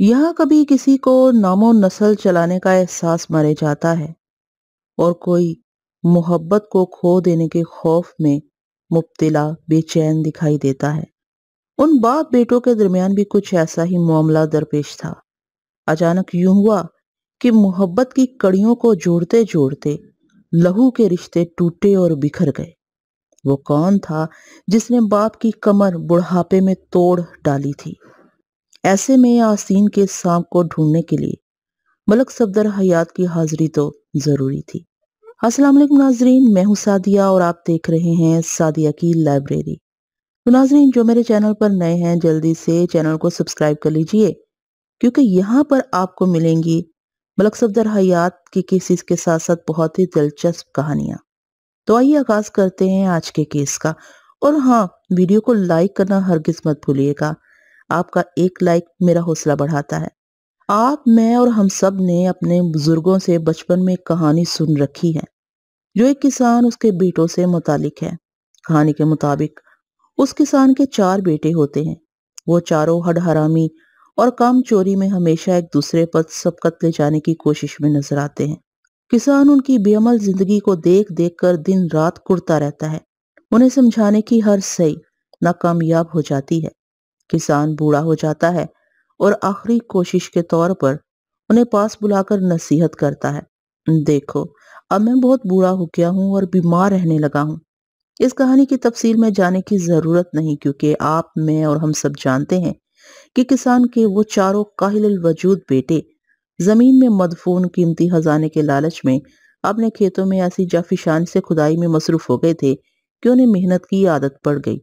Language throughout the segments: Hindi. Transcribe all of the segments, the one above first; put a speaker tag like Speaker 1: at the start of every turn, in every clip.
Speaker 1: यहाँ कभी किसी को नामो नस्ल चलाने का एहसास मरे जाता है और कोई मोहब्बत को खो देने के खौफ में मुबतला बेचैन दिखाई देता है उन बाप बेटों के दरमियान भी कुछ ऐसा ही मामला दरपेश था अचानक यूं हुआ कि मोहब्बत की कड़ियों को जोड़ते जोड़ते लहू के रिश्ते टूटे और बिखर गए वो कौन था जिसने बाप की कमर बुढ़ापे में तोड़ डाली थी ऐसे में आसीन के सांप को ढूंढने के लिए मलक सफदर हयात की हाजिरी तो ज़रूरी थी असलम नाजरीन मैं हूँ सादिया और आप देख रहे हैं सादिया की लाइब्रेरी तो नाजरीन जो मेरे चैनल पर नए हैं जल्दी से चैनल को सब्सक्राइब कर लीजिए क्योंकि यहाँ पर आपको मिलेंगी मलक सफदर हयात की केसेस के साथ साथ बहुत ही दिलचस्प कहानियाँ तो आइए आगाज़ करते हैं आज के केस का और हाँ वीडियो को लाइक करना हर मत भूलिएगा आपका एक लाइक मेरा हौसला बढ़ाता है आप मैं और हम सब ने अपने बुजुर्गों से बचपन में कहानी सुन रखी है जो एक किसान उसके बेटों से मुतालिक है कहानी के मुताबिक उस किसान के चार बेटे होते हैं वो चारों हडहरामी और काम चोरी में हमेशा एक दूसरे पर सबकत ले जाने की कोशिश में नजर आते हैं किसान उनकी बेअमल जिंदगी को देख देख कर दिन रात कुड़ता रहता है उन्हें समझाने की हर सही नाकामयाब हो जाती है किसान बूढ़ा हो जाता है और आखिरी कोशिश के तौर पर उन्हें पास बुलाकर नसीहत करता है देखो अब मैं बहुत बूढ़ा हो गया हूँ और बीमार रहने लगा हूँ इस कहानी की तफसील में जाने की ज़रूरत नहीं क्योंकि आप मैं और हम सब जानते हैं कि किसान के वो चारों काहिल वजूद बेटे ज़मीन में मदफून कीमती खजाने के लालच में अपने खेतों में ऐसी जाफिशान से खुदाई में मसरूफ हो गए थे कि उन्हें मेहनत की आदत पड़ गई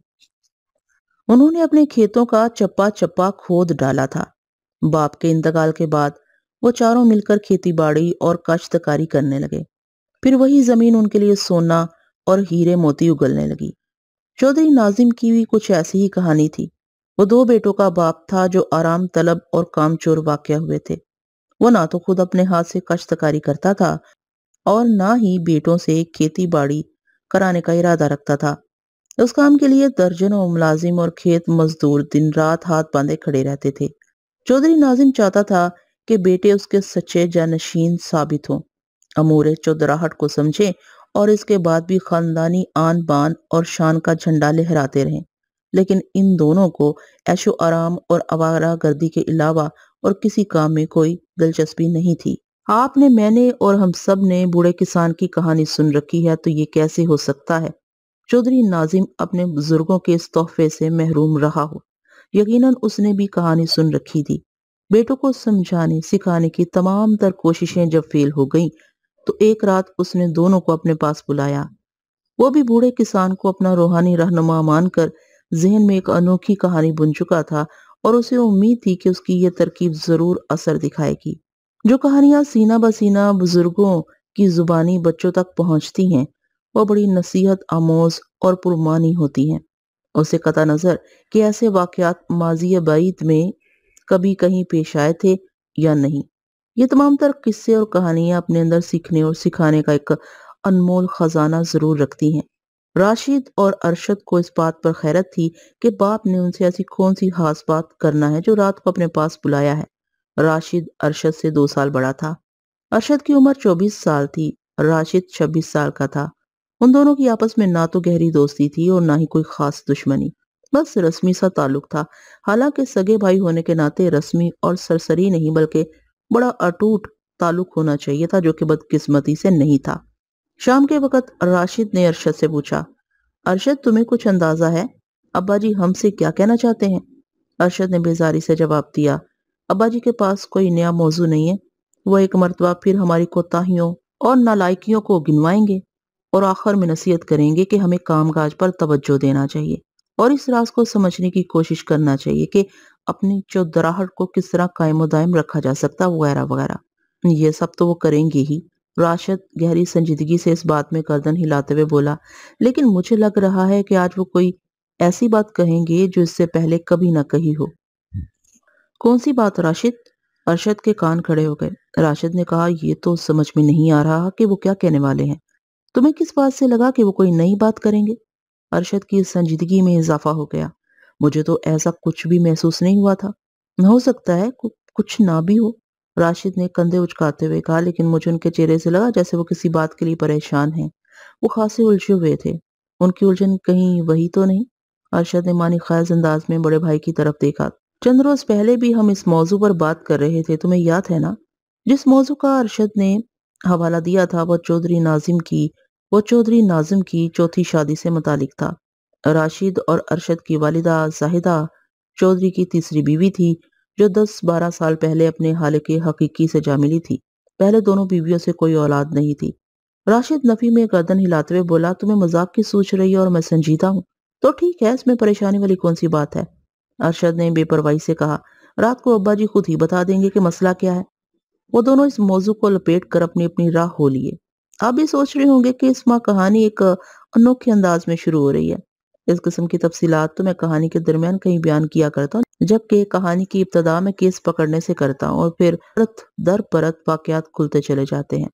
Speaker 1: उन्होंने अपने खेतों का चप्पा चप्पा खोद डाला था बाप के इंतकाल के बाद वो चारों मिलकर खेतीबाड़ी और काश्तकारी करने लगे फिर वही जमीन उनके लिए सोना और हीरे मोती उगलने लगी चौधरी नाजिम की भी कुछ ऐसी ही कहानी थी वो दो बेटों का बाप था जो आराम तलब और कामचोर वाक्य हुए थे वो ना तो खुद अपने हाथ से काश्तकारी करता था और ना ही बेटों से खेती बाड़ी कराने का इरादा रखता था उस काम के लिए दर्जनों मुलाजिम और खेत मजदूर दिन रात हाथ बांधे खड़े रहते थे चौधरी नाजिम चाहता था कि बेटे उसके सच्चे जानशीन साबित हों अमूर चौधराहट को समझें और इसके बाद भी खानदानी आन बान और शान का झंडा लहराते रहें लेकिन इन दोनों को ऐशो आराम और आवारा गर्दी के अलावा और किसी काम में कोई दिलचस्पी नहीं थी आपने मैंने और हम सब ने बूढ़े किसान की कहानी सुन रखी है तो ये कैसे हो सकता है चौधरी नाजिम अपने बुजुर्गों के इस तोहफे से महरूम रहा हो यकीनन उसने भी कहानी सुन रखी थी बेटों को समझाने सिखाने की तमाम तर कोशिशें जब फेल हो गईं तो एक रात उसने दोनों को अपने पास बुलाया वो भी बूढ़े किसान को अपना रूहानी रहनुमा मानकर जहन में एक अनोखी कहानी बुन चुका था और उसे उम्मीद थी कि उसकी ये तरकीब जरूर असर दिखाएगी जो कहानियां सीना बसीना बुजुर्गों की जुबानी बच्चों तक पहुंचती हैं वह बड़ी नसीहत आमोज और पुरमानी होती हैं उसे कता नज़र कि ऐसे वाक़ात माजी बैत में कभी कहीं पेश आए थे या नहीं ये तमाम तर किस्से और कहानियाँ अपने अंदर सीखने और सिखाने का एक अनमोल ख़जाना ज़रूर रखती हैं राशिद और अरशद को इस बात पर खैरत थी कि बाप ने उनसे ऐसी कौन सी खास बात करना है जो रात को अपने पास बुलाया है राशिद अरशद से दो साल बड़ा था अरशद की उम्र चौबीस साल थी राशिद छब्बीस साल का था उन दोनों की आपस में ना तो गहरी दोस्ती थी और ना ही कोई खास दुश्मनी बस रस्मी सा ताल्लुक था हालांकि सगे भाई होने के नाते रस्मी और सरसरी नहीं बल्कि बड़ा अटूट ताल्लुक होना चाहिए था जो कि बदकिस्मती से नहीं था शाम के वक्त राशिद ने अरशद से पूछा अरशद तुम्हें कुछ अंदाजा है अब्बा जी हमसे क्या कहना चाहते हैं अरशद ने बेजारी से जवाब दिया अब्बा जी के पास कोई नया मौजू नहीं है वो एक मरतबा फिर हमारी कोताहियों और नालायकियों को गिनवाएंगे और आखिर में नसीहत करेंगे कि हमें कामकाज पर तवज्जो देना चाहिए और इस राज को समझने की कोशिश करना चाहिए कि अपनी चौधराहट को किस तरह कायम दायम रखा जा सकता वगैरह वगैरह ये सब तो वो करेंगे ही राशिद गहरी संजीदगी से इस बात में गर्दन हिलाते हुए बोला लेकिन मुझे लग रहा है कि आज वो कोई ऐसी बात कहेंगे जो इससे पहले कभी ना कही हो कौन सी बात राशिद अरशद के कान खड़े हो गए राशिद ने कहा यह तो समझ में नहीं आ रहा कि वो क्या कहने वाले हैं तुम्हें किस बात से लगा कि वो कोई नई बात करेंगे अरशद की संजीदगी में इजाफा हो गया मुझे तो ऐसा कुछ भी महसूस नहीं हुआ था हो सकता है कुछ ना भी हो राशिद ने कंधे उचकाते हुए कहा लेकिन मुझे उनके चेहरे से लगा जैसे वो किसी बात के लिए परेशान हैं वो खासे उलझे हुए थे उनकी उलझन कहीं वही तो नहीं अरशद ने मानी खास अंदाज में बड़े भाई की तरफ देखा चंद रोज पहले भी हम इस मौजू पर बात कर रहे थे तुम्हें याद है ना जिस मौजू का अरशद ने हवाला दिया था वह चौधरी नाजिम की वो चौधरी नाजिम की चौथी शादी से मुतालिक था राशिद और अरशद की वालिदा जाहिदा चौधरी की तीसरी बीवी थी जो 10-12 साल पहले अपने हाल के हकीकी से जा मिली थी पहले दोनों बीवियों से कोई औलाद नहीं थी राशिद नफी में गर्दन हिलाते हुए बोला तुम्हें मजाक की सोच रही है और मैं संजीदा हूँ तो ठीक है इसमें परेशानी वाली कौन सी बात है अरशद ने बेपरवाही से कहा रात को अब्बा जी खुद ही बता देंगे कि मसला क्या है वो दोनों इस मौजू को लपेट कर अपनी अपनी राह हो लिए आप भी सोच रहे होंगे कि इस माँ कहानी एक अनोखे अंदाज में शुरू हो रही है इस किस्म की तफसीलात तो मैं कहानी के दरमियान कहीं बयान किया करता हूँ जबकि कहानी की इब्तदा में केस पकड़ने से करता हूँ और फिर परत दर परत वाकयात खुलते चले जाते हैं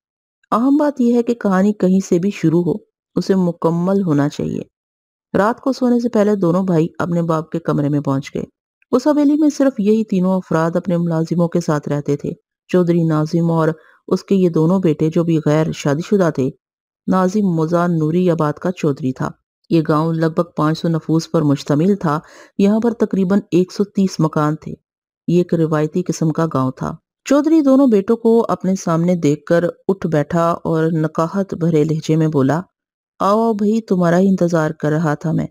Speaker 1: अहम बात यह है कि कहानी कहीं से भी शुरू हो उसे मुकम्मल होना चाहिए रात को सोने से पहले दोनों भाई अपने बाप के कमरे में पहुंच गए उस हवेली में सिर्फ यही तीनों अफराद अपने मुलाजिमों के साथ रहते थे चौधरी नाजिम और उसके ये दोनों बेटे जो भी गैर शादीशुदा थे नाजिम मोजा नूरी आबाद का चौधरी था ये गांव लगभग 500 नफूस पर मुश्तमिल था यहाँ पर तकरीबन 130 मकान थे ये एक रिवायती किस्म का गांव था चौधरी दोनों बेटों को अपने सामने देखकर उठ बैठा और नकाहत भरे लहजे में बोला आओ भाई तुम्हारा ही इंतजार कर रहा था मैं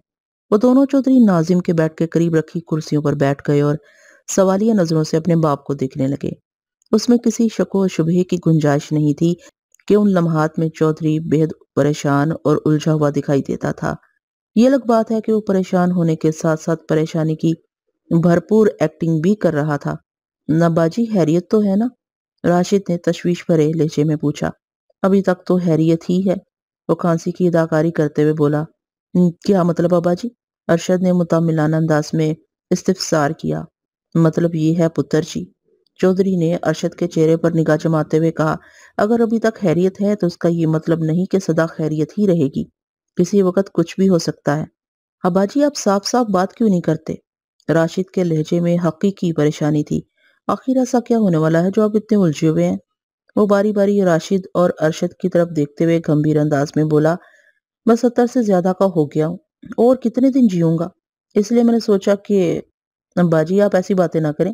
Speaker 1: वो दोनों चौधरी नाजिम के बैठ के करीब रखी कुर्सियों पर बैठ गए और सवालिया नजरों से अपने बाप को देखने लगे उसमें किसी शको शुभे की गुंजाइश नहीं थी कि उन लम्हात में चौधरी बेहद परेशान और उलझा हुआ दिखाई देता था ये अलग बात है कि वो परेशान होने के साथ साथ परेशानी की भरपूर एक्टिंग भी कर रहा था नबाजी हैरियत तो है ना राशिद ने तशवीश भरे लहजे में पूछा अभी तक तो हैरियत ही है वो खांसी की अदाकारी करते हुए बोला हम्म, क्या मतलब अबाजी अरशद ने मुतामिलाना अंदाज में इस्तफसार किया मतलब ये है पुत्र जी चौधरी ने अरशद के चेहरे पर निगाह जमाते हुए कहा अगर अभी तक खैरियत है तो उसका ये मतलब नहीं कि सदा खैरियत ही रहेगी किसी वक्त कुछ भी हो सकता है हबाजी आप साफ साफ बात क्यों नहीं करते राशिद के लहजे में हकीकी परेशानी थी आखिर ऐसा क्या होने वाला है जो आप इतने उलझे हुए हैं वो बारी बारी राशिद और अरशद की तरफ देखते हुए गंभीर अंदाज में बोला मैं सत्तर से ज्यादा का हो गया हूँ और कितने दिन जीऊंगा इसलिए मैंने सोचा कि बाजी आप ऐसी बातें ना करें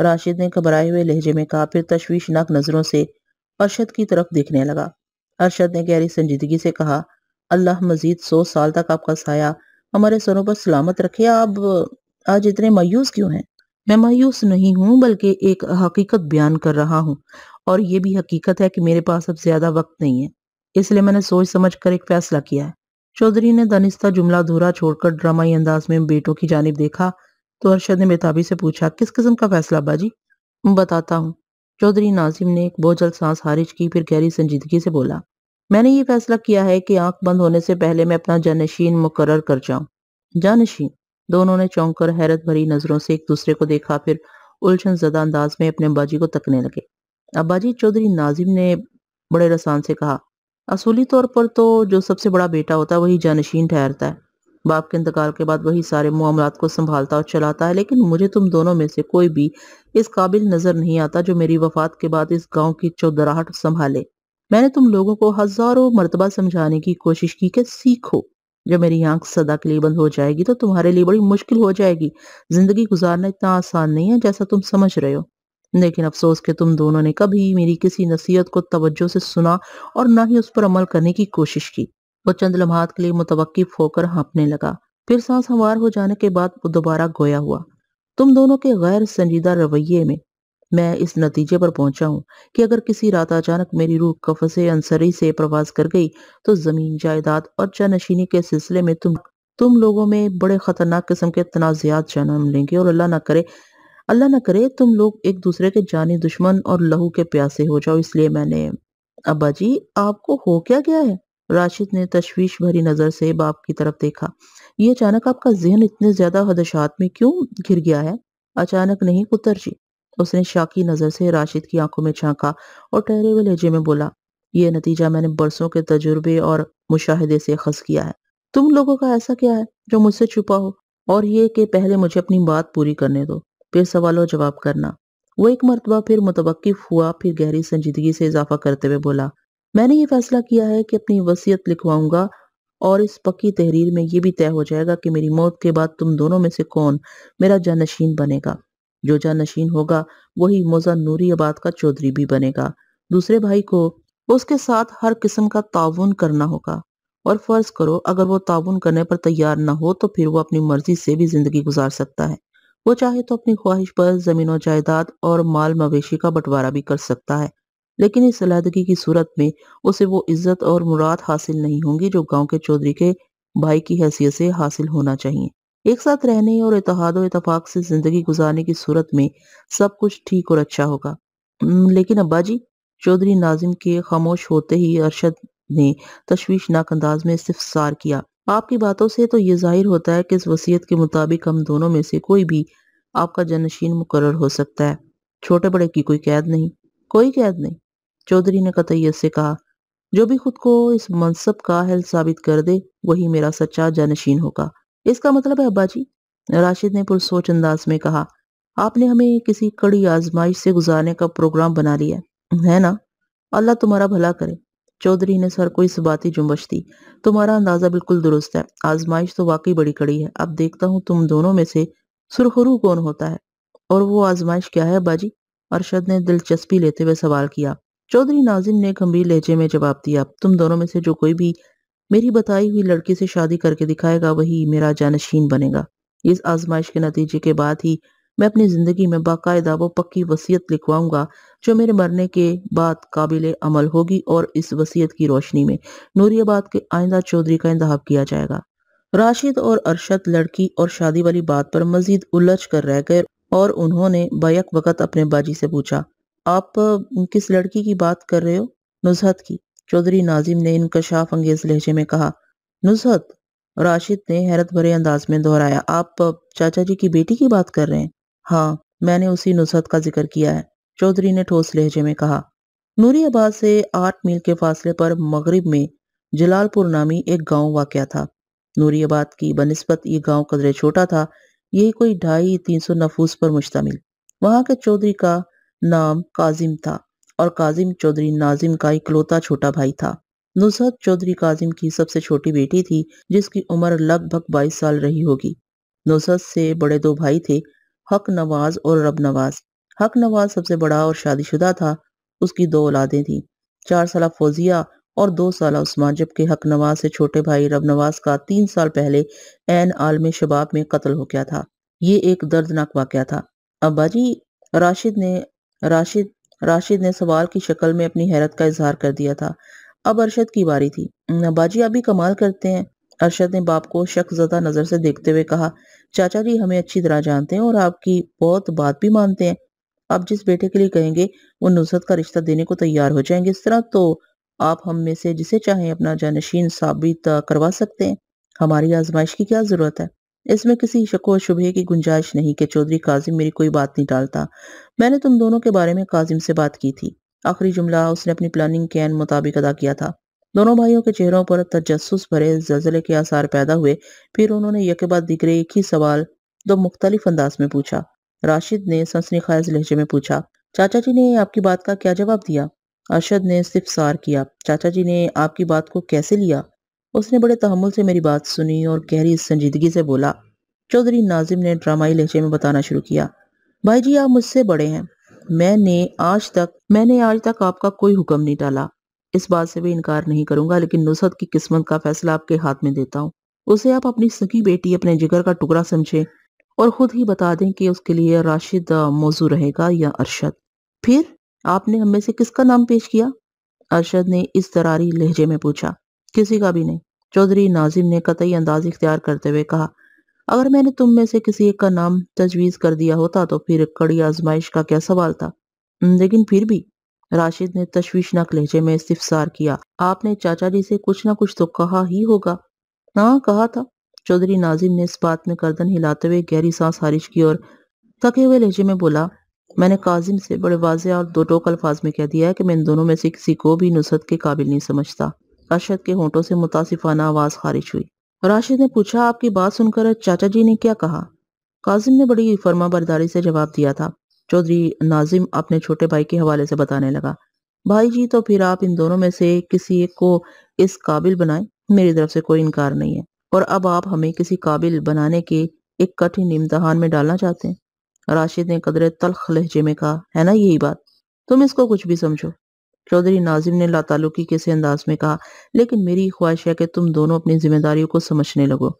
Speaker 1: राशिद ने घबराए हुए लहजे में कहा फिर तश्वीशनाक नजरों से अरशद की तरफ देखने लगा अरशद ने गहरी संजीदगी से कहा अल्लाह मजीद सौ साल तक आपका साया हमारे सरों पर सलामत रखे आप आज इतने मायूस क्यों हैं मैं मायूस नहीं हूँ बल्कि एक हकीकत बयान कर रहा हूँ और ये भी हकीकत है कि मेरे पास अब ज्यादा वक्त नहीं है इसलिए मैंने सोच समझ कर एक फैसला किया है चौधरी ने दानिस्ता जुमला धूरा छोड़कर ड्रामाई अंदाज में बेटों की जानब देखा तो अरशद ने बेताबी से पूछा किस किस्म का फैसला बाजी बताता हूँ चौधरी नाजिम ने एक बोझल सांस खारिज की फिर गहरी संजीदगी से बोला मैंने ये फैसला किया है कि आंख बंद होने से पहले मैं अपना जानशीन मुकर कर जाऊं जानशीन दोनों ने चौंक कर हैरत भरी नजरों से एक दूसरे को देखा फिर उलझन जदा अंदाज में अपने अब्बाजी को तकने लगे अब्बाजी चौधरी नाजिम ने बड़े रसान से कहा असूली तौर पर तो जो सबसे बड़ा बेटा होता है वही जानशीन ठहरता है बाप तो के इंतकाल के बाद वही सारे मामला को संभालता और चलाता है लेकिन मुझे तुम दोनों में से कोई भी इस काबिल नजर नहीं आता जो मेरी वफात के बाद इस गांव की चौधराहट संभाले मैंने तुम लोगों को हजारों मरतबा समझाने की कोशिश की कि सीखो जब मेरी आंख सदा के लिए बंद हो जाएगी तो तुम्हारे लिए बड़ी मुश्किल हो जाएगी जिंदगी गुजारना इतना आसान नहीं है जैसा तुम समझ रहे हो लेकिन अफसोस के तुम दोनों ने कभी मेरी किसी नसीहत को तवज्जो से सुना और ना ही उस पर अमल करने की कोशिश की वो चंद लम्हात के लिए मुतवक़ होकर हाँपने लगा फिर सांस हमार हो जाने के बाद वो दोबारा गोया हुआ तुम दोनों के गैर संजीदा रवैये में मैं इस नतीजे पर पहुंचा हूं कि अगर किसी रात अचानक मेरी रूह कफसे अंसरी से प्रवास कर गई तो जमीन जायदाद और नशीनी के सिलसिले में तुम तुम लोगों में बड़े खतरनाक किस्म के तनाज़ात जन्म लेंगे और अल्लाह ना करे अल्लाह ना करे तुम लोग एक दूसरे के जानी दुश्मन और लहू के प्यासे हो जाओ इसलिए मैंने अब्बा जी आपको हो क्या गया है राशिद ने तशवीश भरी नजर से बाप की तरफ देखा ये अचानक आपका जहन इतने ज्यादा हदशात में क्यों घिर गया है अचानक नहीं पुत्र जी उसने शाकी नजर से राशिद की आंखों में झांका और ठहरे हुए लहजे में बोला ये नतीजा मैंने बरसों के तजुर्बे और मुशाहिदे से खस किया है तुम लोगों का ऐसा क्या है जो मुझसे छुपा हो और ये कि पहले मुझे अपनी बात पूरी करने दो फिर सवालों जवाब करना वो एक मरतबा फिर मुतवकफ हुआ फिर गहरी संजीदगी से इजाफा करते हुए बोला मैंने ये फैसला किया है कि अपनी वसीयत लिखवाऊंगा और इस पक्की तहरीर में ये भी तय हो जाएगा कि मेरी मौत के बाद तुम दोनों में से कौन मेरा जानशीन बनेगा जो जानशीन होगा वही मोजा नूरी आबाद का चौधरी भी बनेगा दूसरे भाई को उसके साथ हर किस्म का ताउन करना होगा और फर्ज करो अगर वो ताउन करने पर तैयार ना हो तो फिर वो अपनी मर्जी से भी जिंदगी गुजार सकता है वो चाहे तो अपनी ख्वाहिश पर जमीनों जायदाद और माल मवेशी का बंटवारा भी कर सकता है लेकिन इस सलादगी की सूरत में उसे वो इज्जत और मुराद हासिल नहीं होंगी जो गांव के चौधरी के भाई की हैसियत से हासिल होना चाहिए एक साथ रहने और इतिहाद और इतफाक से जिंदगी गुजारने की सूरत में सब कुछ ठीक और अच्छा होगा लेकिन अब्बा जी चौधरी नाजिम के खामोश होते ही अरशद ने नाक अंदाज में इस्तफसार किया आपकी बातों से तो ये जाहिर होता है कि इस वसीयत के मुताबिक हम दोनों में से कोई भी आपका जनशीन मुकर हो सकता है छोटे बड़े की कोई कैद नहीं कोई कैद नहीं चौधरी ने कतैयत से कहा जो भी खुद को इस मनसब का अहल साबित कर दे वही मेरा सच्चा जानशीन होगा इसका मतलब है अब्बा जी राशिद ने पुरसोच अंदाज में कहा आपने हमें किसी कड़ी आजमाइश से गुजारने का प्रोग्राम बना लिया है ना अल्लाह तुम्हारा भला करे चौधरी ने सर को इस ही जुम्बश दी तुम्हारा अंदाजा बिल्कुल दुरुस्त है आजमाइश तो वाकई बड़ी कड़ी है अब देखता हूँ तुम दोनों में से सुरखरू कौन होता है और वो आजमाइश क्या है अब्बाजी अरशद ने दिलचस्पी लेते हुए सवाल किया चौधरी नाजिम ने गंभीर लहजे में जवाब दिया तुम दोनों में से जो कोई भी मेरी बताई हुई लड़की से शादी करके दिखाएगा वही मेरा जानशीन बनेगा इस आजमाइश के नतीजे के बाद ही मैं अपनी ज़िंदगी में बाकायदा वो पक्की वसीयत लिखवाऊंगा जो मेरे मरने के बाद काबिल अमल होगी और इस वसीयत की रोशनी में नूरियाबाद के आइंदा चौधरी का इंतहा किया जाएगा राशिद और अरशद लड़की और शादी वाली बात पर मजीद उलझ कर रह गए और उन्होंने बैक वक़्त अपने बाजी से पूछा आप किस लड़की की बात कर रहे हो नुजहत की चौधरी नाजिम ने इनकशाफ अंगेज लहजे में कहा नुजहत राशिद ने हैरत भरे अंदाज में दोहराया आप चाचा जी की बेटी की बात कर रहे हैं हाँ मैंने उसी नुसरत का जिक्र किया है चौधरी ने ठोस लहजे में कहा नूरी आबाद से आठ मील के फासले पर मगरब में जलालपुर नामी एक गांव वाक़ था नूरी आबाद की बनस्बत ये गांव कदरे छोटा था यही कोई ढाई तीन सौ नफूस पर मुश्तमिल वहां के चौधरी का नाम काजिम था और काजिम चौधरी नाजिम का इकलौता छोटा भाई था नुसरत चौधरी काजिम की सबसे छोटी बेटी थी जिसकी उम्र लगभग बाईस साल रही होगी नुसरत से बड़े दो भाई थे हक नवाज और रब नवाज हक नवाज सबसे बड़ा और शादीशुदा था उसकी दो औलादें थीं चार साल फौजिया और दो साल उस्मान जबकि हक नवाज से छोटे भाई रब नवाज का तीन साल पहले एन आलम शबाब में कत्ल हो गया था ये एक दर्दनाक वाक्य था अब्बाजी राशिद ने राशिद राशिद ने सवाल की शक्ल में अपनी हैरत का इजहार कर दिया था अब अरशद की बारी थी बाजी आप भी कमाल करते हैं अरशद ने बाप को शक जदा नजर से देखते हुए कहा चाचा जी हमें अच्छी तरह जानते हैं और आपकी बहुत बात भी मानते हैं आप जिस बेटे के लिए कहेंगे वो नुसरत का रिश्ता देने को तैयार हो जाएंगे इस तरह तो आप हम में से जिसे चाहें अपना जानशीन साबित करवा सकते हैं हमारी आजमाइश की क्या जरूरत है इसमें किसी शको शुबे की गुंजाइश नहीं कि चौधरी काजिम मेरी कोई बात नहीं डालता मैंने तुम दोनों के बारे में काजिम से बात की थी आखिरी जुमला उसने अपनी प्लानिंग के मुताबिक अदा किया था दोनों भाइयों के चेहरों पर तजस भरे जल्जले के आसार पैदा हुए फिर उन्होंने यके बाद दिगरे एक ही सवाल दो मुख्तलिफ अंदाज में पूछा राशिद ने सनसनी खैज लहजे में पूछा चाचा जी ने आपकी बात का क्या जवाब दिया अरशद ने सिर्फ सार किया चाचा जी ने आपकी बात को कैसे लिया उसने बड़े तहमुल से मेरी बात सुनी और गहरी संजीदगी से बोला चौधरी नाजिम ने ड्रामाई लहजे में बताना शुरू किया भाई जी आप मुझसे बड़े हैं मैंने आज तक मैंने आज तक आपका कोई हुक्म नहीं डाला इस बात से भी इनकार नहीं करूंगा लेकिन नुसरत की किस्मत का फैसला आपके हाथ में देता हूँ उसे आप अपनी सगी बेटी अपने जिगर का टुकड़ा समझें और खुद ही बता दें कि उसके लिए राशिद मौजू रहेगा या अरशद फिर आपने हमें से किसका नाम पेश किया अरशद ने इस दरारी लहजे में पूछा किसी का भी नहीं चौधरी नाजिम ने कतई अंदाज इख्तियार करते हुए कहा अगर मैंने तुम में से किसी एक का नाम तजवीज कर दिया होता तो फिर कड़ी आजमाइश का क्या सवाल था लेकिन फिर भी राशिद ने तशवीशनाक लहजे में इस्तफसार किया आपने चाचा जी से कुछ ना कुछ तो कहा ही होगा हाँ कहा था चौधरी नाजिम ने इस बात में गर्दन हिलाते हुए गहरी सांस हारिश की और थके हुए लहजे में बोला मैंने काजिम से बड़े वाजे और दो टोक अल्फाज में कह दिया है कि मैं इन दोनों में से किसी को भी नुसरत के काबिल नहीं समझता राशिद के होंठों से मुतासिफाना आवाज़ खारिज हुई राशिद ने पूछा आपकी बात सुनकर चाचा जी ने क्या कहा काजिम ने बड़ी फर्मा बरदारी से जवाब दिया था चौधरी नाजिम अपने छोटे भाई के हवाले से बताने लगा भाई जी तो फिर आप इन दोनों में से किसी एक को इस काबिल बनाए मेरी तरफ से कोई इनकार नहीं है और अब आप हमें किसी काबिल बनाने के एक कठिन इम्तहान में डालना चाहते हैं राशिद ने कदरे तलख लहजे में कहा है ना यही बात तुम इसको कुछ भी समझो चौधरी नाजिम ने लातालुकी के से अंदाज में कहा लेकिन मेरी ख्वाहिश है कि तुम दोनों अपनी जिम्मेदारियों को समझने लगो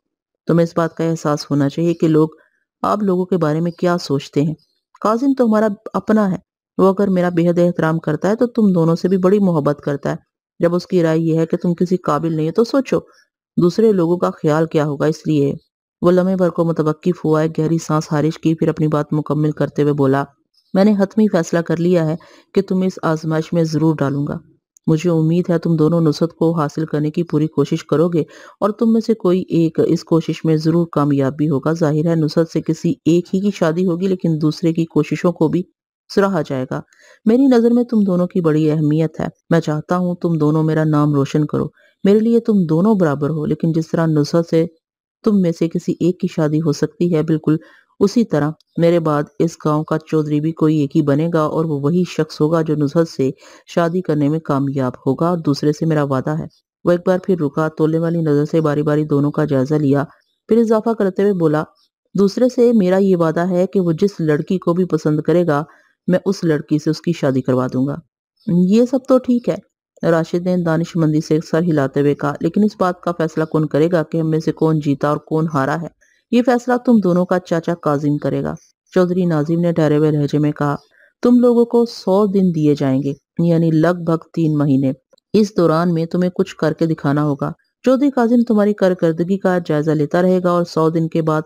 Speaker 1: तुम्हें इस बात का एहसास होना चाहिए कि लोग आप लोगों के बारे में क्या सोचते हैं काजिम तो हमारा अपना है वो अगर मेरा बेहद एहतराम करता है तो तुम दोनों से भी बड़ी मोहब्बत करता है जब उसकी राय यह है कि तुम किसी काबिल नहीं हो तो सोचो दूसरे लोगों का ख्याल क्या होगा इसलिए वो लम्हे भर को मुतवक़ हुआ है गहरी सांस हारिश की फिर अपनी बात मुकम्मल करते हुए बोला मैंने हतमी फैसला कर लिया है कि तुम्हें इस आजमाइश में ज़रूर डालूंगा मुझे उम्मीद है तुम दोनों नुसत को हासिल करने की पूरी कोशिश करोगे और तुम में से कोई एक इस कोशिश में ज़रूर कामयाब भी होगा जाहिर है नुसत से किसी एक ही की शादी होगी लेकिन दूसरे की कोशिशों को भी सराहा जाएगा मेरी नज़र में तुम दोनों की बड़ी अहमियत है मैं चाहता हूँ तुम दोनों मेरा नाम रोशन करो मेरे लिए तुम दोनों बराबर हो लेकिन जिस तरह नुसत से तुम में से किसी एक की शादी हो सकती है बिल्कुल उसी तरह मेरे बाद इस गांव का चौधरी भी कोई एक ही बनेगा और वो वही शख्स होगा जो नुजहत से शादी करने में कामयाब होगा और दूसरे से मेरा वादा है वो एक बार फिर रुका तोले वाली नजर से बारी बारी दोनों का जायजा लिया फिर इजाफा करते हुए बोला दूसरे से मेरा ये वादा है कि वो जिस लड़की को भी पसंद करेगा मैं उस लड़की से उसकी शादी करवा दूंगा ये सब तो ठीक है राशिद ने दानिशमंदी से सर हिलाते हुए कहा लेकिन इस बात का फैसला कौन करेगा कि हमें से कौन जीता और कौन हारा है ये फैसला तुम दोनों का चाचा काजिम करेगा चौधरी नाजिम ने ठहरे हुए लहजे में कहा तुम लोगों को सौ दिन दिए जाएंगे यानी लगभग तीन महीने इस दौरान में तुम्हें कुछ करके दिखाना होगा चौधरी काजिम तुम्हारी कारकर्दगी का जायजा लेता रहेगा और सौ दिन के बाद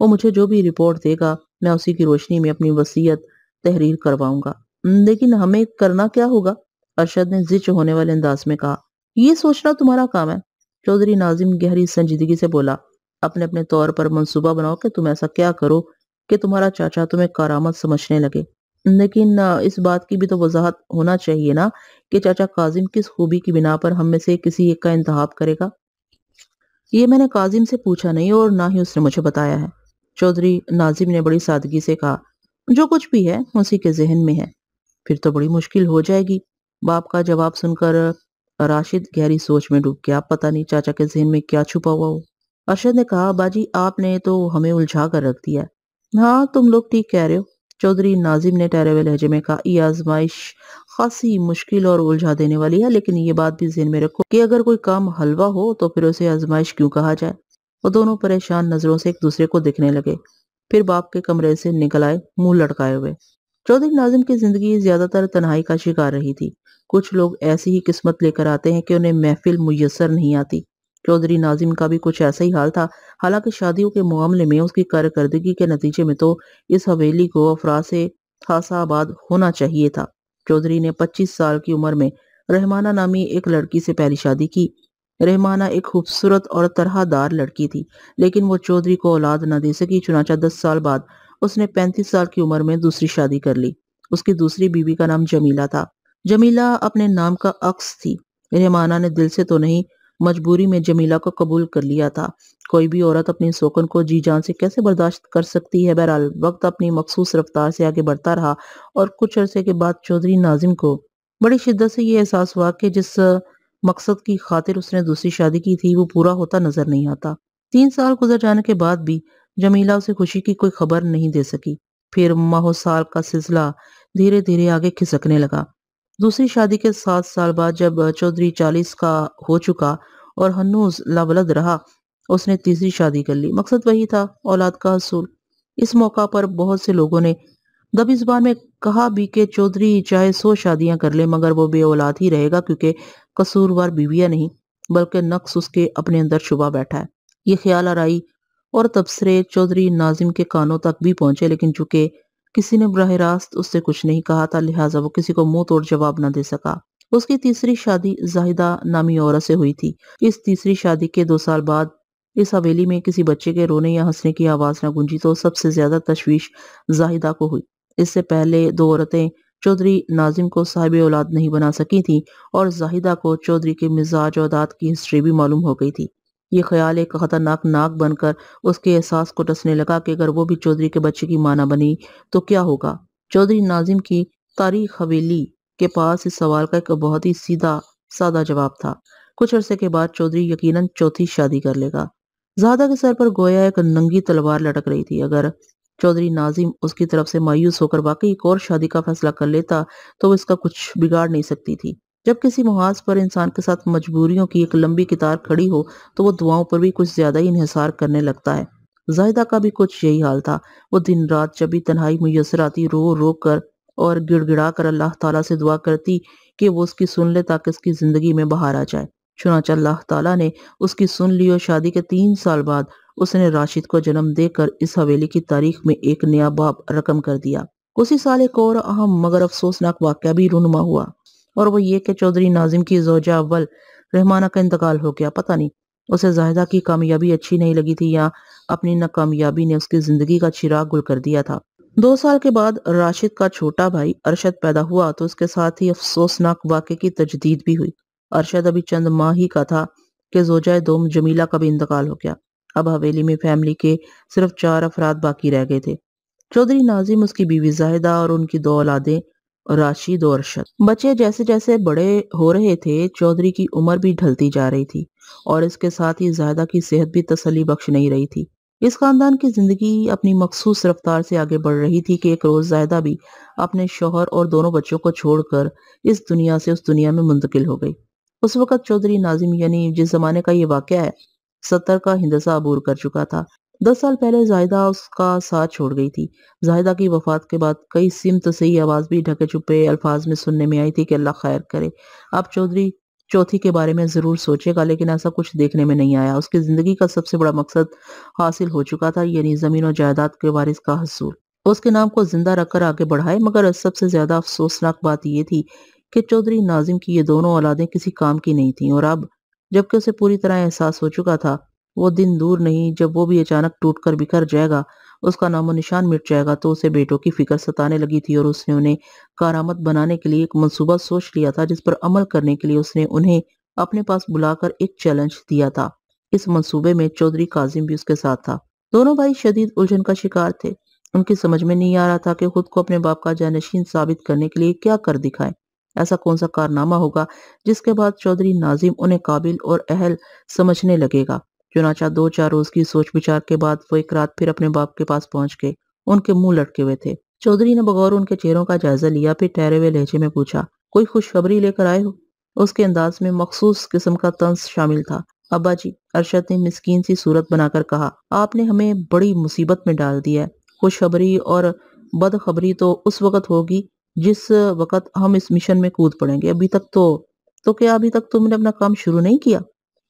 Speaker 1: वो मुझे जो भी रिपोर्ट देगा मैं उसी की रोशनी में अपनी वसीयत तहरीर करवाऊंगा लेकिन हमें करना क्या होगा अरशद ने जिच होने वाले अंदाज में कहा यह सोचना तुम्हारा काम है चौधरी नाजिम गहरी संजीदगी से बोला अपने अपने तौर पर मंसूबा बनाओ कि तुम ऐसा क्या करो कि तुम्हारा चाचा तुम्हें कारामत समझने लगे लेकिन इस बात की भी तो वजाहत होना चाहिए ना कि चाचा काजिम किस खूबी की बिना पर हम में से किसी एक का इंतहाब करेगा ये मैंने काजिम से पूछा नहीं और ना ही उसने मुझे बताया है चौधरी नाजिम ने बड़ी सादगी से कहा जो कुछ भी है उसी के जहन में है फिर तो बड़ी मुश्किल हो जाएगी बाप का जवाब सुनकर राशिद गहरी सोच में डूब गया पता नहीं चाचा के जहन में क्या छुपा हुआ हो अरशद ने कहा बाजी आपने तो हमें उलझा कर रख दिया हाँ तुम लोग ठीक कह रहे हो चौधरी नाजिम ने ठहरे हुए लहजे में कहा यह आजमाइश खासी मुश्किल और उलझा देने वाली है लेकिन ये बात भी जहन में रखो कि अगर कोई काम हलवा हो तो फिर उसे आजमाइश क्यों कहा जाए और दोनों परेशान नजरों से एक दूसरे को दिखने लगे फिर बाप के कमरे से निकल आए मुंह लटकाए हुए चौधरी नाजिम की जिंदगी ज्यादातर तनहाई का शिकार रही थी कुछ लोग ऐसी ही किस्मत लेकर आते हैं कि उन्हें महफिल मुयसर नहीं आती चौधरी नाजिम का भी कुछ ऐसा ही हाल था हालांकि शादियों के मामले में उसकी कारकर्दगी के नतीजे में तो इस हवेली को अफराज से खासा आबाद होना चाहिए था चौधरी ने 25 साल की उम्र में रहमाना नामी एक लड़की से पहली शादी की रहमाना एक खूबसूरत और तरहदार लड़की थी लेकिन वो चौधरी को औलाद न दे सकी चुनाचा दस साल बाद उसने पैंतीस साल की उम्र में दूसरी शादी कर ली उसकी दूसरी बीवी का नाम जमीला था जमीला अपने नाम का अक्स थी रहमाना ने दिल से तो नहीं मजबूरी में जमीला को कबूल कर लिया था कोई भी औरत अपनी सोकन को जी जान से कैसे बर्दाश्त कर सकती है बहरहाल वक्त अपनी मखसूस रफ्तार से आगे बढ़ता रहा और कुछ अरसे के बाद चौधरी नाजिम को बड़ी शिद्दत से यह एहसास हुआ कि जिस मकसद की खातिर उसने दूसरी शादी की थी वो पूरा होता नजर नहीं आता तीन साल गुजर जाने के बाद भी जमीला उसे खुशी की कोई खबर नहीं दे सकी फिर साल का सिलसिला धीरे धीरे आगे खिसकने लगा दूसरी शादी के सात साल बाद जब चौधरी चालीस का हो चुका और हनूज लावलद रहा उसने तीसरी शादी कर ली मकसद वही था औलाद का हसूल इस मौका पर बहुत से लोगों ने दबी बार में कहा भी कि चौधरी चाहे सौ शादियां कर ले मगर वो बे औलाद ही रहेगा क्योंकि कसूरवार बीविया नहीं बल्कि नक्स उसके अपने अंदर छुपा बैठा है ये ख्याल आरई और तबसरे चौधरी नाजिम के कानों तक भी पहुंचे लेकिन चूंकि किसी ने बरह रास्त उससे कुछ नहीं कहा था लिहाजा वो किसी को मुंह तोड़ जवाब ना दे सका उसकी तीसरी शादी जाहिदा नामी औरत से हुई थी इस तीसरी शादी के दो साल बाद इस हवेली में किसी बच्चे के रोने या हंसने की आवाज न गूंजी तो सबसे ज्यादा तशवीश जाहिदा को हुई इससे पहले दो औरतें चौधरी नाजिम को साहिब औलाद नहीं बना सकी थी और जाहिदा को चौधरी के मिजाज औदात की हिस्ट्री भी मालूम हो गई थी ये ख्याल एक ख़तरनाक नाक बनकर उसके एहसास को टसने लगा कि अगर वो भी चौधरी के बच्चे की माना बनी तो क्या होगा चौधरी नाजिम की तारीख हवेली के पास इस सवाल का एक बहुत ही सीधा सादा जवाब था कुछ अरसे के बाद चौधरी यकीनन चौथी शादी कर लेगा ज्यादा के सर पर गोया एक नंगी तलवार लटक रही थी अगर चौधरी नाजिम उसकी तरफ से मायूस होकर वाकई एक और शादी का फैसला कर लेता तो वो इसका कुछ बिगाड़ नहीं सकती थी जब किसी मुहाज पर इंसान के साथ मजबूरियों की एक लंबी कितार खड़ी हो तो वो दुआओं पर भी कुछ ज़्यादा ही इहिसार करने लगता है जाहिदा का भी कुछ यही हाल था वो दिन रात जब भी तनहाई मैसर आती रो रो कर और गिड़गिड़ा कर अल्लाह ताला से दुआ करती कि वो उसकी सुन ले ताकि उसकी ज़िंदगी में बाहर आ जाए चुनाच अल्लाह ताला ने उसकी सुन ली और शादी के तीन साल बाद उसने राशिद को जन्म देकर इस हवेली की तारीख में एक नया बाप रकम कर दिया उसी साल एक और अहम मगर अफसोसनाक वाक्य भी रुनमा हुआ और वो ये कि चौधरी नाजिम की जोजा अव्वल रहमाना का इंतकाल हो गया पता नहीं उसे जाहिदा की कामयाबी अच्छी नहीं लगी थी या अपनी नाकामयाबी ने उसकी जिंदगी का चिराग गुल कर दिया था दो साल के बाद राशिद का छोटा भाई अरशद पैदा हुआ तो उसके साथ ही अफसोसनाक वाक़े की तजदीद भी हुई अरशद अभी चंद माह ही का था कि जोजा दोम जमीला का भी इंतकाल हो गया अब हवेली में फैमिली के सिर्फ चार अफराद बाकी रह गए थे चौधरी नाजिम उसकी बीवी जाहिदा और उनकी दो औलादें राशिद और अरशद बच्चे जैसे जैसे बड़े हो रहे थे चौधरी की उम्र भी ढलती जा रही थी और इसके साथ ही जायदा की सेहत भी तसली बख्श नहीं रही थी इस खानदान की जिंदगी अपनी मखसूस रफ्तार से आगे बढ़ रही थी कि एक रोज जायदा भी अपने शोहर और दोनों बच्चों को छोड़कर इस दुनिया से उस दुनिया में मुंतकिल हो गई उस वक्त चौधरी नाजिम यानी जिस जमाने का ये वाक़ है सत्तर का हिंदसा अबूर कर चुका था दस साल पहले जाहिदा उसका साथ छोड़ गई थी जाहिदा की वफात के बाद कई सिमत तो सही आवाज़ भी ढके छुपे अल्फाज में सुनने में आई थी कि अल्लाह खैर करे अब चौधरी चौथी के बारे में ज़रूर सोचेगा लेकिन ऐसा कुछ देखने में नहीं आया उसकी ज़िंदगी का सबसे बड़ा मकसद हासिल हो चुका था यानी ज़मीन और जायदाद के वारिस का हसूल उसके नाम को जिंदा रखकर आगे बढ़ाए मगर सबसे ज़्यादा अफसोसनाक बात यह थी कि चौधरी नाजिम की ये दोनों औलादें किसी काम की नहीं थीं और अब जबकि उसे पूरी तरह एहसास हो चुका था वो दिन दूर नहीं जब वो भी अचानक टूट कर बिखर जाएगा उसका नामो निशान मिट जाएगा तो उसे बेटों की फिक्र सताने लगी थी और उसने उन्हें कारामत बनाने के लिए एक मंसूबा सोच लिया था जिस पर अमल करने के लिए उसने उन्हें अपने पास बुलाकर एक चैलेंज दिया था इस मंसूबे में चौधरी काजिम भी उसके साथ था दोनों भाई शदीद उलझन का शिकार थे उनकी समझ में नहीं आ रहा था कि खुद को अपने बाप का जानशीन साबित करने के लिए क्या कर दिखाए ऐसा कौन सा कारनामा होगा जिसके बाद चौधरी नाजिम उन्हें काबिल और अहल समझने लगेगा चुनाचा दो चार रोज की सोच विचार के बाद वो एक रात फिर अपने बाप के पास पहुंच गए उनके मुंह लटके हुए थे चौधरी ने बगौर उनके चेहरों का जायजा लिया फिर ठहरे हुए लहजे में पूछा कोई खुशखबरी लेकर आए हो उसके अंदाज में मखसूस किस्म का तंस शामिल था अब्बा जी अरशद ने मिसकीन सी सूरत बनाकर कहा आपने हमें बड़ी मुसीबत में डाल दिया है खुशखबरी और बदखबरी तो उस वक्त होगी जिस वक्त हम इस मिशन में कूद पड़ेंगे अभी तक तो तो क्या अभी तक तुमने अपना काम शुरू नहीं किया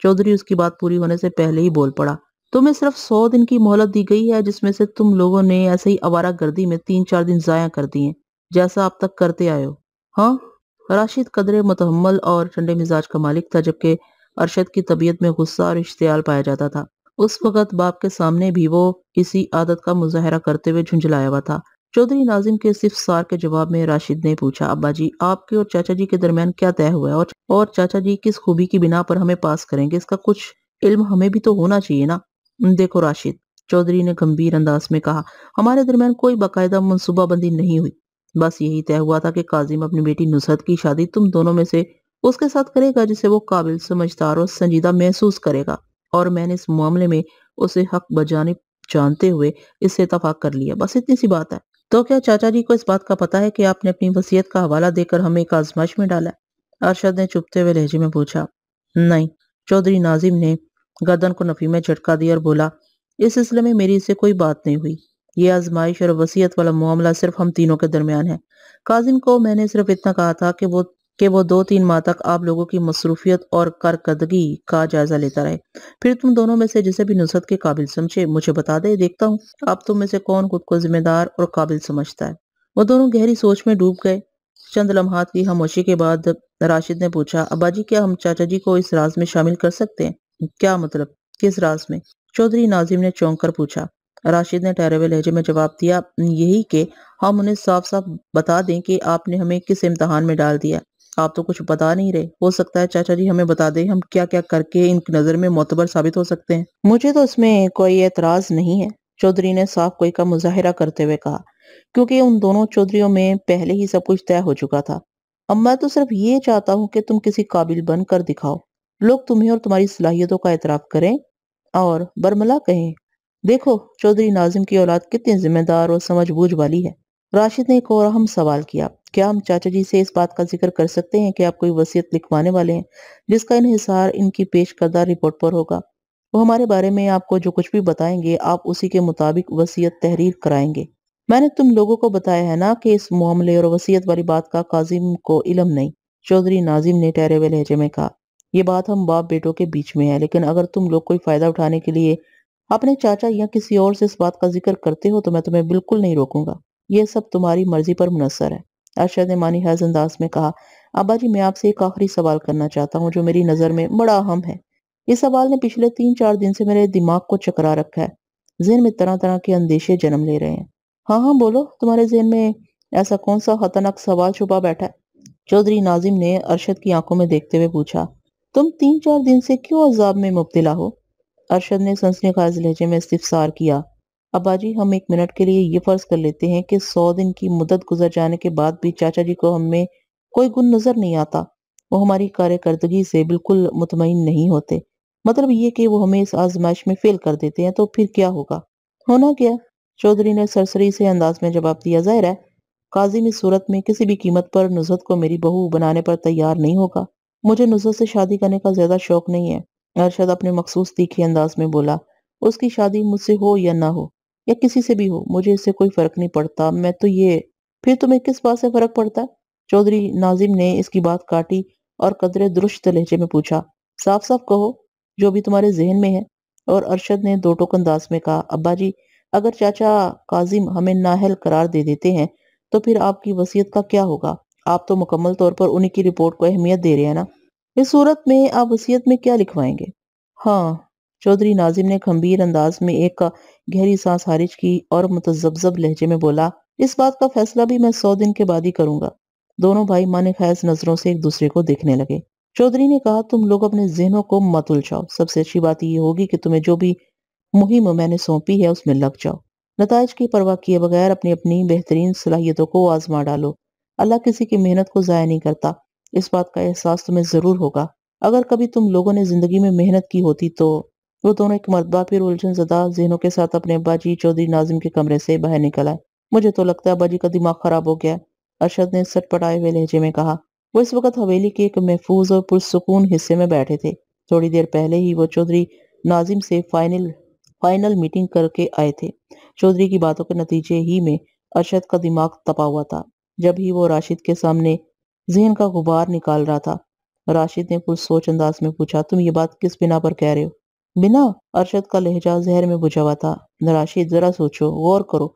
Speaker 1: चौधरी उसकी बात पूरी होने से पहले ही बोल पड़ा तुम्हें तो सिर्फ सौ दिन की मोहलत दी गई है जिसमें से तुम लोगों ने ऐसे ही अवारा गर्दी में तीन चार दिन जाया कर दिए जैसा आप तक करते आए हो हाँ राशिद कदरे मतहमल और ठंडे मिजाज का मालिक था जबकि अरशद की तबीयत में गुस्सा और इश्तियाल पाया जाता था उस वक़्त बाप के सामने भी वो इसी आदत का मुजाहरा करते हुए झुंझलाया हुआ था चौधरी नाजिम के सिर्फ सार के जवाब में राशिद ने पूछा अब्बा जी आपके और चाचा जी के दरमियान क्या तय हुआ है और चाचा जी किस खूबी की बिना पर हमें पास करेंगे इसका कुछ इल्म हमें भी तो होना चाहिए ना देखो राशिद चौधरी ने गंभीर अंदाज में कहा हमारे दरमियान कोई बाकायदा मनसूबाबंदी नहीं हुई बस यही तय हुआ था कि काजिम अपनी बेटी नुसरत की शादी तुम दोनों में से उसके साथ करेगा जिसे वो काबिल समझदार और संजीदा महसूस करेगा और मैंने इस मामले में उसे हक बजाने जानते हुए इससे इतफाक कर लिया बस इतनी सी बात है तो क्या चाचा जी को इस बात का पता है कि आपने अपनी वसीयत का हवाला देकर हमें एक आजमाश में डाला अरशद ने चुपते हुए लहजे में पूछा नहीं चौधरी नाजिम ने गर्दन को नफी में झटका दिया और बोला इस सिलसिले में मेरी इससे कोई बात नहीं हुई ये आजमाइश और वसीयत वाला मामला सिर्फ हम तीनों के दरमियान है काजिम को मैंने सिर्फ इतना कहा था कि वो कि वो दो तीन माह तक आप लोगों की मसरूफियत और कारकर्दगी का जायजा लेता रहे फिर तुम दोनों में से जिसे भी नुसरत के काबिल समझे मुझे बता दे देखता हूँ अब तुम में से कौन खुद को जिम्मेदार और काबिल समझता है वो दोनों गहरी सोच में डूब गए चंद लम्हात की खामोशी के बाद राशिद ने पूछा अब्बा जी क्या हम चाचा जी को इस राज में शामिल कर सकते हैं क्या मतलब किस राज में चौधरी नाजिम ने चौंक कर पूछा राशिद ने ठहरे हुए लहजे में जवाब दिया यही कि हम उन्हें साफ साफ बता दें कि आपने हमें किस इम्तहान में डाल दिया आप तो कुछ बता नहीं रहे हो सकता है चाचा जी हमें बता दें हम क्या क्या करके इनकी नज़र में मोतबर साबित हो सकते हैं मुझे तो इसमें कोई एतराज नहीं है चौधरी ने साफ कोई का मुजाहरा करते हुए कहा क्योंकि उन दोनों चौधरीों में पहले ही सब कुछ तय हो चुका था अब मैं तो सिर्फ ये चाहता हूँ कि तुम किसी काबिल बन कर दिखाओ लोग तुम्हें और तुम्हारी सलाहियतों का एतराफ़ करें और बरमला कहें देखो चौधरी नाजिम की औलाद कितनी जिम्मेदार और समझबूझ वाली है राशिद ने एक और अहम सवाल किया क्या हम चाचा जी से इस बात का जिक्र कर सकते हैं कि आप कोई वसीयत लिखवाने वाले हैं जिसका इन्हिसार इनकी पेश करदा रिपोर्ट पर होगा वो हमारे बारे में आपको जो कुछ भी बताएंगे आप उसी के मुताबिक वसीयत तहरीर कराएंगे मैंने तुम लोगों को बताया है ना कि इस मामले और वसीयत वाली बात का काजिम को इलम नहीं चौधरी नाजिम ने ठहरे हुए लहजे में कहा ये बात हम बाप बेटों के बीच में है लेकिन अगर तुम लोग कोई फायदा उठाने के लिए अपने चाचा या किसी और से इस बात का जिक्र करते हो तो मैं तुम्हें बिल्कुल नहीं रोकूंगा यह सब तुम्हारी मर्जी पर मुनसर है अरशद ने मानी हज अंदाज में कहा अब्बा जी मैं आपसे एक आखिरी सवाल करना चाहता हूँ जो मेरी नज़र में बड़ा अहम है इस सवाल ने पिछले तीन चार दिन से मेरे दिमाग को चकरा रखा है जहन में तरह तरह के अंदेशे जन्म ले रहे हैं हाँ हाँ बोलो तुम्हारे जहन में ऐसा कौन सा खतरनाक सवाल छुपा बैठा है चौधरी नाजिम ने अरशद की आंखों में देखते हुए पूछा तुम तीन चार दिन से क्यों अजाब में मुबतला हो अरशद ने सनसनी खाज लहजे में इस्तफसार किया अब जी हम एक मिनट के लिए ये फर्ज कर लेते हैं कि सौ दिन की मुदत गुजर जाने के बाद भी चाचा जी को हमें कोई गुण नजर नहीं आता वो हमारी कार्यकर्दगी से बिल्कुल मुतमिन नहीं होते मतलब ये कि वो हमें इस आजमाइश में फेल कर देते हैं तो फिर क्या होगा होना क्या चौधरी ने सरसरी से अंदाज में जवाब दिया जाहिर है काजिम इस सूरत में किसी भी कीमत पर नुजरत को मेरी बहू बनाने पर तैयार नहीं होगा मुझे नुजरत से शादी करने का ज्यादा शौक नहीं है अरशद अपने मखसूस तीखे अंदाज में बोला उसकी शादी मुझसे हो या ना हो या किसी से भी हो मुझे इससे कोई फर्क नहीं पड़ता मैं तो ये फिर तुम्हें किस बात से फर्क पड़ता चौधरी नाजिम ने इसकी बात काटी और कदरे दुरुस्त लहजे में पूछा साफ साफ कहो जो भी तुम्हारे जहन में है और अरशद ने दो टोक अंदाज में कहा अब्बा जी अगर चाचा काजिम हमें नाहल करार दे देते हैं तो फिर आपकी वसीयत का क्या होगा आप तो मुकम्मल तौर पर उन्हीं की रिपोर्ट को अहमियत दे रहे हैं ना इस सूरत में आप वसीयत में क्या लिखवाएंगे हाँ चौधरी नाजिम ने खम्बीर अंदाज में एक गहरी सांस खारिज की और मुतजबजब लहजे में बोला इस बात का फैसला भी मैं सौ दिन के बाद ही करूंगा दोनों भाई माने खैस नजरों से एक दूसरे को देखने लगे चौधरी ने कहा तुम लोग अपने जहनों को मत उलझाओ सबसे अच्छी बात यह होगी कि तुम्हें जो भी मुहिम मैंने सौंपी है उसमें लग जाओ नतज की परवाह किए बगैर अपनी अपनी बेहतरीन सलाहियतों को आजमा डालो अल्लाह किसी की मेहनत को जया नहीं करता इस बात का एहसास तुम्हें ज़रूर होगा अगर कभी तुम लोगों ने ज़िंदगी में मेहनत की होती तो वो दोनों एक मरतबा फिर उलझन जदा जहनों के साथ अपने अब्बाजी चौधरी नाजिम के कमरे से बाहर निकल आए मुझे तो लगता है अब्बाजी का दिमाग खराब हो गया अरशद ने सटपटाए हुए लहजे में कहा वो इस वक्त हवेली के एक महफूज और पुरसकून हिस्से में बैठे थे थोड़ी देर पहले ही वो चौधरी नाजिम से फाइनल फाइनल मीटिंग करके आए थे चौधरी की बातों के नतीजे ही में अरशद का दिमाग तपा हुआ था जब ही वो राशिद के सामने जहन का गुबार निकाल रहा था राशिद ने कुछ सोच अंदाज में पूछा तुम ये बात किस बिना पर कह रहे हो बिना अरशद का लहजा जहर में बुझा हुआ था राशिद जरा सोचो गौर करो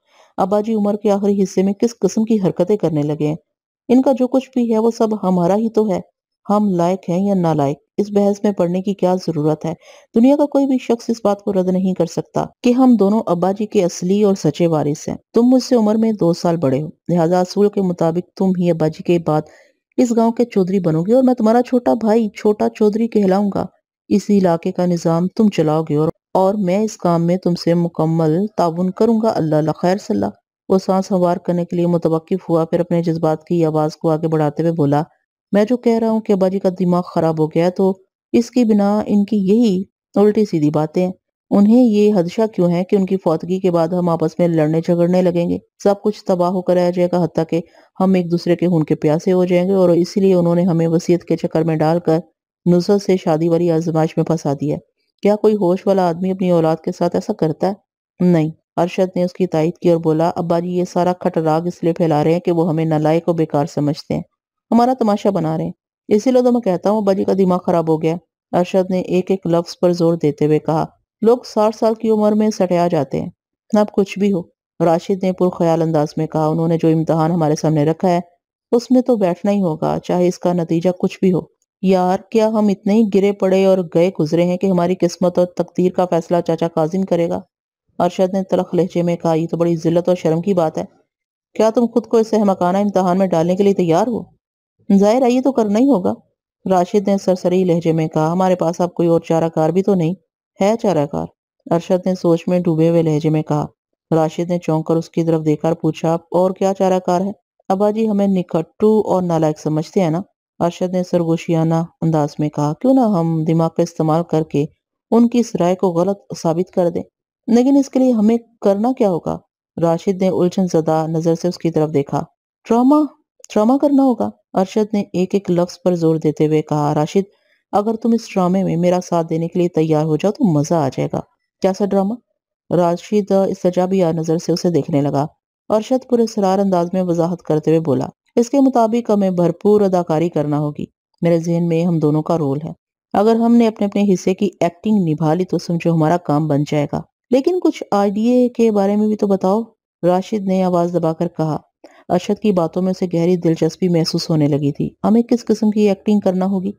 Speaker 1: अबाजी उम्र के आखिरी हिस्से में किस किस्म की हरकतें करने लगे हैं इनका जो कुछ भी है वो सब हमारा ही तो है हम लायक हैं या नालायक इस बहस में पढ़ने की क्या जरूरत है दुनिया का कोई भी शख्स इस बात को रद्द नहीं कर सकता कि हम दोनों अब्बा जी के असली और सच्चे वारिस हैं तुम मुझसे उम्र में दो साल बड़े हो लिहाजा असूल के मुताबिक तुम ही अब्बा जी के बाद इस गांव के चौधरी बनोगे और मैं तुम्हारा छोटा भाई छोटा चौधरी कहलाऊंगा इस इलाके का निज़ाम तुम चलाओगे और और मैं इस काम में तुमसे मुकम्मल ताउन करूंगा अल्लाह खैर सल्ला वो सांस हवार करने के लिए मुतवक़ हुआ फिर अपने जज्बात की आवाज़ को आगे बढ़ाते हुए बोला मैं जो कह रहा हूँ कि अबाजी का दिमाग ख़राब हो गया तो इसकी बिना इनकी यही उल्टी सीधी बातें उन्हें ये हदशा क्यों है कि उनकी फौतगी के बाद हम आपस में लड़ने झगड़ने लगेंगे सब कुछ तबाह होकर रह जाएगा हती कि हम एक दूसरे के खून के प्यासे हो जाएंगे और इसीलिए उन्होंने हमें वसीयत के चक्कर में डालकर नुसरत से शादी वाली आजमाइश में फंसा दिया क्या कोई होश वाला आदमी अपनी औलाद के साथ ऐसा करता है नहीं अरशद ने उसकी तायद की और बोला अब्बा जी ये सारा खटराग इसलिए फैला रहे हैं कि वो हमें नलायक को बेकार समझते हैं हमारा तमाशा बना रहे हैं इसीलिए तो मैं कहता हूँ अब्बा जी का दिमाग खराब हो गया अरशद ने एक एक लफ्ज पर जोर देते हुए कहा लोग साठ साल की उम्र में सटया जाते हैं अब कुछ भी हो राशिद ने पुरख्याल अंदाज में कहा उन्होंने जो इम्तहान हमारे सामने रखा है उसमें तो बैठना ही होगा चाहे इसका नतीजा कुछ भी हो यार क्या हम इतने ही गिरे पड़े और गए गुजरे हैं कि हमारी किस्मत और तकदीर का फैसला चाचा काजिम करेगा अरशद ने तलख लहजे में कहा तो बड़ी जिल्लत और शर्म की बात है क्या तुम खुद को इस सहमकाना इम्तहान में डालने के लिए तैयार हो जाहिर आइए तो करना ही होगा राशिद ने सरसरी लहजे में कहा हमारे पास अब कोई और चाराकार भी तो नहीं है चाराकार अरशद ने सोच में डूबे हुए लहजे में कहा राशिद ने चौंक कर उसकी तरफ देखकर पूछा और क्या चाराकार है अबा जी हमें निकट्टू और नालायक समझते हैं ना अरशद ने सरगोशियाना अंदाज में कहा क्यों ना हम दिमाग का इस्तेमाल करके उनकी इस राय को गलत साबित कर दें लेकिन इसके लिए हमें करना क्या होगा राशिद ने उलझन जदा नजर से उसकी तरफ देखा ट्रामा ट्रामा करना होगा अरशद ने एक एक लफ्ज पर जोर देते हुए कहा राशिद अगर तुम इस ड्रामे में मेरा साथ देने के लिए तैयार हो जाओ तो मजा आ जाएगा कैसा ड्रामा राशिद इस नजर से उसे देखने लगा अरशद पूरे सरार अंदाज में वजाहत करते हुए बोला इसके मुताबिक हमें भरपूर अदाकारी करना होगी मेरे जहन में हम दोनों का रोल है अगर हमने अपने अपने हिस्से की एक्टिंग निभा ली तो समझो हमारा काम बन जाएगा लेकिन कुछ आइडिए के बारे में भी तो बताओ राशिद ने आवाज दबाकर कहा अरशद की बातों में उसे गहरी दिलचस्पी महसूस होने लगी थी हमें किस किस्म की एक्टिंग करना होगी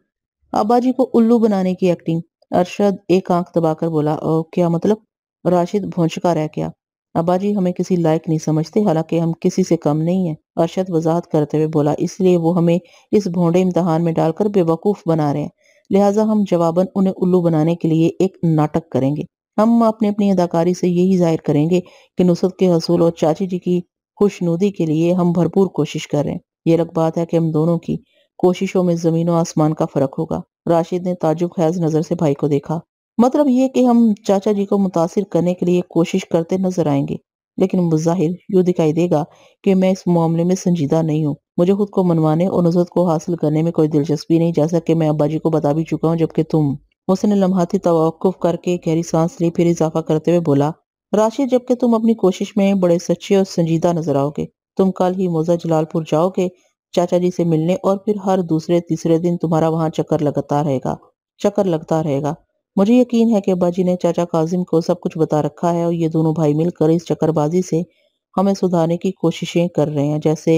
Speaker 1: आबाजी को उल्लू बनाने की एक्टिंग अरशद एक आंख दबाकर बोला ओ, क्या मतलब राशिद भोंचका रह गया अबाजी हमें किसी लायक नहीं समझते हालांकि हम किसी से कम नहीं हैं अरशद वजाहत करते हुए बोला इसलिए वो हमें इस भोंडे इम्तहान में डालकर बेवकूफ़ बना रहे हैं लिहाजा हम जवाबन उन्हें उल्लू बनाने के लिए एक नाटक करेंगे हम अपने अपनी अदाकारी से यही जाहिर करेंगे कि नुसरत के हसूल और चाची जी की खुशनुदी के लिए हम भरपूर कोशिश कर रहे हैं ये अलग बात है कि हम दोनों की कोशिशों में ज़मीन और आसमान का फ़र्क होगा राशिद ने ताजुब खैज नज़र से भाई को देखा मतलब ये कि हम चाचा जी को मुतासर करने के लिए कोशिश करते नजर आएंगे लेकिन मुजाहिर यूँ दिखाई देगा कि मैं इस मामले में संजीदा नहीं हूँ मुझे खुद को मनवाने और नजरत को हासिल करने में कोई दिलचस्पी नहीं जैसा कि मैं अब्बा जी को बता भी चुका हूँ जबकि तुम उसने लम्हाती तवक़ुफ़ करके गहरी सांस ली फिर इजाफा करते हुए बोला राशिद जबकि तुम अपनी कोशिश में बड़े सच्चे और संजीदा नजर आओगे तुम कल ही मोजा जलालपुर जाओगे चाचा जी से मिलने और फिर हर दूसरे तीसरे दिन तुम्हारा वहाँ चक्कर लगता रहेगा चक्कर लगता रहेगा मुझे यकीन है कि अब्बाजी ने चाचा काजिम को सब कुछ बता रखा है और ये दोनों भाई मिलकर इस चक्करबाजी से हमें सुधारने की कोशिशें कर रहे हैं जैसे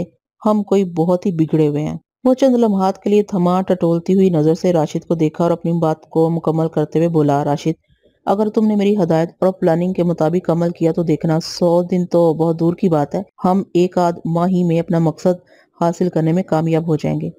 Speaker 1: हम कोई बहुत ही बिगड़े हुए हैं वो चंद लम्हात के लिए थमा टटोलती हुई नज़र से राशिद को देखा और अपनी बात को मुकम्मल करते हुए बोला राशिद अगर तुमने मेरी हदायत और प्लानिंग के मुताबिक अमल किया तो देखना सौ दिन तो बहुत दूर की बात है हम एक आध माह ही में अपना मकसद हासिल करने में कामयाब हो जाएंगे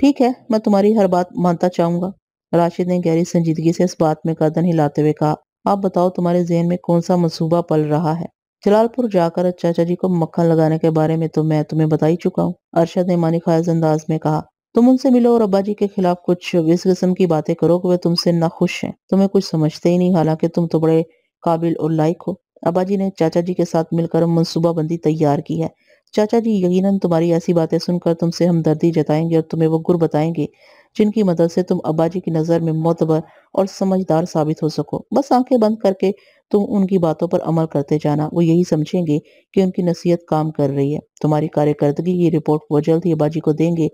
Speaker 1: ठीक है मैं तुम्हारी हर बात मानता चाहूंगा राशिद ने गहरी संजीदगी से इस बात में गर्दन हिलाते हुए कहा आप बताओ तुम्हारे जहन में कौन सा मनसूबा पल रहा है जलालपुर जाकर चाचा जी को मक्खन लगाने के बारे में तो मैं तुम्हें बता ही चुका हूँ अरशद ने मानी खास अंदाज में कहा तुम उनसे मिलो और अब्बा जी के खिलाफ कुछ इस किस्म की बातें करो कि वे तुमसे ना खुश हैं तुम्हें कुछ समझते ही नहीं हालांकि तुम तो बड़े काबिल और लायक हो अब्बा जी ने चाचा जी के साथ मिलकर मनसूबाबंदी तैयार की है चाचा जी यकीनन तुम्हारी ऐसी बातें सुनकर तुमसे हमदर्दी जताएंगे और तुम्हें वो गुर बताएंगे जिनकी मदद से तुम अब्बाजी की नज़र में मोतबर और समझदार साबित हो सको बस आंखें बंद करके तुम उनकी बातों पर अमल करते जाना वो यही समझेंगे कि उनकी नसीहत काम कर रही है तुम्हारी कार्यकर्दगी ये रिपोर्ट वो जल्द ही अब्बाजी को देंगे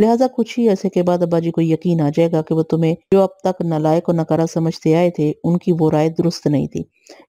Speaker 1: लिहाजा कुछ ही ऐसे के बाद अब्बाजी को यकीन आ जाएगा कि वो तुम्हें जो अब तक नलायक और नकारा समझते आए थे उनकी वो राय दुरुस्त नहीं थी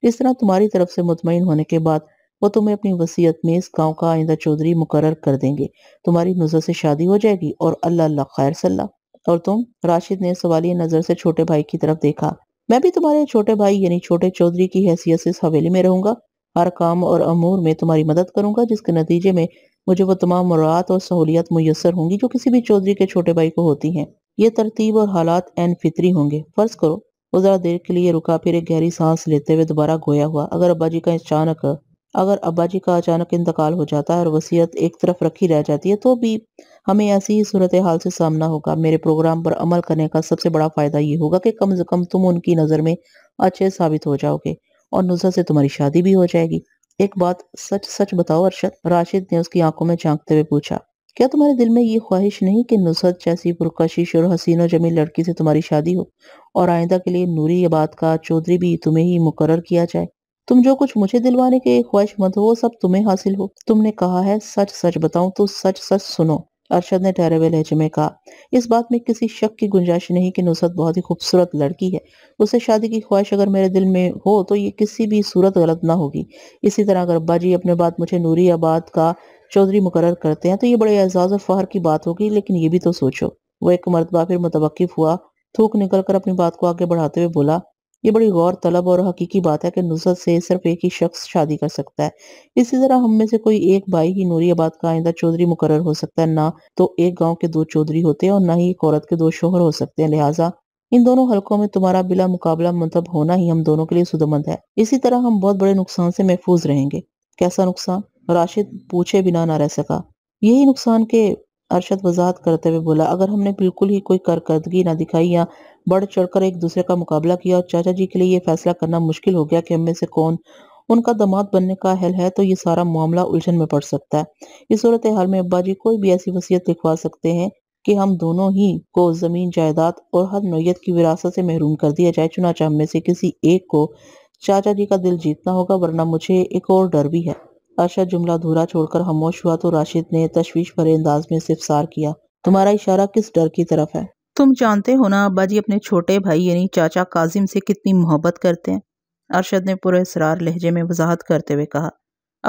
Speaker 1: इस तरह तुम्हारी तरफ से मुतमिन होने के बाद वो तुम्हें अपनी वसीयत में इस गांव का आइंदा चौधरी मुकर कर देंगे तुम्हारी नुजर से शादी हो जाएगी और अल्लाह अल्लाह खैर सल्ला और तुम राशिद ने सवालिया नजर से छोटे भाई की तरफ देखा मैं भी तुम्हारे छोटे भाई यानी छोटे चौधरी की हैसियत से इस हवेली में रहूंगा हर काम और अमूर में तुम्हारी मदद करूंगा जिसके नतीजे में मुझे वो तमाम मुराद और सहूलियत मैसर होंगी जो किसी भी चौधरी के छोटे भाई को होती हैं ये तरतीब और हालात एन फितरी होंगे फर्ज करो वो जरा देर के लिए रुका फिर एक गहरी सांस लेते हुए दोबारा गोया हुआ अगर अब्बा जी का अचानक अगर अब्बा जी का अचानक इंतकाल हो जाता है और वसीयत एक तरफ रखी रह जाती है तो भी हमें ऐसी ही सूरत हाल से सामना होगा मेरे प्रोग्राम पर अमल करने का सबसे बड़ा फ़ायदा ये होगा कि कम से कम तुम उनकी नज़र में अच्छे साबित हो जाओगे और नुसरत से तुम्हारी शादी भी हो जाएगी एक बात सच सच बताओ अरशद राशिद ने उसकी आंखों में झांकते हुए पूछा क्या तुम्हारे दिल में ये ख्वाहिश नहीं कि नुसरत जैसी पुरकशिश और हसीनो जमील लड़की से तुम्हारी शादी हो और आइंदा के लिए नूरी आबाद का चौधरी भी तुम्हें ही मुकर किया जाए तुम जो कुछ मुझे दिलवाने की ख्वाहिशमंद हो वो सब तुम्हें हासिल हो तुमने कहा है सच सच बताऊं तो सच सच सुनो अरशद ने ठहरे हुए लहजे में कहा इस बात में किसी शक की गुंजाइश नहीं कि नुसरत बहुत ही खूबसूरत लड़की है उसे शादी की ख्वाहिश अगर मेरे दिल में हो तो ये किसी भी सूरत गलत ना होगी इसी तरह अगर अब्बा जी अपने बात मुझे नूरी आबाद का चौधरी मुकर करते हैं तो ये बड़े एजाज और फ़हर की बात होगी लेकिन ये भी तो सोचो वो एक मरतबा फिर मुतवक़ हुआ थूक निकल कर अपनी बात को आगे बढ़ाते हुए बोला ये बड़ी गौर तलब और हकीकी बात है कि नुसरत से सिर्फ एक ही शख्स शादी कर सकता है इसी तरह हम में से कोई एक भाई ही नूरी आबाद का आइंदा चौधरी मुकर हो सकता है ना तो एक गांव के दो चौधरी होते हैं और ना ही एक औरत के दो शोहर हो सकते हैं लिहाजा इन दोनों हलकों में तुम्हारा बिला मुकाबला मतलब होना ही हम दोनों के लिए सुदमंद है इसी तरह हम बहुत बड़े नुकसान से महफूज रहेंगे कैसा नुकसान राशिद पूछे बिना ना रह सका यही नुकसान के अरशद वजाहत करते हुए बोला अगर हमने बिल्कुल ही कोई कारकर्दगी ना दिखाई या बढ़ चढ़कर एक दूसरे का मुकाबला किया और चाचा जी के लिए यह फैसला करना मुश्किल हो गया कि हमें से कौन उनका दमाद बनने का अहल है तो ये सारा मामला उलझन में पड़ सकता है इस सूरत हाल में अब्बा जी कोई भी ऐसी वसीयत लिखवा सकते हैं कि हम दोनों ही को ज़मीन जायदाद और हर नोयत की विरासत से महरूम कर दिया जाए चुनाचा हमें में से किसी एक को चाचा जी का दिल जीतना होगा वरना मुझे एक और डर भी है अर्शद जुमला अधूरा छोड़कर खामोश हुआ तो राशिद ने तशवीश भरे अंदाज में सिफसार किया तुम्हारा इशारा किस डर की तरफ है तुम जानते हो ना अब्बा जी अपने छोटे भाई यानी चाचा काजिम से कितनी मोहब्बत करते हैं अरशद ने पूरे इसरार लहजे में वजाहत करते हुए कहा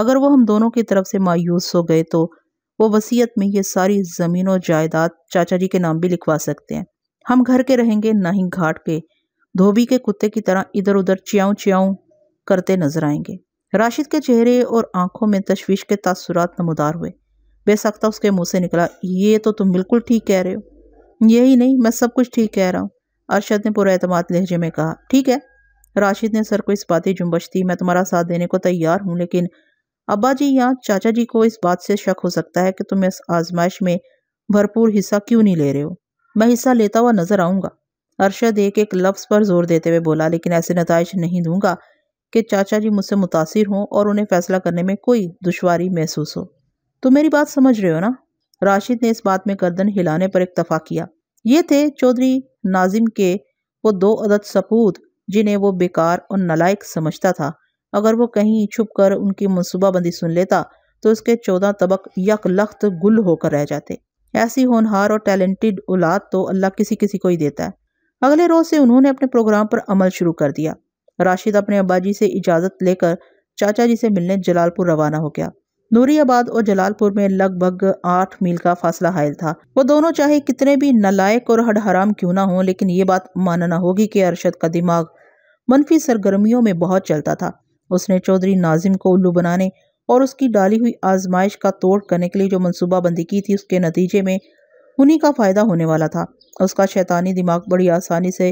Speaker 1: अगर वो हम दोनों की तरफ से मायूस हो गए तो वो वसीयत में ये सारी ज़मीन और जायदाद चाचा जी के नाम भी लिखवा सकते हैं हम घर के रहेंगे ना ही घाट के धोबी के कुत्ते की तरह इधर उधर चियाऊँ चियाऊँ करते नजर आएंगे राशिद के चेहरे और आंखों में तशवीश के तासुरात नमदार हुए बेसख्ता उसके मुंह से निकला ये तो तुम बिल्कुल ठीक कह रहे हो यही नहीं मैं सब कुछ ठीक कह रहा हूँ अरशद ने पूरा अतमाद लहजे में कहा ठीक है राशिद ने सर को इस बातें जुम्बश दी मैं तुम्हारा साथ देने को तैयार हूँ लेकिन अब्बा जी या चाचा जी को इस बात से शक हो सकता है कि तुम इस आजमाइश में भरपूर हिस्सा क्यों नहीं ले रहे हो मैं हिस्सा लेता हुआ नजर आऊँगा अरशद एक एक लफ्ज़ पर जोर देते हुए बोला लेकिन ऐसे नतज नहीं दूंगा कि चाचा जी मुझसे मुतासर हों और उन्हें फ़ैसला करने में कोई दुशारी महसूस हो तो मेरी बात समझ रहे हो ना राशिद ने इस बात में गर्दन हिलाने पर इतफा किया ये थे चौधरी नाजिम के वो दो अदद सपूत जिन्हें वो बेकार और नलायक समझता था अगर वो कहीं छुप कर उनकी मनसूबाबंदी सुन लेता तो उसके चौदह तबक यक लख्त गुल होकर रह जाते ऐसी होनहार और टैलेंटेड औलाद तो अल्लाह किसी किसी को ही देता है अगले रोज़ से उन्होंने अपने प्रोग्राम पर अमल शुरू कर दिया राशिद अपने अब्बाजी से इजाज़त लेकर चाचा जी से मिलने जलालपुर रवाना हो गया नूरियाबाद और जलालपुर में लगभग आठ मील का फासला हायल था वो दोनों चाहे कितने भी नलायक और हडहराम क्यों ना हों लेकिन ये बात मानना होगी कि अरशद का दिमाग मनफी सरगर्मियों में बहुत चलता था उसने चौधरी नाजिम को उल्लू बनाने और उसकी डाली हुई आजमाइश का तोड़ करने के लिए जो मनसूबाबंदी की थी उसके नतीजे में उन्हीं का फ़ायदा होने वाला था उसका शैतानी दिमाग बड़ी आसानी से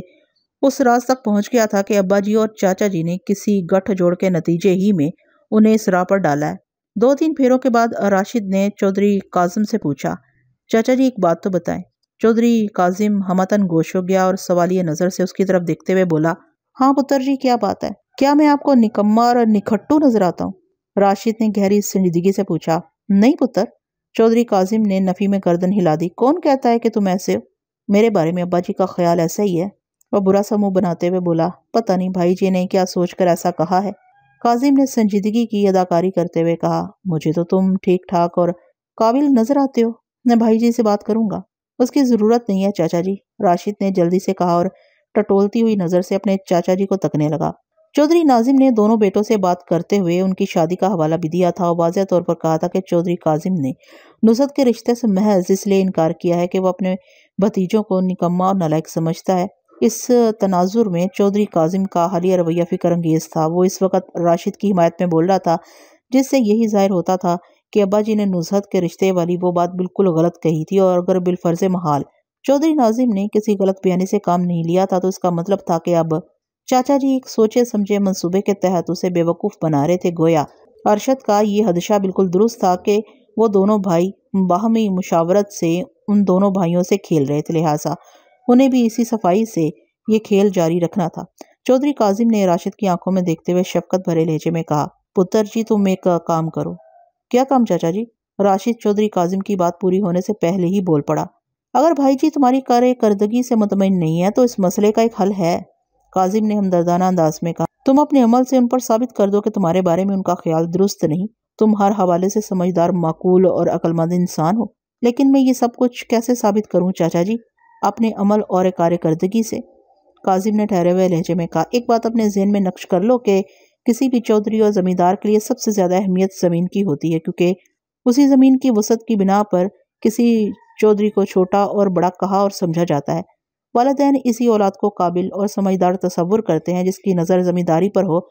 Speaker 1: उस राज तक पहुंच गया था कि अब्बा जी और चाचा जी ने किसी गठजोड़ के नतीजे ही में उन्हें इस राह पर डाला है दो तीन फेरों के बाद राशिद ने चौधरी काजिम से पूछा चाचा जी एक बात तो बताएं चौधरी काजिम हमतन गोश हो गया और सवालिया नज़र से उसकी तरफ देखते हुए बोला हाँ पुत्र जी क्या बात है क्या मैं आपको निकम्मा और निखट्टू नजर आता हूँ राशिद ने गहरी संजीदगी से पूछा नहीं पुत्र चौधरी काजिम ने नफ़ी में गर्दन हिला दी कौन कहता है कि तुम ऐसे हो मेरे बारे में अब्बा जी का ख्याल ऐसा ही है वह बुरा सा मुंह बनाते हुए बोला पता नहीं भाई जी ने क्या सोचकर ऐसा कहा है काजिम ने संजीदगी की अदाकारी करते हुए कहा मुझे तो तुम ठीक ठाक और काबिल नजर आते हो मैं भाई जी से बात करूंगा उसकी ज़रूरत नहीं है चाचा जी राशिद ने जल्दी से कहा और टटोलती हुई नज़र से अपने चाचा जी को तकने लगा चौधरी नाजिम ने दोनों बेटों से बात करते हुए उनकी शादी का हवाला भी दिया था और वाजह तौर पर कहा था कि चौधरी काजिम ने नुसरत के रिश्ते से महज इसलिए इनकार किया है कि वह अपने भतीजों को निकम्मा और नलायक समझता है इस तनाजुर में चौधरी काजिम का हालिया रवैया फ़िक्र अंगेज़ था वो इस वक्त राशिद की हिमायत में बोल रहा था जिससे यही जाहिर होता था कि अब्बा जी ने नुजहत के रिश्ते वाली वो बात बिल्कुल गलत कही थी और अगर बिलफर्ज महाल चौधरी नाजिम ने किसी गलत बयानी से काम नहीं लिया था तो इसका मतलब था कि अब चाचा जी एक सोचे समझे मंसूबे के तहत उसे बेवकूफ़ बना रहे थे गोया अरशद का ये हदशा बिल्कुल दुरुस्त था कि वो दोनों भाई बाहमी मुशावरत से उन दोनों भाइयों से खेल रहे थे लिहाजा उन्हें भी इसी सफाई से ये खेल जारी रखना था चौधरी काजिम ने राशिद की आंखों में देखते हुए शफकत भरे लहजे में कहा पुत्र जी तुम एक का काम करो क्या काम चाचा जी राशिद चौधरी काजिम की बात पूरी होने से पहले ही बोल पड़ा अगर भाई जी तुम्हारी कार्य करदगी से मुतमिन नहीं है तो इस मसले का एक हल है काजिम ने हमदर्दाना अंदाज में कहा तुम अपने अमल से उन पर साबित कर दो कि तुम्हारे बारे में उनका ख्याल दुरुस्त नहीं तुम हर हवाले से समझदार माकूल और अकलमंद इंसान हो लेकिन मैं ये सब कुछ कैसे साबित करूं चाचा जी अपने अमल और कार्यकर्दगी से काजिम ने ठहरे हुए लहजे में कहा एक बात अपने जहन में नक्श कर लो कि किसी भी चौधरी और ज़मींदार के लिए सबसे ज़्यादा अहमियत ज़मीन की होती है क्योंकि उसी ज़मीन की वसत की बिना पर किसी चौधरी को छोटा और बड़ा कहा और समझा जाता है वालदेन इसी औलाद को काबिल और समझदार तस्वुर करते हैं जिसकी नज़र ज़मींदारी पर हो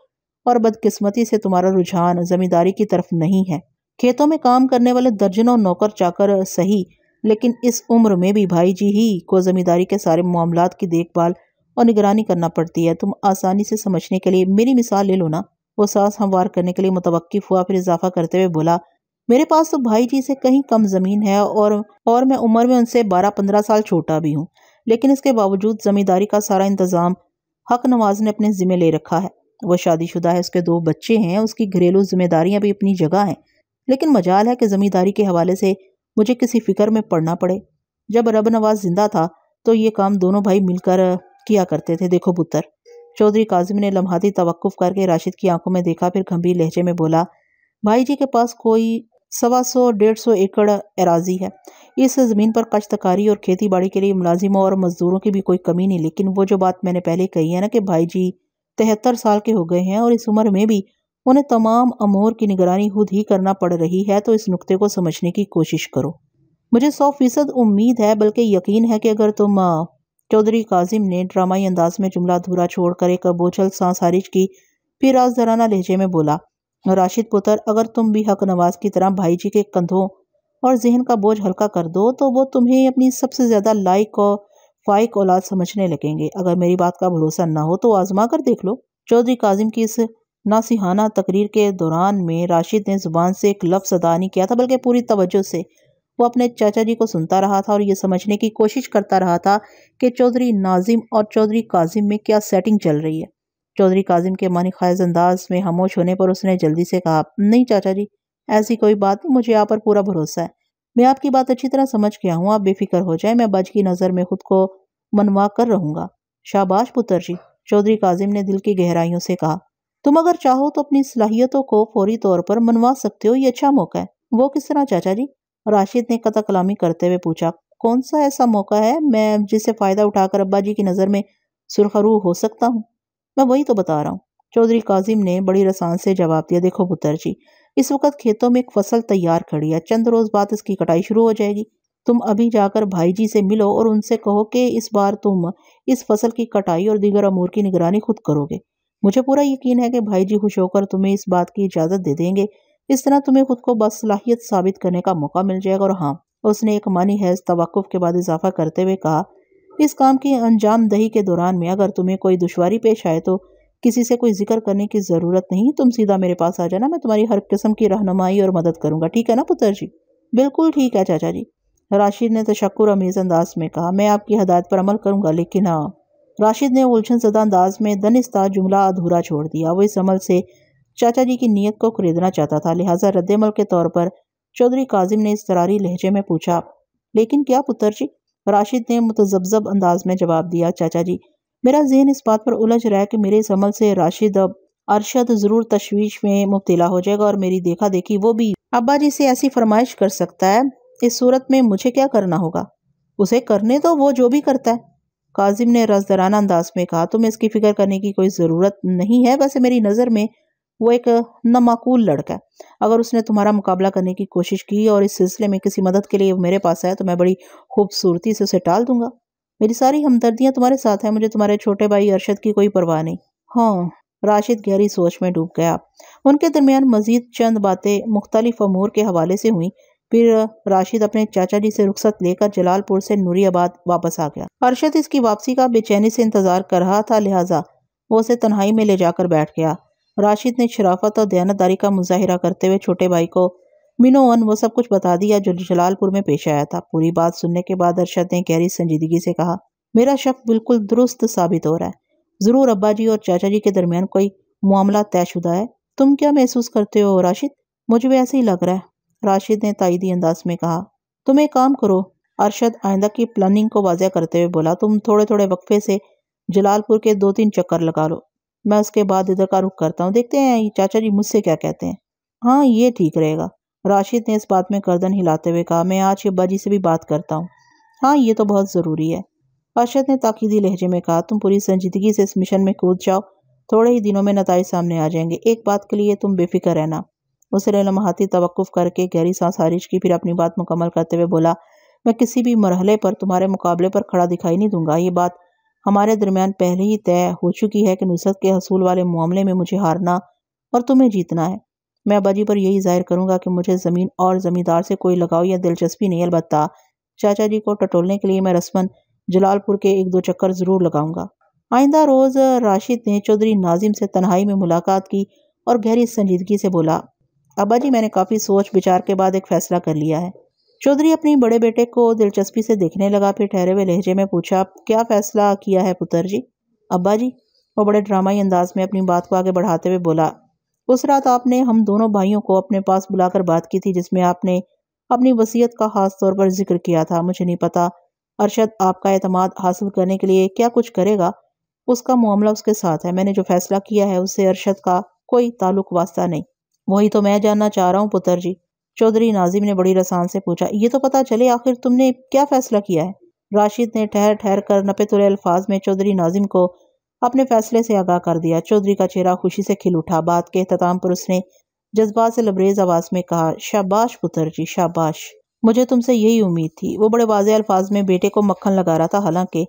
Speaker 1: और बदकस्मती से तुम्हारा रुझान ज़मींदारी की तरफ नहीं है खेतों में काम करने वाले दर्जनों नौकर चाकर सही लेकिन इस उम्र में भी भाई जी ही को ज़मींदारी के सारे मामला की देखभाल और निगरानी करना पड़ती है तुम आसानी से समझने के लिए मेरी मिसाल ले लो ना वो सांस हमवार करने के लिए मुतवक़ हुआ फिर इजाफा करते हुए बोला मेरे पास तो भाई जी से कहीं कम ज़मीन है और और मैं उम्र में उनसे बारह पंद्रह साल छोटा भी हूँ लेकिन इसके बावजूद ज़मींदारी का सारा इंतज़ाम हक नवाज ने अपने ज़िम्मे ले रखा है वो शादीशुदा है उसके दो बच्चे हैं उसकी घरेलू जिम्मेदारियाँ भी अपनी जगह हैं लेकिन मजाल है कि ज़मींदारी के हवाले से मुझे किसी फिक्र में पड़ना पड़े जब रब नवाज जिंदा था तो ये काम दोनों भाई मिलकर किया करते थे देखो पुत्र चौधरी काजिम ने लम्हाती तवक़ुफ़ करके राशिद की आंखों में देखा फिर गंभीर लहजे में बोला भाई जी के पास कोई सवा सौ डेढ़ सौ एकड़ एराजी है इस ज़मीन पर कश्तकारी और खेती बाड़ी के लिए मुलाजिमों और मज़दूरों की भी कोई कमी नहीं लेकिन वो जो बात मैंने पहले कही है ना कि भाई जी तिहत्तर साल के हो गए हैं और इस उम्र में भी उन्हें तमाम अमूर की निगरानी खुद ही करना पड़ रही है तो इस नुक्ते को समझने की कोशिश करो मुझे सौ फीसद उम्मीद है बल्कि यकीन है कि अगर तुम चौधरी काजिम ने ड्रामाई अंदाज में जुमला अधूरा छोड़कर एक बोझल सांस हारिज की फिर राजदराना लहजे में बोला राशिद पुत्र अगर तुम भी हक नवाज की तरह भाई जी के कंधों और जहन का बोझ हल्का कर दो तो वो तुम्हें अपनी सबसे ज़्यादा लाइक और फाइक औलाद समझने लगेंगे अगर मेरी बात का भरोसा ना हो तो आजमा कर देख लो चौधरी काजिम की इस नासिहाना तकरीर के दौरान में राशिद ने ज़ुबान से एक लफ्ज़ अदा नहीं किया था बल्कि पूरी तवज्जो से वो अपने चाचा जी को सुनता रहा था और ये समझने की कोशिश करता रहा था कि चौधरी नाजिम और चौधरी काजिम में क्या सेटिंग चल रही है चौधरी काजिम के मानी खायज अंदाज में खामोश होने पर उसने जल्दी से कहा नहीं चाचा जी ऐसी कोई बात नहीं मुझे आप पर पूरा भरोसा है मैं आपकी बात अच्छी तरह समझ गया हूँ आप बेफिक्र हो जाए मैं बज की नज़र में खुद को मनवा कर रहूँगा शाबाश पुत्र जी चौधरी काजिम ने दिल की गहराइयों से कहा तुम अगर चाहो तो अपनी सलाहियतों को फौरी तौर पर मनवा सकते हो ये अच्छा मौका है वो किस तरह चाचा जी राशिद ने कता कलामी करते हुए पूछा कौन सा ऐसा मौका है मैं जिसे फ़ायदा उठाकर अब्बा जी की नज़र में सुरखरू हो सकता हूँ मैं वही तो बता रहा हूँ चौधरी काजिम ने बड़ी रसान से जवाब दिया देखो पुत्र जी इस वक्त खेतों में एक फसल तैयार खड़ी है चंद रोज़ बाद इसकी कटाई शुरू हो जाएगी तुम अभी जाकर भाई जी से मिलो और उनसे कहो कि इस बार तुम इस फसल की कटाई और दीगर अमूर की निगरानी खुद करोगे मुझे पूरा यकीन है कि भाई जी खुश होकर तुम्हें इस बात की इजाज़त दे देंगे इस तरह तुम्हें खुद को बसलाहियत साबित करने का मौका मिल जाएगा और हाँ उसने एक मानी हैज तवक़ के बाद इजाफा करते हुए कहा इस काम की अंजाम दही के दौरान में अगर तुम्हें कोई दुशारी पेश आए तो किसी से कोई जिक्र करने की ज़रूरत नहीं तुम सीधा मेरे पास आ जाना मैं तुम्हारी हर किस्म की रहनुमाई और मदद करूँगा ठीक है ना पुत्र जी बिल्कुल ठीक है चाचा जी राशिद ने तशक्र अमीज़ अंदाज में कहा मैं आपकी हदायत पर अमल करूँगा लेकिन हाँ राशिद ने उलझन सदा अंदाज में दनिस्ता जुमला अधूरा छोड़ दिया वो इस अमल से चाचा जी की नीयत को खरीदना चाहता था लिहाजा रद्दमल के तौर पर चौधरी काजिम ने इस तरारी लहजे में पूछा लेकिन क्या पुत्र जी राशिद ने मुतजब अंदाज में जवाब दिया चाचा जी मेरा जहन इस बात पर उलझ रहा है कि मेरे इस अमल से राशिद अब अरशद ज़रूर तशवीश में मुबतला हो जाएगा और मेरी देखा देखी वो भी अब्बा जी से ऐसी फरमाइश कर सकता है इस सूरत में मुझे क्या करना होगा उसे करने तो वो जो भी करता है काजिम ने रसदराना अंदाज में कहा तुम्हें इसकी फ़िक्र करने की कोई ज़रूरत नहीं है वैसे मेरी नज़र में वो एक नमाकूल लड़का है अगर उसने तुम्हारा मुकाबला करने की कोशिश की और इस सिलसिले में किसी मदद के लिए मेरे पास आया तो मैं बड़ी खूबसूरती से उसे टाल दूंगा मेरी सारी हमदर्दियाँ तुम्हारे साथ हैं मुझे तुम्हारे छोटे भाई अरशद की कोई परवाह नहीं हाँ राशिद गहरी सोच में डूब गया उनके दरमियान मजीद चंद बातें मुख्तलिफ अमूर के हवाले से हुई फिर राशिद अपने चाचा जी से रुख्सत लेकर जलालपुर से नूरियाबाद वापस आ गया अरशद इसकी वापसी का बेचैनी से इंतजार कर रहा था लिहाजा वो उसे तन्हाई में ले जाकर बैठ गया राशिद ने शराफत और दयानतदारी का मुजाहरा करते हुए छोटे भाई को मिनोवन वो सब कुछ बता दिया जो जलालपुर में पेश आया था पूरी बात सुनने के बाद अरशद ने गहरी संजीदगी से कहा मेरा शक बिल्कुल दुरुस्त साबित हो रहा है ज़रूर अब्बा जी और चाचा जी के दरमियान कोई मामला तयशुदा है तुम क्या महसूस करते हो राशिद मुझे ऐसे ही लग रहा है राशिद ने तयदी अंदाज में कहा तुम एक काम करो अरशद आइंदा की प्लानिंग को वाजिया करते हुए बोला तुम थोड़े थोड़े वक्फे से जलालपुर के दो तीन चक्कर लगा लो मैं उसके बाद इधर का रुख करता हूँ देखते हैं ये चाचा जी मुझसे क्या कहते हैं हाँ ये ठीक रहेगा राशिद ने इस बात में गर्दन हिलाते हुए कहा मैं आज अब्बा जी से भी बात करता हूँ हाँ ये तो बहुत ज़रूरी है अरशद ने ताकीदी लहजे में कहा तुम पूरी संजीदगी से इस मिशन में कूद जाओ थोड़े ही दिनों में नतज सामने आ जाएंगे एक बात के लिए तुम बेफिक्र रहना उसने लम्हाती तवक़ुफ़ करके गहरी सांस हारिश की फिर अपनी बात मुकम्मल करते हुए बोला मैं किसी भी मरहले पर तुम्हारे मुकाबले पर खड़ा दिखाई नहीं दूंगा ये बात हमारे दरमियान पहले ही तय हो चुकी है कि नुसरत के हसूल वाले मामले में मुझे हारना और तुम्हें जीतना है मैं अबाजी पर यही जाहिर करूंगा कि मुझे ज़मीन और ज़मींदार से कोई लगाव या दिलचस्पी नहीं अलबत्ता चाचा जी को टटोलने के लिए मैं रस्मन जलालपुर के एक दो चक्कर ज़रूर लगाऊंगा आइंदा रोज़ राशिद ने चौधरी नाजिम से तन्हाई में मुलाकात की और गहरी संजीदगी से बोला अब्बा जी मैंने काफ़ी सोच विचार के बाद एक फ़ैसला कर लिया है चौधरी अपने बड़े बेटे को दिलचस्पी से देखने लगा फिर ठहरे हुए लहजे में पूछा क्या फ़ैसला किया है पुत्र जी अब्बा जी वो बड़े ड्रामाई अंदाज में अपनी बात को आगे बढ़ाते हुए बोला उस रात आपने हम दोनों भाइयों को अपने पास बुलाकर बात की थी जिसमें आपने अपनी वसीयत का खास तौर पर जिक्र किया था मुझे नहीं पता अरशद आपका अतमाद हासिल करने के लिए क्या कुछ करेगा उसका मामला उसके साथ है मैंने जो फैसला किया है उससे अरशद का कोई ताल्लुक वास्ता नहीं वही तो मैं जानना चाह रहा हूँ पुत्र जी चौधरी नाजिम ने बड़ी रसान से पूछा ये तो पता चले आखिर तुमने क्या फैसला किया है राशिद ने ठहर ठहर कर नपे तुरे अल्फाज में चौधरी नाजिम को अपने फैसले से आगाह कर दिया चौधरी का चेहरा खुशी से खिल उठा बात के अहतमाम पर उसने जज्बा से लबरेज आवाज़ में कहा शाबाश पुत्र जी शाबाश मुझे तुमसे यही उम्मीद थी वो बड़े वाज अल्फाज में बेटे को मक्खन लगा रहा था हालांकि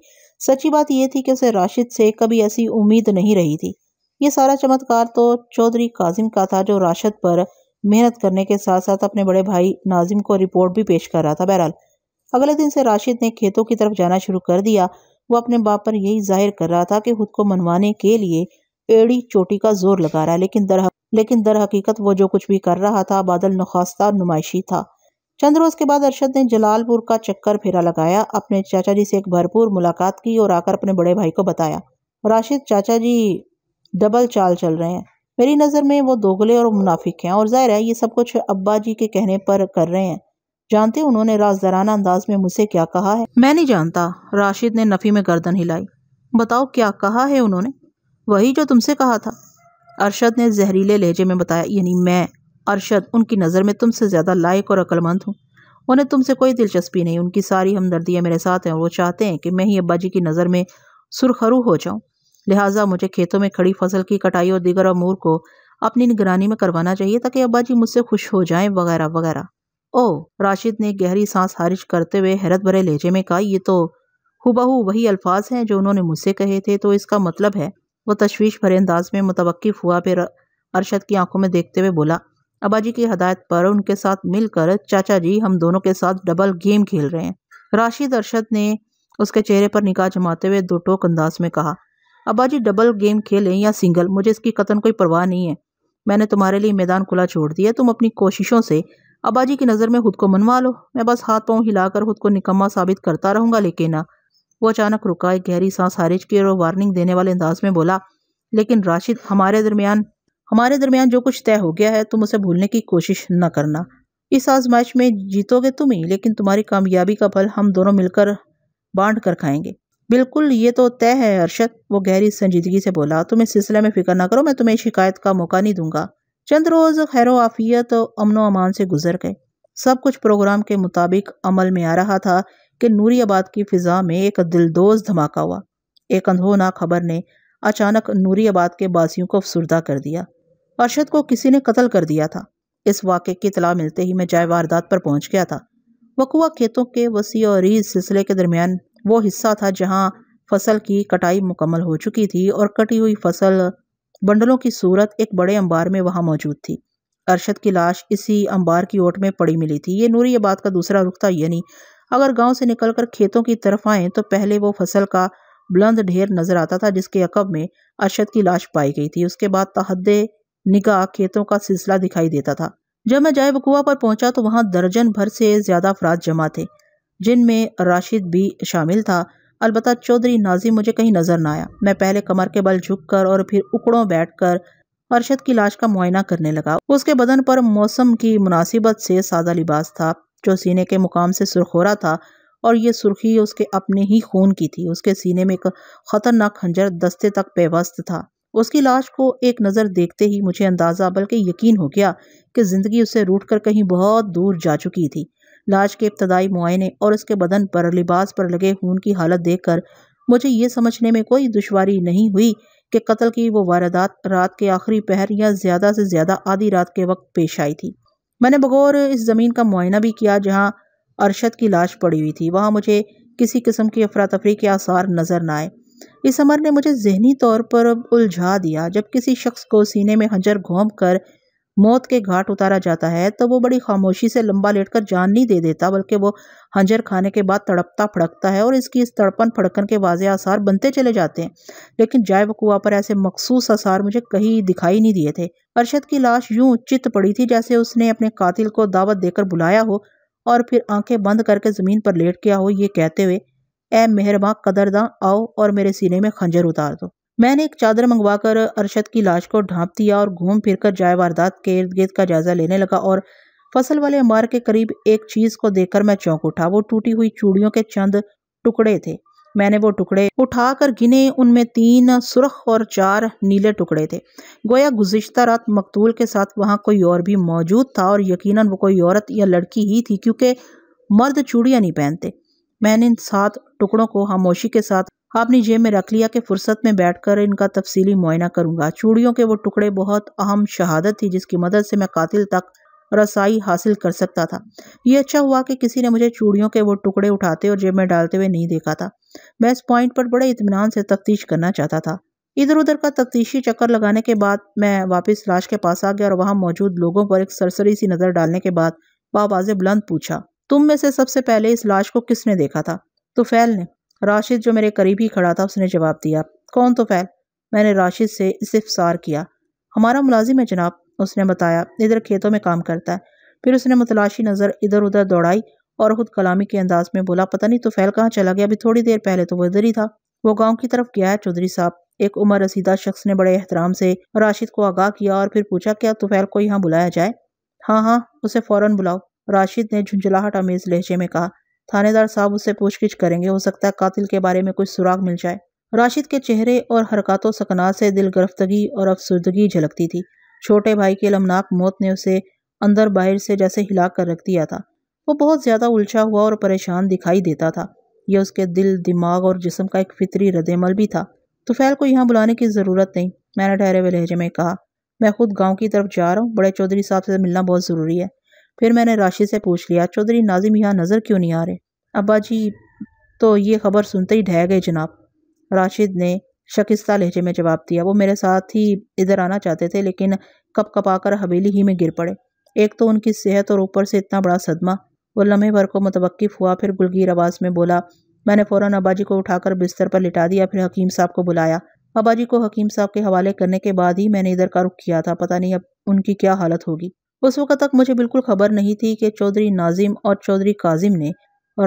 Speaker 1: सच्ची बात यह थी कि उसे राशिद से कभी ऐसी उम्मीद नहीं रही थी ये सारा चमत्कार तो चौधरी काजिम का था जो राशद पर मेहनत करने के साथ साथ अपने बड़े भाई नाजिम को रिपोर्ट भी पेश कर रहा था बहरहाल अगले दिन से राशिद ने खेतों की तरफ जाना शुरू कर दिया वो अपने बाप पर यही जाहिर कर रहा था कि खुद को मनवाने के लिए एड़ी चोटी का जोर लगा रहा है लेकिन दर लेकिन दर हकीकत वो जो कुछ भी कर रहा था बादल नखास्ता नुमाइशी था चंद रोज के बाद अरशद ने जलालपुर का चक्कर फेरा लगाया अपने चाचा जी से एक भरपूर मुलाकात की और आकर अपने बड़े भाई को बताया राशिद चाचा जी डबल चाल चल रहे हैं मेरी नज़र में वो दोगले और मुनाफिक हैं और ज़ाहिर है ये सब कुछ अब्बा जी के कहने पर कर रहे हैं जानते उन्होंने राजदाराना अंदाज में मुझसे क्या कहा है मैं नहीं जानता राशिद ने नफ़ी में गर्दन हिलाई बताओ क्या कहा है उन्होंने वही जो तुमसे कहा था अरशद ने जहरीले लहजे में बताया यानी मैं अरशद उनकी नज़र में तुमसे ज़्यादा लायक और अक्लमंद हूँ उन्हें तुमसे कोई दिलचस्पी नहीं उनकी सारी हमदर्दियाँ मेरे साथ हैं और वो चाहते हैं कि मैं ही अब्बा जी की नज़र में सुरखरू हो जाऊँ लिहाजा मुझे खेतों में खड़ी फसल की कटाई और दीगर अमूर को अपनी निगरानी में करवाना चाहिए ताकि अब्बा जी मुझसे खुश हो जाएं वगैरह वगैरह ओह राशिद ने गहरी सांस हारिश करते हुए हैरत भरे लहजे में कहा ये तो हुबहू वही अल्फाज हैं जो उन्होंने मुझसे कहे थे तो इसका मतलब है वो तश्वीश भरे अंदाज में मुतवक़ हुआ फिर अरशद की आंखों में देखते हुए बोला अबा जी की हदायत पर उनके साथ मिलकर चाचा जी हम दोनों के साथ डबल गेम खेल रहे हैं राशिद अरशद ने उसके चेहरे पर निगाह जमाते हुए दो टोक अंदाज में कहा अब आज डबल गेम खेलें या सिंगल मुझे इसकी कतन कोई परवाह नहीं है मैंने तुम्हारे लिए मैदान खुला छोड़ दिया तुम अपनी कोशिशों से अबाजी की नज़र में खुद को मनवा लो मैं बस हाथ पाँव हिलाकर खुद को निकम्मा साबित करता रहूंगा लेकिन ना वो अचानक रुका एक गहरी सांस हारिज की और वार्निंग देने वाले अंदाज में बोला लेकिन राशिद हमारे दरमियान हमारे दरमियान जो कुछ तय हो गया है तुम उसे भूलने की कोशिश न करना इस आजमाइश में जीतोगे तुम ही लेकिन तुम्हारी कामयाबी का फल हम दोनों मिलकर बांट कर खाएंगे बिल्कुल ये तो तय है अरशद वो गहरी संजीदगी से बोला तुम इस सिलसिले में फ़िक्र ना करो मैं तुम्हें शिकायत का मौका नहीं दूंगा चंद रोज़ खैर आफियत तो अमन अमान से गुजर गए सब कुछ प्रोग्राम के मुताबिक अमल में आ रहा था कि नूरी आबाद की फ़िज़ा में एक दिलदोज धमाका हुआ एक अंधोना खबर ने अचानक नूरी आबाद के बासियों को अफसरदा कर दिया अरशद को किसी ने कत्ल कर दिया था इस वाक़े की इतला मिलते ही मैं जाय वारदात पर पहुंच गया था वकुआ खेतों के वसी और रीज सिलसिले के दरमियान वो हिस्सा था जहां फसल की कटाई मुकम्मल हो चुकी थी और कटी हुई फसल बंडलों की सूरत एक बड़े अंबार में वहां मौजूद थी अरशद की लाश इसी अंबार की ओट में पड़ी मिली थी ये नूरी आबाद का दूसरा रुख था यानी अगर गांव से निकलकर खेतों की तरफ आए तो पहले वो फसल का बुलंद ढेर नजर आता था जिसके अकब में अरशद की लाश पाई गई थी उसके बाद तहद निगाह खेतों का सिलसिला दिखाई देता था जब मैं जाए पर पहुंचा तो वहां दर्जन भर से ज्यादा अफराद जमा थे जिनमें राशिद भी शामिल था अलबत् चौधरी नाजिम मुझे कहीं नजर ना आया मैं पहले कमर के बल झुक कर और फिर उकड़ों बैठ कर अरशद की लाश का मुआयना करने लगा उसके बदन पर मौसम की मुनासिबत से सादा लिबास था जो सीने के मुकाम से सुर्ख हो रहा था और ये सुर्खी उसके अपने ही खून की थी उसके सीने में एक खतरनाक खंजर दस्ते तक पेवस्त था उसकी लाश को एक नज़र देखते ही मुझे अंदाज़ा बल्कि यकीन हो गया कि ज़िंदगी उसे रूट कर कहीं बहुत दूर जा चुकी थी लाश के इब्तदाई मुआयने और उसके बदन पर लिबास पर लगे खून की हालत देखकर मुझे ये समझने में कोई दुशारी नहीं हुई कि कत्ल की वो वारदात रात के आखिरी पहर या ज़्यादा से ज़्यादा आधी रात के वक्त पेश आई थी मैंने बगौर इस ज़मीन का मुआयना भी किया जहाँ अरशद की लाश पड़ी हुई थी वहाँ मुझे किसी किस्म की अफरा तफरी के आसार नज़र न आए इस अमर ने मुझे जहनी तौर पर उलझा दिया जब किसी शख्स को सीने में हंजर घोंप कर मौत के घाट उतारा जाता है तो वो बड़ी खामोशी से लंबा लेटकर जान नहीं दे देता बल्कि वो हंजर खाने के बाद तड़पता फड़कता है और इसकी इस तड़पन फड़कन के वाज आसार बनते चले जाते हैं लेकिन जाय वकुआ पर ऐसे मखसूस आसार मुझे कहीं दिखाई नहीं दिए थे अरशद की लाश यूं चित पड़ी थी जैसे उसने अपने कातिल को दावत देकर बुलाया हो और फिर आंखें बंद करके ज़मीन पर लेट गया हो ये कहते हुए ए मेहरबान कदरदा आओ और मेरे सीने में खंजर उतार दो मैंने एक चादर मंगवाकर अरशद की लाश को ढांप दिया और घूम फिर कर जाए वारदात के इर्द गिर्द का जायजा लेने लगा और फसल वाले अंबार के करीब एक चीज़ को देखकर मैं चौंक उठा वो टूटी हुई चूड़ियों के चंद टुकड़े थे मैंने वो टुकड़े उठाकर गिने उनमें तीन सुरख और चार नीले टुकड़े थे गोया गुजश्ता रात मकतूल के साथ वहाँ कोई और भी मौजूद था और यकीनन वो कोई औरत या लड़की ही थी क्योंकि मर्द चूड़ियाँ नहीं पहनते मैंने इन सात टुकड़ों को खामोशी के साथ आपने जेब में रख लिया कि फुर्सत में बैठकर इनका तफसीली मुआयना करूंगा चूड़ियों के वो टुकड़े बहुत अहम शहादत थी जिसकी मदद से मैं कातिल तक रसाई हासिल कर सकता था ये अच्छा हुआ कि किसी ने मुझे चूड़ियों के वो टुकड़े उठाते और जेब में डालते हुए नहीं देखा था मैं इस पॉइंट पर बड़े इतमान से तफ्तीश करना चाहता था इधर उधर का तफ्तीशी चक्कर लगाने के बाद मैं वापस लाश के पास आ गया और वहाँ मौजूद लोगों पर एक सरसरी सी नज़र डालने के बाद बाबाज बुलंद पूछा तुम में से सबसे पहले इस लाश को किसने देखा था तो फैल ने राशिद जो मेरे करीब ही खड़ा था उसने जवाब दिया कौन तो फैल मैंने राशिद से इस्तफसार किया हमारा मुलाजिम है जनाब उसने बताया इधर खेतों में काम करता है फिर उसने मुतलाशी नज़र इधर उधर दौड़ाई और खुद कलामी के अंदाज में बोला पता नहीं तो फैल कहाँ चला गया अभी थोड़ी देर पहले तो वो इधर ही था वो गांव की तरफ गया है चौधरी साहब एक उम्र रसीदा शख्स ने बड़े एहतराम से राशिद को आगाह किया और फिर पूछा क्या तुफैल तो को यहाँ बुलाया जाए हाँ हाँ उसे फौरन बुलाओ राशिद ने झुंझलाहट आमेज लहजे में कहा थानेदार साहब उससे पूछगिछ करेंगे हो सकता है कातिल के बारे में कुछ सुराग मिल जाए राशिद के चेहरे और हरकतों सकना से दिल गरफ्तगी और अफसरदगी झलकती थी छोटे भाई की अलमनाक मौत ने उसे अंदर बाहर से जैसे हिला कर रख दिया था वो बहुत ज़्यादा उलझा हुआ और परेशान दिखाई देता था यह उसके दिल दिमाग और जिसम का एक फितरी रदमल भी था तुफैल तो को यहाँ बुलाने की ज़रूरत नहीं मैंने ठहरे हुए लहजे में कहा मैं खुद गांव की तरफ जा रहा हूँ बड़े चौधरी साहब से मिलना बहुत ज़रूरी है फिर मैंने राशिद से पूछ लिया चौधरी नाजिम यहाँ नज़र क्यों नहीं आ रहे अब्बा जी तो ये खबर सुनते ही ढह गए जनाब राशिद ने शकिस्ता लहजे में जवाब दिया वो मेरे साथ ही इधर आना चाहते थे लेकिन कप कपाकर हवेली ही में गिर पड़े एक तो उनकी सेहत और ऊपर से इतना बड़ा सदमा वो लम्हे भर को मुतवक़ हुआ फिर गुलगीर आवाज़ में बोला मैंने फ़ौरन अबाजी को उठाकर बिस्तर पर लिटा दिया फिर हकीम साहब को बुलाया अबाजी को हकीम साहब के हवाले करने के बाद ही मैंने इधर का रुख किया था पता नहीं अब उनकी क्या हालत होगी उस वक्त तक मुझे बिल्कुल खबर नहीं थी कि चौधरी नाजिम और चौधरी काजिम ने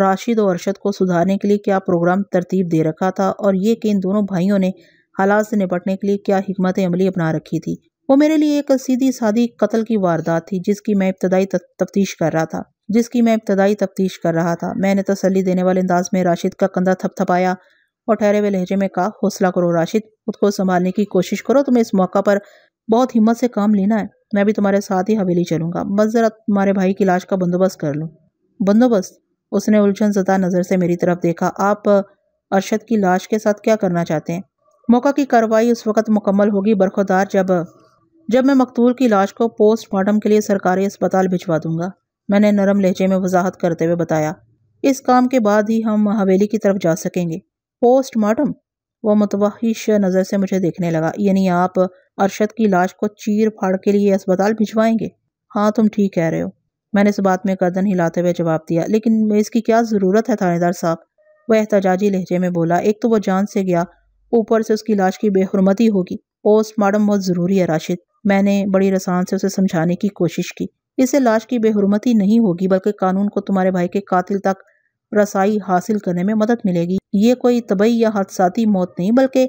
Speaker 1: राशिद और अरशद को सुधारने के लिए क्या प्रोग्राम तरतीब दे रखा था और ये कि इन दोनों भाइयों ने हालात से निपटने के लिए क्या हमत अमली अपना रखी थी वो मेरे लिए एक सीधी सादी कत्ल की वारदात थी जिसकी मैं इब्तदाई तफ्तीश कर रहा था जिसकी मैं इब्तदाई तफ्तीश कर रहा था मैंने तसली देने वाले अंदाज में राशिद का कंधा थपथपाया और ठहरे हुए लहजे में कहा हौसला करो राशिद खुद को संभालने की कोशिश करो तुम्हें इस मौका पर बहुत हिम्मत से काम लेना है मैं भी तुम्हारे साथ ही हवेली चलूंगा बस जरा तुम्हारे भाई की लाश का बंदोबस्त कर लूँ बंदोबस्त उसने उलझन जदा नज़र से मेरी तरफ देखा आप अरशद की लाश के साथ क्या करना चाहते हैं मौका की कार्रवाई उस वक्त मुकम्मल होगी बरखोदार जब जब मैं मकतूल की लाश को पोस्टमार्टम के लिए सरकारी अस्पताल भिजवा दूंगा मैंने नरम लहजे में वजाहत करते हुए बताया इस काम के बाद ही हम हवेली की तरफ जा सकेंगे पोस्टमार्टम वह मुतवाहिश नज़र से मुझे देखने लगा यानी आप अरशद की लाश को चीर फाड़ के लिए अस्पताल भिजवाएंगे हाँ तुम ठीक कह रहे हो मैंने इस बात में गर्दन हिलाते हुए जवाब दिया लेकिन इसकी क्या ज़रूरत है थानेदार साहब वह एहतजाजी लहजे में बोला एक तो वह जान से गया ऊपर से उसकी लाश की बेहरमती होगी पोस्टमार्टम बहुत ज़रूरी है राशिद मैंने बड़ी रसान से उसे समझाने की कोशिश की इसे लाश की बेहरमती नहीं होगी बल्कि कानून को तुम्हारे भाई के कातिल तक रसाई हासिल करने में मदद मिलेगी ये कोई तबई या हादसाती मौत नहीं बल्कि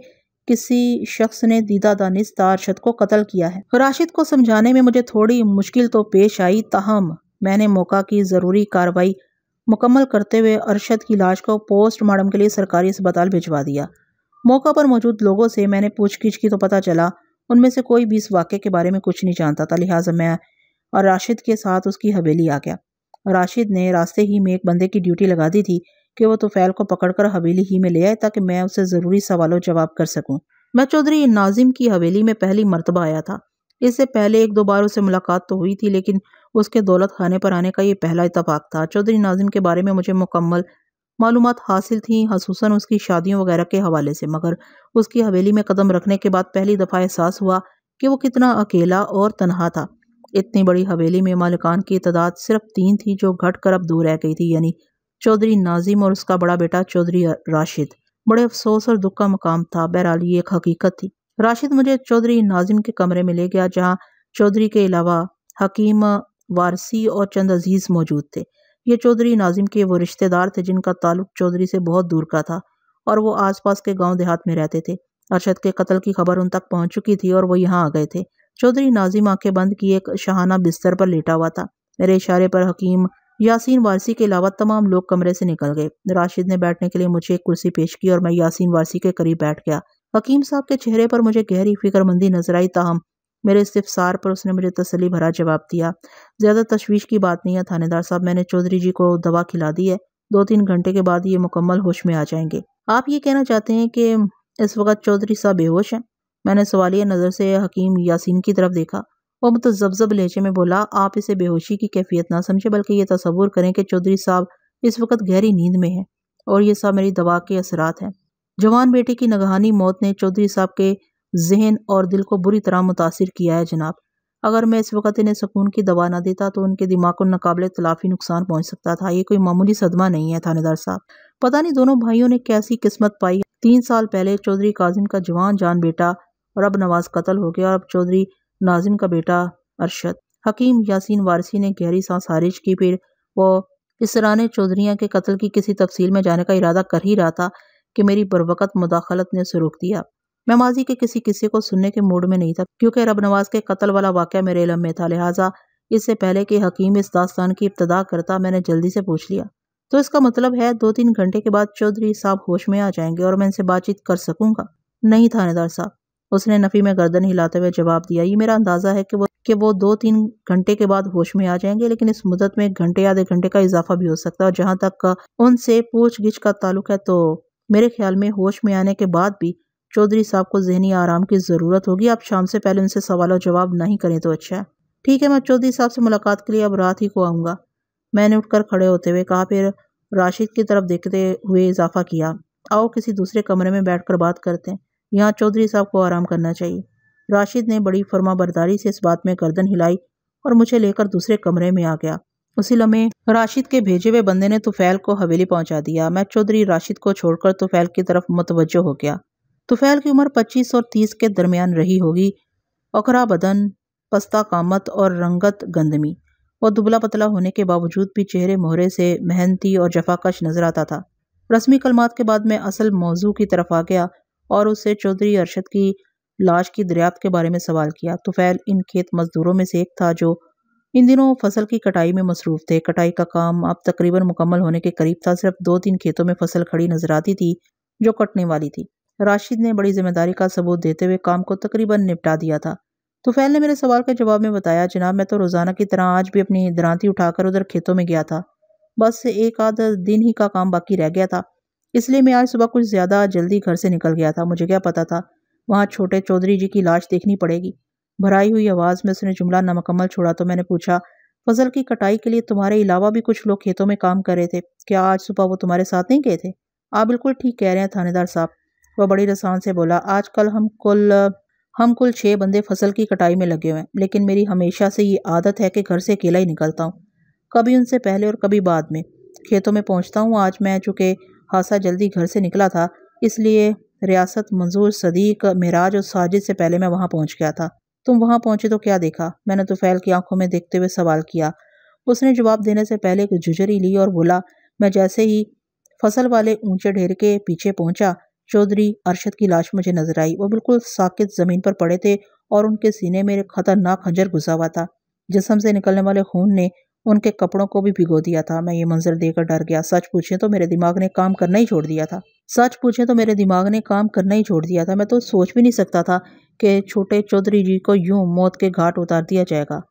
Speaker 1: किसी शख्स ने दीदा दानिस तारशद को कत्ल किया है राशिद को समझाने में मुझे थोड़ी मुश्किल तो पेश आई तहम मैंने मौका की ज़रूरी कार्रवाई मुकम्मल करते हुए अरशद की लाश को पोस्टमार्टम के लिए सरकारी अस्पताल भिजवा दिया मौका पर मौजूद लोगों से मैंने पूछगिछ की तो पता चला उनमें से कोई भी इस वाक्य के बारे में कुछ नहीं जानता था लिहाजा मैं और राशिद के साथ उसकी हवेली आ गया राशिद ने रास्ते ही में एक बंदे की ड्यूटी लगा दी थी कि वो तुफैल को पकड़कर हवेली ही में ले आए ताकि मैं उसे ज़रूरी सवालों जवाब कर सकूं। मैं चौधरी नाजिम की हवेली में पहली मरतबा आया था इससे पहले एक दो बार उससे मुलाकात तो हुई थी लेकिन उसके दौलत खाने पर आने का ये पहला इतफाक़ था चौधरी नाजिम के बारे में मुझे मुकम्मल मालूम हासिल थी खसूस उसकी शादियों वगैरह के हवाले से मगर उसकी हवेली में कदम रखने के बाद पहली दफ़ा एहसास हुआ कि वो कितना अकेला और तनहा था इतनी बड़ी हवेली में मालिकान की तादाद सिर्फ तीन थी जो घट कर अब दो रह गई थी यानी चौधरी नाजिम और उसका बड़ा बेटा चौधरी राशिद बड़े अफसोस और दुख का मकाम था बहरहाल ये एक हकीकत थी राशिद मुझे चौधरी नाजिम के कमरे में ले गया जहाँ चौधरी के अलावा हकीम वारसी और चंद अजीज मौजूद थे ये चौधरी नाजिम के वो रिश्तेदार थे जिनका ताल्लुक चौधरी से बहुत दूर का था और वो आसपास के गांव देहात में रहते थे अरशद के कत्ल की खबर उन तक पहुंच चुकी थी और वो यहाँ आ गए थे चौधरी नाजिम आंखें बंद किए एक शहाना बिस्तर पर लेटा हुआ था मेरे इशारे पर हकीम यासीन वारसी के अलावा तमाम लोग कमरे से निकल गए राशिद ने बैठने के लिए मुझे एक कुर्सी पेश की और मैं यासीन वारसी के करीब बैठ गया हकीम साहब के चेहरे पर मुझे गहरी फिक्रमंदी नजर आई ताहम मेरे इस्तफसार पर उसने मुझे तसली भरा जवाब दिया ज़्यादा तशवीश की बात नहीं है थानेदार साहब मैंने चौधरी जी को दवा खिला दी है दो तीन घंटे के बाद ये मुकम्मल होश में आ जाएंगे आप ये कहना चाहते हैं कि इस वक्त चौधरी साहब बेहोश हैं मैंने सवालिया नज़र से हकीम यासीन की तरफ देखा वह मुतजबजब लहजे में बोला आप इसे बेहोशी की कैफियत ना समझें बल्कि यह तस्वूर करें कि चौधरी साहब इस वक्त गहरी नींद में हैं और यह सब मेरी दवा के असरात हैं जवान बेटे की नगहानी मौत ने चौधरी साहब के जहन और दिल को बुरी तरह मुतासर किया है जनाब अगर मैं इस वक्त इन्हें सुकून की दवा ना देता तो उनके दिमाग को नाकबले तलाफी नुकसान पहुंच सकता था ये कोई मामूली सदमा नहीं है थानेदार साहब पता नहीं दोनों भाइयों ने कैसी किस्मत पाई तीन साल पहले चौधरी काजिम का जवान जान बेटा और अब नवाज कत्ल हो गया और अब चौधरी नाजिम का बेटा अरशद हकीम यासीन वारसी ने गहरी सांस खारिज की फिर वो इस रान चौधरिया के कत्ल की किसी तफसील में जाने का इरादा कर ही रहा था कि मेरी बरवकत मुदाखलत ने सुरूख दिया मैं माजी के किसी किस्से को सुनने के मूड में नहीं था क्योंकि रब नवाज के कत्ल वाला वाक़ मेरे इलम में था लिहाजा इससे पहले कि हकीम इस दास्तान की इब्तदा करता मैंने जल्दी से पूछ लिया तो इसका मतलब है दो तीन घंटे के बाद चौधरी साहब होश में आ जाएंगे और मैं इनसे बातचीत कर सकूंगा नहीं थानेदार साहब उसने नफ़ी में गर्दन हिलाते हुए जवाब दिया ये मेरा अंदाज़ा है कि वो कि वो दो तीन घंटे के बाद होश में आ जाएंगे लेकिन इस मुदत में घंटे आधे घंटे का इजाफा भी हो सकता है और जहाँ तक उनसे पूछ गिछ का ताल्लुक है तो मेरे ख्याल में होश में आने के बाद भी चौधरी साहब को जहनी आराम की ज़रूरत होगी आप शाम से पहले उनसे सवाल और जवाब नहीं करें तो अच्छा है ठीक है मैं चौधरी साहब से मुलाकात के लिए अब रात ही को आऊँगा मैंने उठकर खड़े होते हुए कहा फिर राशिद की तरफ देखते हुए इजाफा किया आओ किसी दूसरे कमरे में बैठकर बात करते हैं यहाँ चौधरी साहब को आराम करना चाहिए राशिद ने बड़ी फर्मा बरदारी से इस बात में गर्दन हिलाई और मुझे लेकर दूसरे कमरे में आ गया उसी लम्हे राशिद के भेजे हुए बंदे ने तुफैल को हवेली पहुंचा दिया मैं चौधरी राशिद को छोड़कर तुफैल की तरफ मुतवजो हो गया तुफैल की उम्र 25 और 30 के दरमियान रही होगी अखरा बदन पस्ता कामत और रंगत गंदमी वह दुबला पतला होने के बावजूद भी चेहरे मोहरे से मेहनती और जफाकश नजर आता था रस्मी कलमात के बाद मैं असल मौजू की तरफ आ गया और उससे चौधरी अरशद की लाश की दरियात के बारे में सवाल किया तुफैल तो इन खेत मजदूरों में से एक था जो इन दिनों फसल की कटाई में मसरूफ थे कटाई का काम अब तकरीबन मुकम्मल होने के करीब था सिर्फ दो तीन खेतों में फसल खड़ी नजर आती थी जो कटने वाली थी राशिद ने बड़ी जिम्मेदारी का सबूत देते हुए काम को तकरीबन निपटा दिया था तुफैल तो ने मेरे सवाल के जवाब में बताया जनाब मैं तो रोज़ाना की तरह आज भी अपनी दरांती उठाकर उधर खेतों में गया था बस एक आध दिन ही का काम बाकी रह गया था इसलिए मैं आज सुबह कुछ ज़्यादा जल्दी घर से निकल गया था मुझे क्या पता था वहाँ छोटे चौधरी जी की लाश देखनी पड़ेगी भराई हुई आवाज़ में उसने जुमला नामकमल छोड़ा तो मैंने पूछा फसल की कटाई के लिए तुम्हारे अलावा भी कुछ लोग खेतों में काम कर रहे थे क्या आज सुबह वो तुम्हारे साथ नहीं गए थे आप हाँ, बिल्कुल ठीक कह रहे हैं थानेदार साहब वह बड़ी रसान से बोला आज कल हम कुल हम कुल छः बंदे फसल की कटाई में लगे हुए हैं लेकिन मेरी हमेशा से ये आदत है कि घर से अकेला ही निकलता हूँ कभी उनसे पहले और कभी बाद में खेतों में पहुँचता हूँ आज मैं चूँकि हादसा जल्दी घर से निकला था इसलिए रियासत मंजूर सदीक मेराज और साजिद से पहले मैं वहाँ पहुँच गया था तुम वहाँ पहुँचे तो क्या देखा मैंने तुफैल तो की आंखों में देखते हुए सवाल किया उसने जवाब देने से पहले एक झुझरी ली और बोला मैं जैसे ही फसल वाले ऊंचे ढेर के पीछे पहुंचा चौधरी अरशद की लाश मुझे नजर आई वो बिल्कुल साकित जमीन पर पड़े थे और उनके सीने में एक खतरनाक खंजर घुसा हुआ था जिसम से निकलने वाले खून ने उनके कपड़ों को भी भिगो दिया था मैं ये मंजर देखकर डर गया सच पूछे तो मेरे दिमाग ने काम करना ही छोड़ दिया था सच पूछे तो मेरे दिमाग ने काम करना ही छोड़ दिया था मैं तो सोच भी नहीं सकता था कि छोटे चौधरी जी को यूं मौत के घाट उतार दिया जाएगा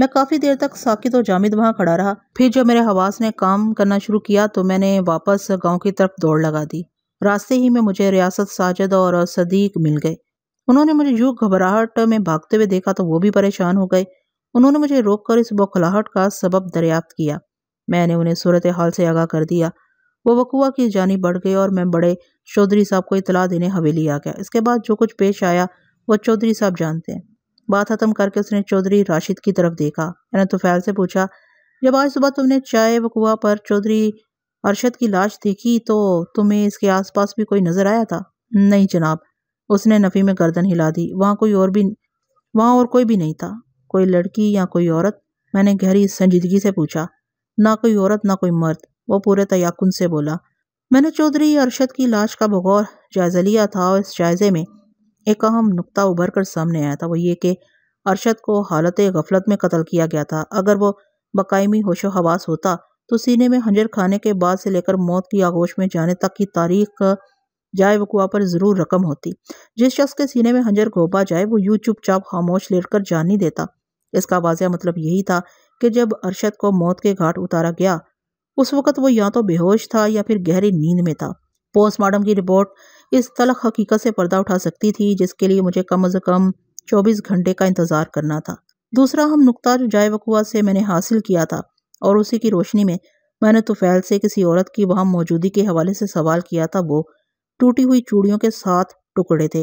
Speaker 1: मैं काफ़ी देर तक साकित और जामिद वहाँ खड़ा रहा फिर जब मेरे हवास ने काम करना शुरू किया तो मैंने वापस गांव की तरफ दौड़ लगा दी रास्ते ही में मुझे रियासत साजद और सदीक मिल गए उन्होंने मुझे यूँ घबराहट में भागते हुए देखा तो वो भी परेशान हो गए उन्होंने मुझे रोक कर इस बौखलाहट का सबब दरियाफ्त किया मैंने उन्हें सूरत हाल से आगाह कर दिया वो वकुआ की जानी बढ़ गई और मैं बड़े चौधरी साहब को इतला देने हवेली आ गया इसके बाद जो कुछ पेश आया वो चौधरी साहब जानते हैं बात ख़त्म करके उसने चौधरी राशिद की तरफ देखा मैंने तुफैल से पूछा जब आज सुबह तुमने चाय वकुआ पर चौधरी अरशद की लाश देखी तो तुम्हें इसके आसपास भी कोई नज़र आया था नहीं जनाब उसने नफ़ी में गर्दन हिला दी वहाँ कोई और भी वहाँ और कोई भी नहीं था कोई लड़की या कोई औरत मैंने गहरी संजीदगी से पूछा ना कोई औरत ना कोई मर्द वो पूरे तयाकुन से बोला मैंने चौधरी अरशद की लाश का बगौर जायजा लिया था और इस जायजे में एक अहम नुकता उभर कर सामने आया था वो ये कि अरशद को हालत गफलत में कत्ल किया गया था अगर वो बकायमी होशो हवास होता तो सीने में हंजर खाने के बाद से लेकर मौत की आगोश में जाने तक की तारीख जाए वकुआ पर ज़रूर रकम होती जिस शख्स के सीने में हंजर घोपा जाए वो यूं चुपचाप खामोश लेट कर जान नहीं देता इसका वाजह मतलब यही था कि जब अरशद को मौत के घाट उतारा गया उस वक़्त वो या तो बेहोश था या फिर गहरी नींद में था पोस्टमार्टम की रिपोर्ट इस तलख हकीकत से पर्दा उठा सकती थी जिसके लिए मुझे कम अज़ कम चौबीस घंटे का इंतज़ार करना था दूसरा हम नुकता जो जाय वकूआ से मैंने हासिल किया था और उसी की रोशनी में मैंने तुफैल से किसी औरत की वहाँ मौजूदगी के हवाले से सवाल किया था वो टूटी हुई चूड़ियों के साथ टुकड़े थे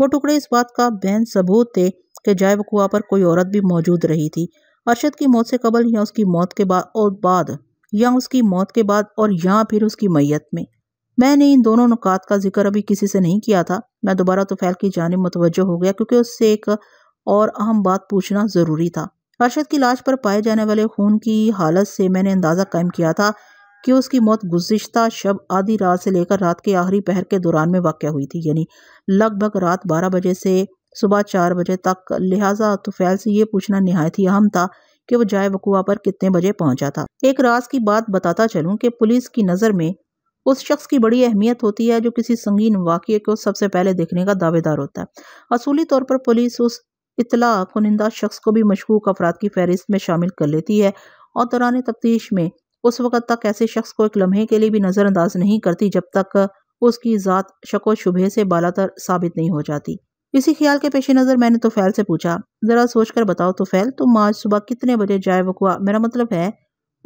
Speaker 1: वो टुकड़े इस बात का बहन सबूत थे के जाय कुआ पर कोई औरत भी मौजूद रही थी अरशद की मौत से कबल या उसकी मौत के बाद और बाद या उसकी मौत के बाद और या फिर उसकी मैयत में मैंने इन दोनों नुकात का जिक्र अभी किसी से नहीं किया था मैं दोबारा फैल की जानब मुतवजह हो गया क्योंकि उससे एक और अहम बात पूछना ज़रूरी था अरशद की लाश पर पाए जाने वाले खून की हालत से मैंने अंदाज़ा कायम किया था कि उसकी मौत गुज्त शब आधी रात से लेकर रात के आखिरी पहर के दौरान में वाक़ हुई थी यानी लगभग रात बारह बजे से सुबह चार बजे तक लिहाजा तुफैल से ये पूछना नहायत ही अहम था कि वह जाए वकूआ पर कितने बजे पहुंचा था एक राज की बात बताता चलूं कि पुलिस की नज़र में उस शख्स की बड़ी अहमियत होती है जो किसी संगीन वाक्य को सबसे पहले देखने का दावेदार होता है असूली तौर पर पुलिस उस इतला खुनिंदा शख्स को भी मशकूक अफराद की फहरिस्त में शामिल कर लेती है और दौरान तफ्तीश में उस वक़्त तक ऐसे शख्स को एक लम्हे के लिए भी नज़रअंदाज नहीं करती जब तक उसकी ज़ात शको शुबे से बालातर साबित नहीं हो जाती इसी ख्याल के पेश नज़र मैंने तोफ़ैल से पूछा ज़रा सोच कर बताओ तोफ़ैल तुम आज सुबह कितने बजे जाए वकुआ मेरा मतलब है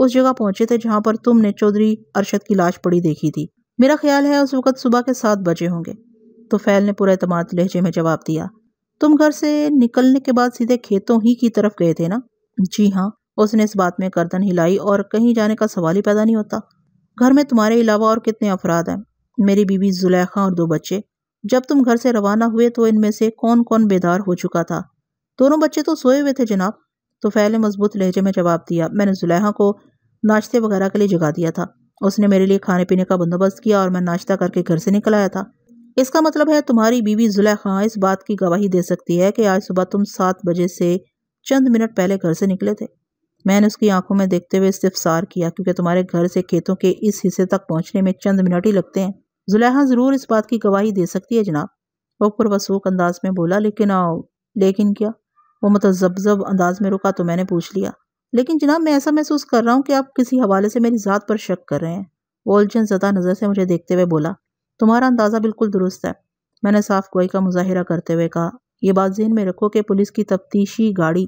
Speaker 1: उस जगह पहुंचे थे जहां पर तुमने चौधरी अरशद की लाश पड़ी देखी थी मेरा ख्याल है उस वक़्त सुबह के सात बजे होंगे तोफ़ैल ने पूरा अतमाद लहजे में जवाब दिया तुम घर से निकलने के बाद सीधे खेतों ही की तरफ गए थे ना जी हाँ उसने इस बात में गर्दन हिलाई और कहीं जाने का सवाल ही पैदा नहीं होता घर में तुम्हारे अलावा और कितने अफराद हैं मेरी बीवी जुलैखा और दो बच्चे जब तुम घर से रवाना हुए तो इनमें से कौन कौन बेदार हो चुका था दोनों बच्चे तो सोए हुए थे जनाब तो फैले मजबूत लहजे में जवाब दिया मैंने जुलेहा को नाश्ते वगैरह के लिए जगा दिया था उसने मेरे लिए खाने पीने का बंदोबस्त किया और मैं नाश्ता करके घर से निकल आया था इसका मतलब है तुम्हारी बीवी जुलेखा इस बात की गवाही दे सकती है कि आज सुबह तुम सात बजे से चंद मिनट पहले घर से निकले थे मैंने उसकी आंखों में देखते हुए इस्तफसार किया क्योंकि तुम्हारे घर से खेतों के इस हिस्से तक पहुंचने में चंद मिनट ही लगते हैं जुलेहा ज़रूर इस बात की गवाही दे सकती है जनाब बकर वसूख अंदाज में बोला लेकिन आओ लेकिन क्या वो मतजबजब अंदाज में रुका तो मैंने पूछ लिया लेकिन जनाब मैं ऐसा महसूस कर रहा हूँ कि आप किसी हवाले से मेरी ज़ात पर शक कर रहे हैं वो उलझन जदा नज़र से मुझे देखते हुए बोला तुम्हारा अंदाज़ा बिल्कुल दुरुस्त है मैंने साफ गोई का मुजाहरा करते हुए कहा यह बात जहन में रखो कि पुलिस की तफ्तीशी गाड़ी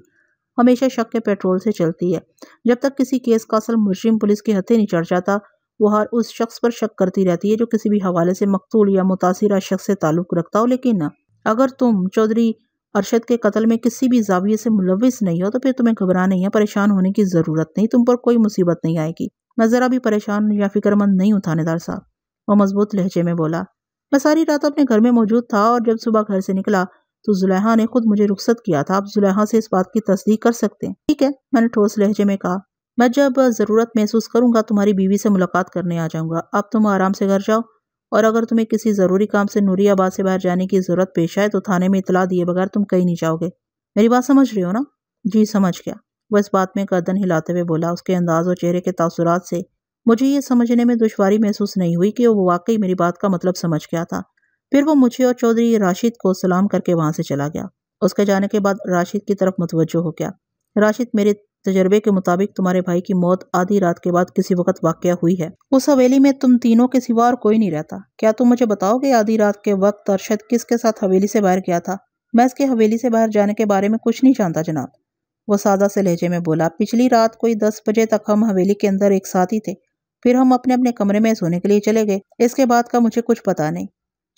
Speaker 1: हमेशा शक के पेट्रोल से चलती है जब तक किसी केस का असल मुजरिम पुलिस के हथे नहीं चढ़ जाता वो हर उस शख्स पर शक करती रहती है जो किसी भी हवाले से मकतूल या मुतासर शख्स से ताल्लुक़ रखता हो लेकिन अगर तुम चौधरी अरशद के कत्ल में किसी भी जाविये से मुलविस नहीं हो तो फिर तुम्हें नहीं या परेशान होने की ज़रूरत नहीं तुम पर कोई मुसीबत नहीं आएगी मैं ज़रा भी परेशान या फिक्रमंद नहीं हूँ थानेदार साहब वो मजबूत लहजे में बोला मैं सारी रात अपने घर में मौजूद था और जब सुबह घर से निकला तो जुलेहा ने खुद मुझे रुख्सत किया था आप जुलेहा से इस बात की तस्दीक कर सकते हैं ठीक है मैंने ठोस लहजे में कहा मैं जब ज़रूरत महसूस करूँगा तुम्हारी बीवी से मुलाकात करने आ जाऊँगा अब तुम आराम से घर जाओ और अगर तुम्हें किसी ज़रूरी काम से नूरियाबाद से बाहर जाने की ज़रूरत पेश आए तो थाने में इतला दिए बगैर तुम कहीं नहीं जाओगे मेरी बात समझ रहे हो ना जी समझ गया वह इस बात में गर्दन हिलाते हुए बोला उसके अंदाज और चेहरे के तासरत से मुझे ये समझने में दुशारी महसूस नहीं हुई कि वो वाकई मेरी बात का मतलब समझ गया था फिर वो मुझे और चौधरी राशिद को सलाम करके वहाँ से चला गया उसके जाने के बाद राशिद की तरफ मुतवजो हो गया राशिद मेरे तजर्बे के मुताबिक तुम्हारे भाई की मौत आधी रात के बाद किसी वक्त वाक्य हुई है उस हवेली में तुम तीनों के सिवा और कोई नहीं रहता क्या तुम मुझे बताओगे आधी रात के वक्त अरशद किसके साथ हवेली से बाहर गया था मैं इसके हवेली से बाहर जाने के बारे में कुछ नहीं जानता जनाब वह सादा से लहजे में बोला पिछली रात कोई दस बजे तक हम हवेली के अंदर एक साथ ही थे फिर हम अपने अपने कमरे में सोने के लिए चले गए इसके बाद का मुझे कुछ पता नहीं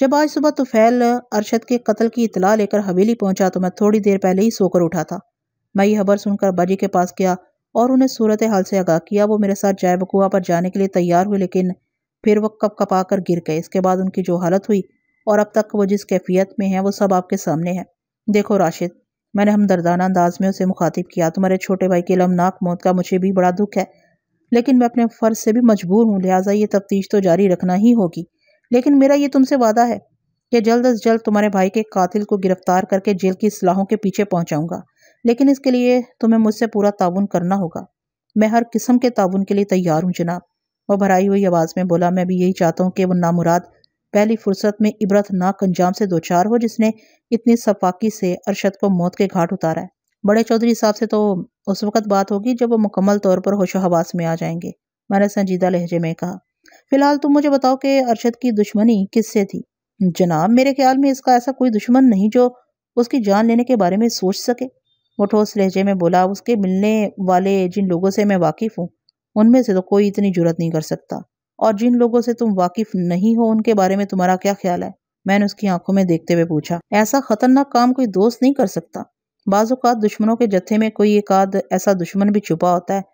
Speaker 1: जब आज सुबह तुफैल अरशद के कत्ल की इतला लेकर हवेली पहुंचा तो मैं थोड़ी देर पहले ही सोकर उठा था मैं यह खबर सुनकर बाजी के पास गया और उन्हें सूरत हाल से आगाह किया वो मेरे साथ जाए बकुआ पर जाने के लिए तैयार हुए लेकिन फिर वह कप कपा कर गिर गए इसके बाद उनकी जो हालत हुई और अब तक वो जिस कैफियत में है वो सब आपके सामने है देखो राशिद मैंने हमदर्दाना अंदाज में उसे मुखातिब किया तुम्हारे छोटे भाई की लमनाक मौत का मुझे भी बड़ा दुख है लेकिन मैं अपने फ़र्ज से भी मजबूर हूँ लिहाजा ये तफ्तीश तो जारी रखना ही होगी लेकिन मेरा ये तुमसे वादा है कि जल्द अज जल्द तुम्हारे भाई के कातिल को गिरफ्तार करके जेल की सलाहों के पीछे पहुँचाऊँगा लेकिन इसके लिए तुम्हें मुझसे पूरा ताउन करना होगा मैं हर किस्म के ताउन के लिए तैयार हूँ जनाब वह भराई हुई आवाज़ में बोला मैं भी यही चाहता हूँ कि वह नामुराद पहली फुर्सत में इबरतनाक अंजाम से दो चार हो जिसने इतनी सफाकी से अरशद को मौत के घाट उतारा है बड़े चौधरी साहब से तो उस वक्त बात होगी जब वो मुकम्मल तौर पर होशो हवास में आ जाएंगे मैंने संजीदा लहजे में कहा फिलहाल तुम मुझे बताओ कि अरशद की दुश्मनी किससे थी जनाब मेरे ख्याल में इसका ऐसा कोई दुश्मन नहीं जो उसकी जान लेने के बारे में सोच सके वो ठोस लहजे में बोला उसके मिलने वाले जिन लोगों से मैं वाकिफ़ हूँ उनमें से तो कोई इतनी जरूरत नहीं कर सकता और जिन लोगों से तुम वाकिफ नहीं हो उनके बारे में तुम्हारा क्या ख्याल है मैंने उसकी आंखों में देखते हुए पूछा ऐसा खतरनाक काम कोई दोस्त नहीं कर सकता बाज़ात दुश्मनों के जत्थे में कोई एक आध ऐसा दुश्मन भी छुपा होता है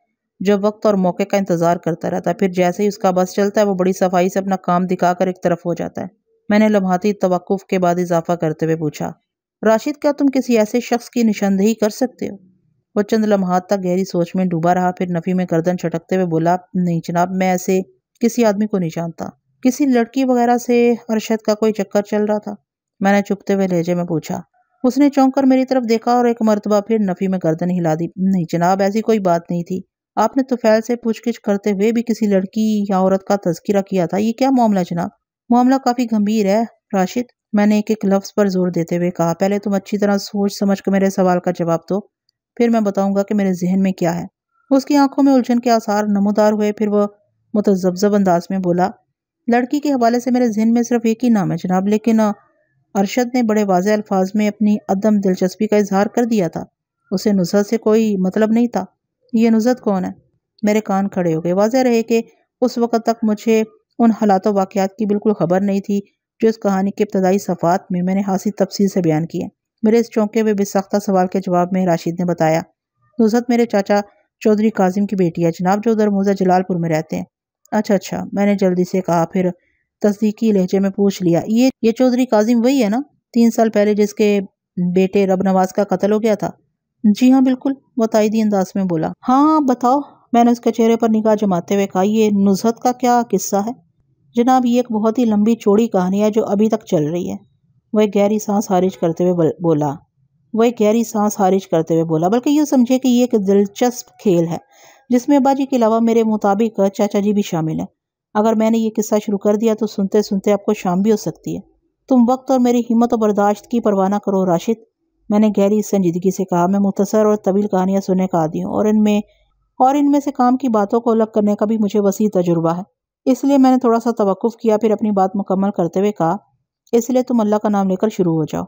Speaker 1: जो वक्त और मौके का इंतजार करता रहता है फिर जैसे ही उसका बस चलता है वो बड़ी सफाई से अपना काम दिखाकर एक तरफ हो जाता है मैंने लम्हाती तवक़ के बाद इजाफा करते हुए पूछा राशिद क्या तुम किसी ऐसे शख्स की निशानदेही कर सकते हो वो चंद लम्हात तक गहरी सोच में डूबा रहा फिर नफ़ी में गर्दन छटकते हुए बोला नहीं जनाब मैं ऐसे किसी आदमी को नहीं जानता किसी लड़की वगैरह से अरशद का कोई चक्कर चल रहा था मैंने चुपते हुए लहजे में पूछा उसने चौंक कर मेरी तरफ देखा और एक मरतबा फिर नफ़ी में गर्दन हिला दी नहीं जनाब ऐसी कोई बात नहीं थी आपने तुफैल तो से पूछगिछ करते हुए भी किसी लड़की या औरत का तस्करा किया था ये क्या मामला जनाब मामला काफ़ी गंभीर है राशिद मैंने एक एक लफ्ज़ पर जोर देते हुए कहा पहले तुम अच्छी तरह सोच समझ कर मेरे सवाल का जवाब दो फिर मैं बताऊंगा कि मेरे जहन में क्या है उसकी आंखों में उलझन के आसार नमोदार हुए फिर वह मुतजब्जब अंदाज में बोला लड़की के हवाले से मेरे जहन में सिर्फ एक ही नाम है जनाब लेकिन अरशद ने बड़े वाज अल्फाज में अपनी अदम दिलचस्पी का इजहार कर दिया था उसे नुसरत से कोई मतलब नहीं था ये नुसरत कौन है मेरे कान खड़े हो गए वाजह रहे कि उस वक़्त तक मुझे उन हालात वाक़ की बिल्कुल खबर नहीं थी जो इस कहानी के इब्तदाई सफ़ात में मैंने हासिल तफसील से बयान किए मेरे इस चौंके हुए बेसख्ता सवाल के जवाब में राशिद ने बताया नुसरत मेरे चाचा चौधरी काजिम की बेटी है जनाब जो दरमोजा जलालपुर में रहते हैं अच्छा अच्छा मैंने जल्दी से कहा फिर तस्दीकी लहजे में पूछ लिया ये ये चौधरी काजिम वही है ना तीन साल पहले जिसके बेटे रब नवाज का कत्ल हो गया था जी हाँ बिल्कुल वो तायदी अंदाज में बोला हाँ बताओ मैंने उसके चेहरे पर निगाह जमाते हुए कहा ये नुसरत का क्या किस्सा है जनाब ये एक बहुत ही लंबी चौड़ी कहानी है जो अभी तक चल रही है वह गहरी सांस खारिज करते हुए बोला वह गहरी सांस खारिज करते हुए बोला बल्कि यूँ समझे कि यह एक दिलचस्प खेल है जिसमें अबाजी के अलावा मेरे मुताबिक चाचा जी भी शामिल हैं अगर मैंने ये किस्सा शुरू कर दिया तो सुनते सुनते आपको शाम भी हो सकती है तुम वक्त और मेरी हिम्मत और बर्दाश्त की परवाना करो राशिद मैंने गहरी संजीदगी से कहा मैं मुख्तसर और तवील कहानियाँ सुनने का आदि हूँ और इनमें और इनमें से काम की बातों को अलग करने का भी मुझे वसी तजुर्बा है इसलिए मैंने थोड़ा सा तवक़ुफ़ किया फिर अपनी बात मुकम्मल करते हुए कहा इसलिए तुम अल्लाह का नाम लेकर शुरू हो जाओ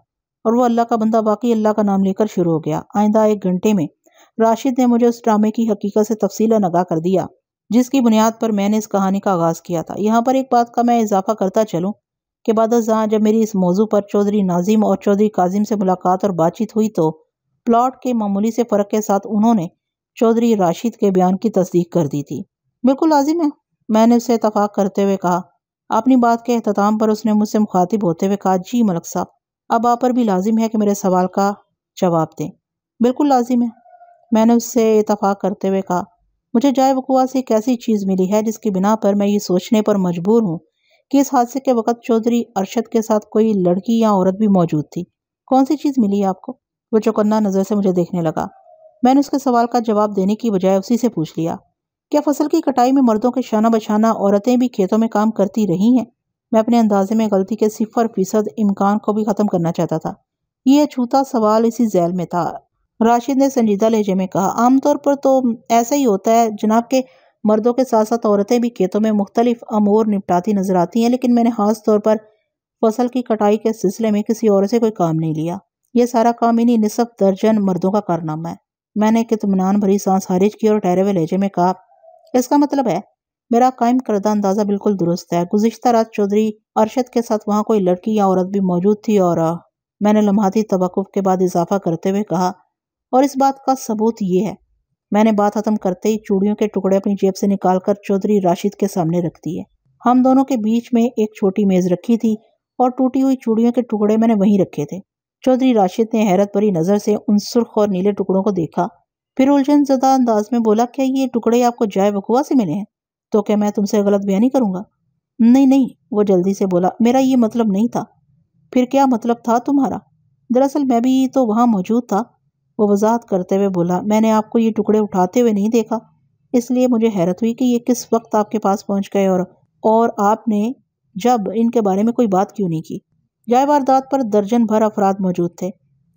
Speaker 1: और वो अल्लाह का बंदा बाकी अल्लाह का नाम लेकर शुरू हो गया आइंदा एक घंटे में राशिद ने मुझे उस ड्रामे की हकीकत से तफसीला नगा कर दिया जिसकी बुनियाद पर मैंने इस कहानी का आगाज़ किया था यहाँ पर एक बात का मैं इजाफा करता चलूँ कि बाद जहाँ जब मेरी इस मौजू पर चौधरी नाजिम और चौधरी काजिम से मुलाकात और बातचीत हुई तो प्लॉट के मामूली से फ़र्क के साथ उन्होंने चौधरी राशिद के बयान की तस्दीक कर दी थी बिल्कुल लाजिम है मैंने उससे इतफाक़ करते हुए कहा अपनी बात के अहतमाम पर उसने मुझसे मुखातिब होते हुए कहा जी मलक साहब अब आप पर भी लाजिम है कि मेरे सवाल का जवाब दें बिल्कुल लाजिम है मैंने उससे इतफाक़ करते हुए कहा मुझे जाए वकूआ से एक ऐसी चीज़ मिली है जिसकी बिना पर मैं ये सोचने पर मजबूर हूँ कि इस हादसे के वक़्त चौधरी अरशद के साथ कोई लड़की या औरत भी मौजूद थी कौन सी चीज़ मिली आपको वो चौकन्ना नज़र से मुझे देखने लगा मैंने उसके सवाल का जवाब देने की बजाय उसी से पूछ लिया क्या फसल की कटाई में मर्दों के शाना बशाना औरतें भी खेतों में काम करती रही हैं मैं अपने अंदाजे में गलती के सिफर फीसद इम्कान को भी ख़त्म करना चाहता था यह अछूता सवाल इसी जैल में था राशिद ने संजीदा लहजे में कहा आमतौर पर तो ऐसा ही होता है जनाब के मर्दों के साथ साथ औरतें भी खेतों में मुख्तलिफ अमूर निपटाती नजर आती हैं लेकिन मैंने खास तौर पर फसल की कटाई के सिलसिले में किसी औरत से कोई काम नहीं लिया ये सारा काम इन्हीं निसफ दर्जन मर्दों का कारनामा है मैंने इतमान भरी सांस खारिज की और ठहरे हुए लहजे में कहा इसका मतलब है मेरा कायम करदा अंदाज़ा बिल्कुल दुरुस्त है गुज्तर रात चौधरी अरशद के साथ वहाँ कोई लड़की या औरत भी मौजूद थी और मैंने लम्हाती तवकुफ़ के बाद इजाफा करते हुए कहा और इस बात का सबूत ये है मैंने बात ख़त्म करते ही चूड़ियों के टुकड़े अपनी जेब से निकालकर चौधरी राशिद के सामने रख दिए हम दोनों के बीच में एक छोटी मेज़ रखी थी और टूटी हुई चूड़ियों के टुकड़े मैंने वहीं रखे थे चौधरी राशिद ने हैरत भरी नज़र से उन सुर्ख और नीले टुकड़ों को देखा फिर उलझन जदा अंदाज में बोला क्या ये टुकड़े आपको जाय बकुआ से मिले हैं तो क्या मैं तुमसे गलत बयानी करूँगा नहीं नहीं वो जल्दी से बोला मेरा ये मतलब नहीं था फिर क्या मतलब था तुम्हारा दरअसल मैं भी तो वहाँ मौजूद था वो वजाहत करते हुए बोला मैंने आपको ये टुकड़े उठाते हुए नहीं देखा इसलिए मुझे हैरत हुई कि ये किस वक्त आपके पास पहुँच गए और और आपने जब इनके बारे में कोई बात क्यों नहीं की जाय वारदात पर दर्जन भर अफराद मौजूद थे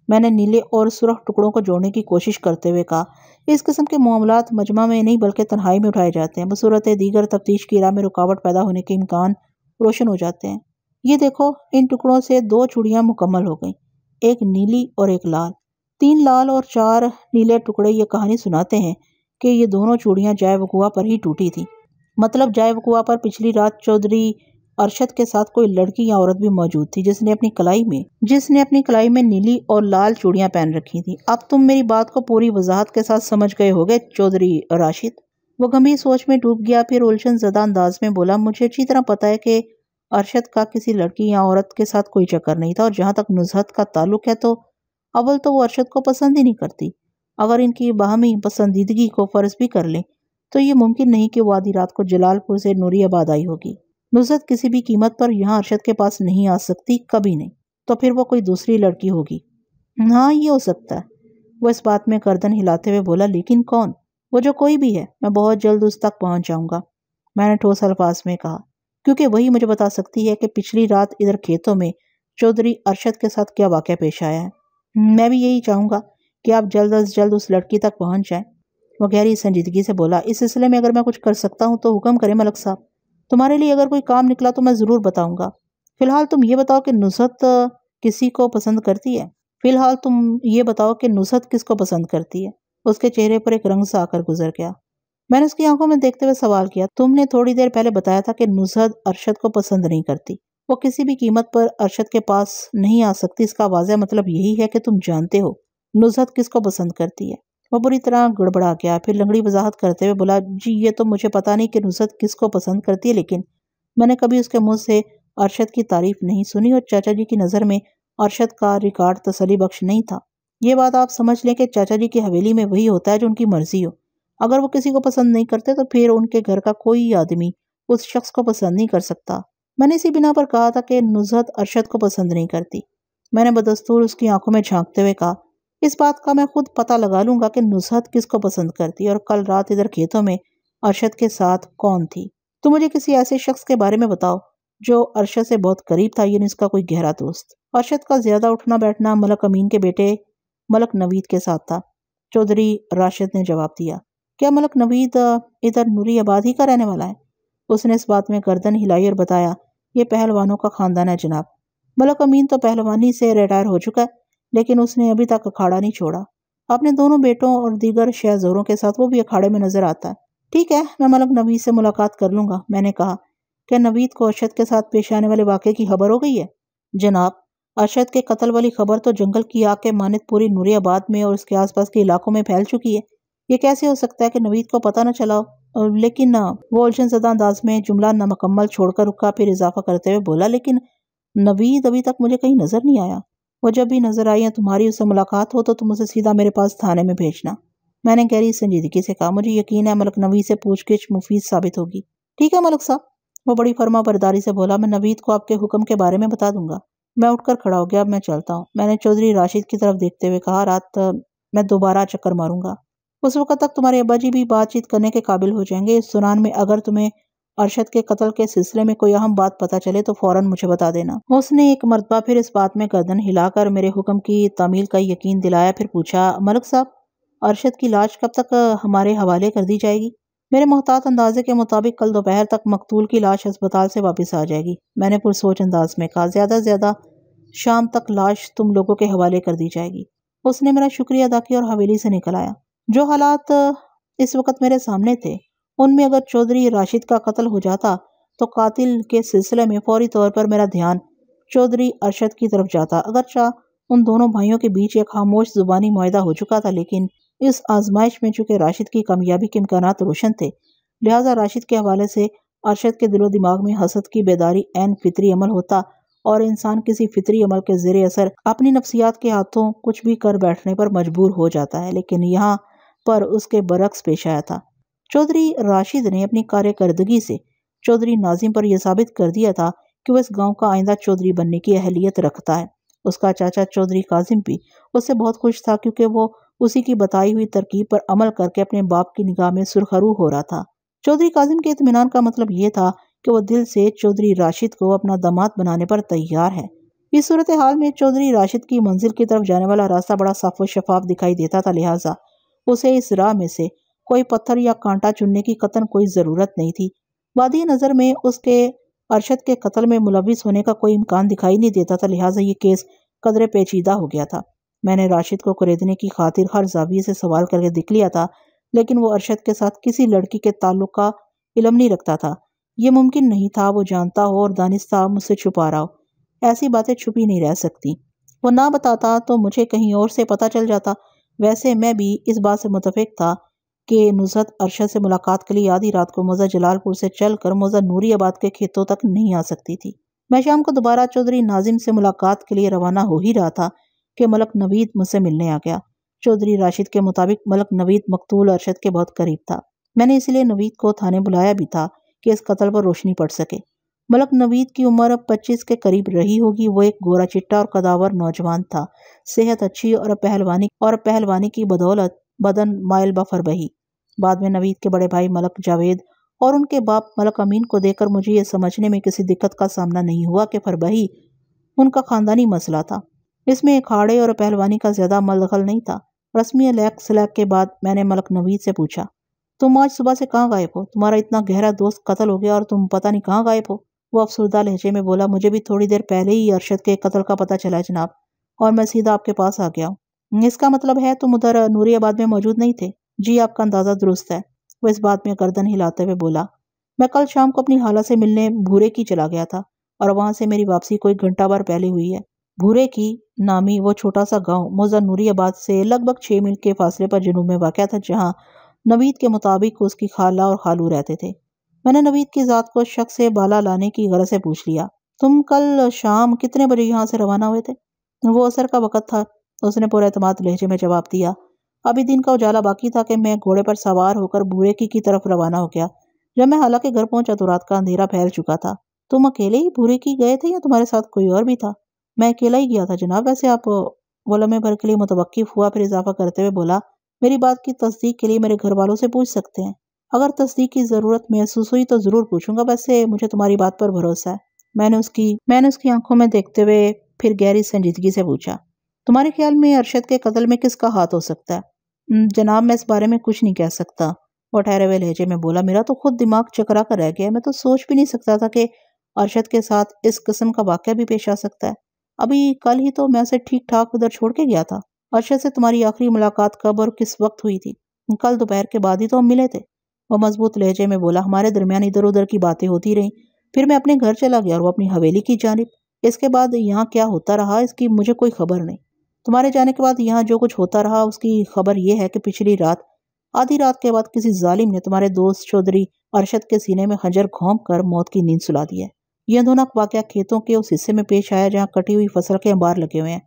Speaker 1: मैंने नीले और सुरख टुकड़ों को जोड़ने की कोशिश करते हुए कहा इस किस्म के मामला मजमा में नहीं बल्कि तनहाई में उठाए जाते हैं बसूरत दीगर तफ्तीश की राह में रुकावट पैदा होने के इम्कान रोशन हो जाते हैं ये देखो इन टुकड़ों से दो चूड़ियाँ मुकम्मल हो गई एक नीली और एक लाल तीन लाल और चार नीले टुकड़े ये कहानी सुनाते हैं कि ये दोनों चूड़ियाँ जाय वकुआ पर ही टूटी थी मतलब जाय वकुआ पर पिछली रात चौधरी अरशद के साथ कोई लड़की या औरत भी मौजूद थी जिसने अपनी कलाई में जिसने अपनी कलाई में नीली और लाल चूड़ियां पहन रखी थी अब तुम मेरी बात को पूरी वजाहत के साथ समझ गए गए चौधरी राशिद वो गंभीर सोच में डूब गया फिर उलझन जदा अंदाज में बोला मुझे अच्छी तरह पता है कि अरशद का किसी लड़की या औरत के साथ कोई चक्कर नहीं था और जहाँ तक नुजहत का ताल्लुक है तो अव्वल तो वो अरशद को पसंद ही नहीं करती अगर इनकी बाहमी पसंदीदगी को फ़र्ज भी कर लें तो ये मुमकिन नहीं कि वो आधी रात को जलालपुर से नूरी आबाद आई होगी नुसरत किसी भी कीमत पर यहाँ अरशद के पास नहीं आ सकती कभी नहीं तो फिर वो कोई दूसरी लड़की होगी हाँ ये हो सकता है वो इस बात में गर्दन हिलाते हुए बोला लेकिन कौन वो जो कोई भी है मैं बहुत जल्द उस तक पहुँच जाऊँगा मैंने ठोस अल्फाज में कहा क्योंकि वही मुझे बता सकती है कि पिछली रात इधर खेतों में चौधरी अरशद के साथ क्या वाक़ पेश आया है मैं भी यही चाहूँगा कि आप जल्द अज जल्द उस लड़की तक पहुँच जाएँ वो गहरी संजीदगी से बोला इस सिलसिले में अगर मैं कुछ कर सकता हूँ तो हुक्म करें मलक साहब तुम्हारे लिए अगर कोई काम निकला तो मैं ज़रूर बताऊँगा फ़िलहाल तुम ये बताओ कि नुसरत किसी को पसंद करती है फ़िलहाल तुम ये बताओ कि नुसरत किसको पसंद करती है उसके चेहरे पर एक रंग सा आकर गुजर गया मैंने उसकी आंखों में देखते हुए सवाल किया तुमने थोड़ी देर पहले बताया था कि नुसरत अरशद को पसंद नहीं करती वो किसी भी कीमत पर अरशद के पास नहीं आ सकती इसका वाजह मतलब यही है कि तुम जानते हो नुसरत किसको पसंद करती है वह बुरी तरह गड़बड़ा गया फिर लंगड़ी वजाहत करते हुए बोला जी ये तो मुझे पता नहीं कि नुसरत किसको पसंद करती है लेकिन मैंने कभी उसके मुंह से अरशद की तारीफ नहीं सुनी और चाचा जी की नज़र में अरशद का रिकॉर्ड तसली बख्श नहीं था ये बात आप समझ लें कि चाचा जी की हवेली में वही होता है जो उनकी मर्जी हो अगर वो किसी को पसंद नहीं करते तो फिर उनके घर का कोई आदमी उस शख्स को पसंद नहीं कर सकता मैंने इसी बिना पर कहा था कि नुजरत अरशद को पसंद नहीं करती मैंने बदस्तूर उसकी आंखों में झांकते हुए कहा इस बात का मैं खुद पता लगा लूंगा कि नुसरत किसको पसंद करती और कल रात इधर खेतों में अरशद के साथ कौन थी तुम तो मुझे किसी ऐसे शख्स के बारे में बताओ जो अरशद से बहुत करीब था यानी उसका कोई गहरा दोस्त अरशद का ज़्यादा उठना बैठना मलक अमीन के बेटे मलक नवीद के साथ था चौधरी राशिद ने जवाब दिया क्या मलक नवीद इधर नूरी आबाद ही का रहने वाला है उसने इस बात में गर्दन हिलाई और बताया ये पहलवानों का ख़ानदान है जनाब मलक अमीन तो पहलवानी से रिटायर हो चुका है लेकिन उसने अभी तक अखाड़ा नहीं छोड़ा अपने दोनों बेटों और दीगर शहजोरों के साथ वो भी अखाड़े में नजर आता है ठीक है मैं मलक नवीद से मुलाकात कर लूंगा मैंने कहा क्या नवीद को अरशद के साथ पेश आने वाले वाक़े की खबर हो गई है जनाब अरशद के कत्ल वाली खबर तो जंगल की आग के मानित पूरी नूरियाबाद में और उसके आसपास के इलाकों में फैल चुकी है ये कैसे हो सकता है कि नवीद को पता न चला लेकिन वो उलझन जदा अंदाज में जुमला नामकम्मल छोड़कर रुका फिर इजाफा करते हुए बोला लेकिन नवीद अभी तक मुझे कहीं नज़र नहीं आया वो जब भी नज़र आई या तुम्हारी उससे मुलाकात हो तो तुम उसे सीधा मेरे पास थाने में भेजना मैंने गहरी संजीदगी से कहा मुझे यकीन है मलक नवीद से पूछगिछ मुफीद साबित होगी ठीक है मलक साहब वो बड़ी फर्मा बरदारी से बोला मैं नवीद को आपके हुक्म के बारे में बता दूंगा मैं उठकर खड़ा हो गया अब मैं चलता हूँ मैंने चौधरी राशिद की तरफ देखते हुए कहा रात मैं दोबारा चक्कर मारूंगा उस वक्त तक तुम्हारे अब्बा जी भी बातचीत करने के काबिल हो जाएंगे इस दौरान में अगर तुम्हें अरशद के कत्ल के सिलसिले में कोई अहम बात पता चले तो फौरन मुझे बता देना उसने एक मरतबा फिर इस बात में गर्दन हिलाकर मेरे हुक्म की तमील का यकीन दिलाया फिर पूछा मलक साहब अरशद की लाश कब तक हमारे हवाले कर दी जाएगी मेरे मोहतात अंदाजे के मुताबिक कल दोपहर तक मकतूल की लाश अस्पताल से वापस आ जाएगी मैंने पुरसोच अंदाज में कहा ज़्यादा से ज़्यादा शाम तक लाश तुम लोगों के हवाले कर दी जाएगी उसने मेरा शुक्रिया अदा किया और हवेली से निकल आया जो हालात इस वक्त मेरे सामने थे उनमें अगर चौधरी राशिद का कत्ल हो जाता तो कातिल के सिलसिले में फौरी तौर पर मेरा ध्यान चौधरी अरशद की तरफ जाता अगरचा उन दोनों भाइयों के बीच एक खामोश जुबानी माहा हो चुका था लेकिन इस आजमाइश में चूंकि राशिद की कामयाबी के इम्कान रोशन थे लिहाजा राशिद के हवाले से अरशद के दिलो दिमाग में हसद की बेदारी एन फितरी अमल होता और इंसान किसी फितरी अमल के जेर असर अपनी नफसियात के हाथों कुछ भी कर बैठने पर मजबूर हो जाता है लेकिन यहाँ पर उसके बरक्स पेश आया था चौधरी राशिद ने अपनी कार्यकर्दगी से चौधरी नाजिम पर यह साबित कर दिया था कि वह इस गांव का आइंदा चौधरी बनने की अहलियत रखता है उसका चाचा चौधरी काजिम भी उससे बहुत खुश था क्योंकि वो उसी की बताई हुई तरकीब पर अमल करके अपने बाप की निगाह में सुरखरू हो रहा था चौधरी काजिम के इतमान का मतलब ये था कि वह दिल से चौधरी राशिद को अपना दामाद बनाने पर तैयार है इस सूरत हाल में चौधरी राशिद की मंजिल की तरफ जाने वाला रास्ता बड़ा साफ व शफाफ दिखाई देता था लिहाजा उसे इस राह में से कोई पत्थर या कांटा चुनने की कतन कोई ज़रूरत नहीं थी वादी नज़र में उसके अरशद के कत्ल में मुलविस होने का कोई इम्कान दिखाई नहीं देता था लिहाजा ये केस कदरे पेचीदा हो गया था मैंने राशिद को खरीदने की खातिर हर जाविये से सवाल करके दिख लिया था लेकिन वो अरशद के साथ किसी लड़की के ताल्लुक का इलम नहीं रखता था ये मुमकिन नहीं था वो जानता हो और दानिस्ता मुझसे छुपा रहा हो ऐसी बातें छुपी नहीं रह सकती वो ना बताता तो मुझे कहीं और से पता चल जाता वैसे मैं भी इस बात से मुतफिक था के नुसरत अरशद से मुलाकात के लिए आधी रात को मोज़ा जलालपुर से चल कर मोज़ा नूरी आबाद के खेतों तक नहीं आ सकती थी मैं शाम को दोबारा चौधरी नाजिम से मुलाकात के लिए रवाना हो ही रहा था कि मलक नवीद मुझसे मिलने आ गया चौधरी राशिद के मुताबिक मलक नवीद मकतूल अरशद के बहुत करीब था मैंने इसलिए नवीद को थाने बुलाया भी था कि इस कत्ल पर रोशनी पड़ सके मलक नवीद की उम्र अब पच्चीस के करीब रही होगी वो एक गोरा चिट्टा और कदावर नौजवान था सेहत अच्छी और पहलवानी और पहलवानी की बदौलत बदन माइल बफर बही बाद में नवीद के बड़े भाई मलक जावेद और उनके बाप मलक अमीन को देखकर मुझे यह समझने में किसी दिक्कत का सामना नहीं हुआ कि फरबही उनका खानदानी मसला था इसमें अखाड़े और पहलवानी का ज़्यादा अमल दखल नहीं था रस्मी लैक सलैक के बाद मैंने मलक नवीद से पूछा तुम आज सुबह से कहाँ गायब हो तुम्हारा इतना गहरा दोस्त कत्ल हो गया और तुम पता नहीं कहाँ गायब हो वो अफसरदा लहजे में बोला मुझे भी थोड़ी देर पहले ही अरशद के कत्ल का पता चला जनाब और मैं सीधा आपके पास आ गया हूँ इसका मतलब है तुम उधर नूरियाबाद में मौजूद नहीं थे जी आपका अंदाज़ा दुरुस्त है वो इस बात में गर्दन हिलाते हुए बोला मैं कल शाम को अपनी हाला से मिलने भूरे की चला गया था और वहाँ से मेरी वापसी कोई घंटा भर पहले हुई है भूरे की नामी वो छोटा सा गांव मोजा नूरियाबाद से लगभग छः मील के फासले पर जुनूब में वाक़ था जहाँ नवीद के मुताबिक उसकी खाला और खालू रहते थे मैंने नवीद की ज़ात को शक से बाला लाने की गरज से पूछ लिया तुम कल शाम कितने बजे यहाँ से रवाना हुए थे वो असर का वक़्त था उसने पूरा अतमाद लहजे में जवाब दिया अभी दिन का उजाला बाकी था कि मैं घोड़े पर सवार होकर बूरेकी की तरफ रवाना हो गया जब मैं हालांकि घर पहुंचा तो रात का अंधेरा फैल चुका था तुम अकेले ही की गए थे या तुम्हारे साथ कोई और भी था मैं अकेला ही गया था जनाब वैसे आप वो लम्हे भर के लिए मुतवकफ़ हुआ फिर इजाफा करते हुए बोला मेरी बात की तस्दीक के लिए मेरे घर वालों से पूछ सकते हैं अगर तस्दीक की ज़रूरत महसूस हुई तो ज़रूर पूछूंगा वैसे मुझे तुम्हारी बात पर भरोसा है मैंने उसकी मैंने उसकी आंखों में देखते हुए फिर गहरी संजीदगी से पूछा तुम्हारे ख्याल में अरशद के कत्ल में किसका हाथ हो सकता है जनाब मैं इस बारे में कुछ नहीं कह सकता वो ठहरे हुए लहजे में बोला मेरा तो खुद दिमाग चकरा कर रह गया मैं तो सोच भी नहीं सकता था कि अरशद के साथ इस किस्म का वाक्य भी पेश आ सकता है अभी कल ही तो मैं उसे ठीक ठाक उधर छोड़ के गया था अरशद से तुम्हारी आखिरी मुलाकात कब और किस वक्त हुई थी कल दोपहर के बाद ही तो हम मिले थे वह मजबूत लहजे में बोला हमारे दरमियान इधर उधर की बातें होती रहीं फिर मैं अपने घर चला गया और वो अपनी हवेली की जानब इसके बाद यहाँ क्या होता रहा इसकी मुझे कोई खबर नहीं तुम्हारे जाने के बाद यहाँ जो कुछ होता रहा उसकी खबर यह है कि पिछली रात आधी रात के बाद किसी जालिम ने तुम्हारे दोस्त चौधरी अरशद के सीने में हजर घोंप कर मौत की नींद सुला दी है यह दोनों वाक्य खेतों के उस हिस्से में पेश आया जहाँ कटी हुई फसल के अंबार लगे हुए हैं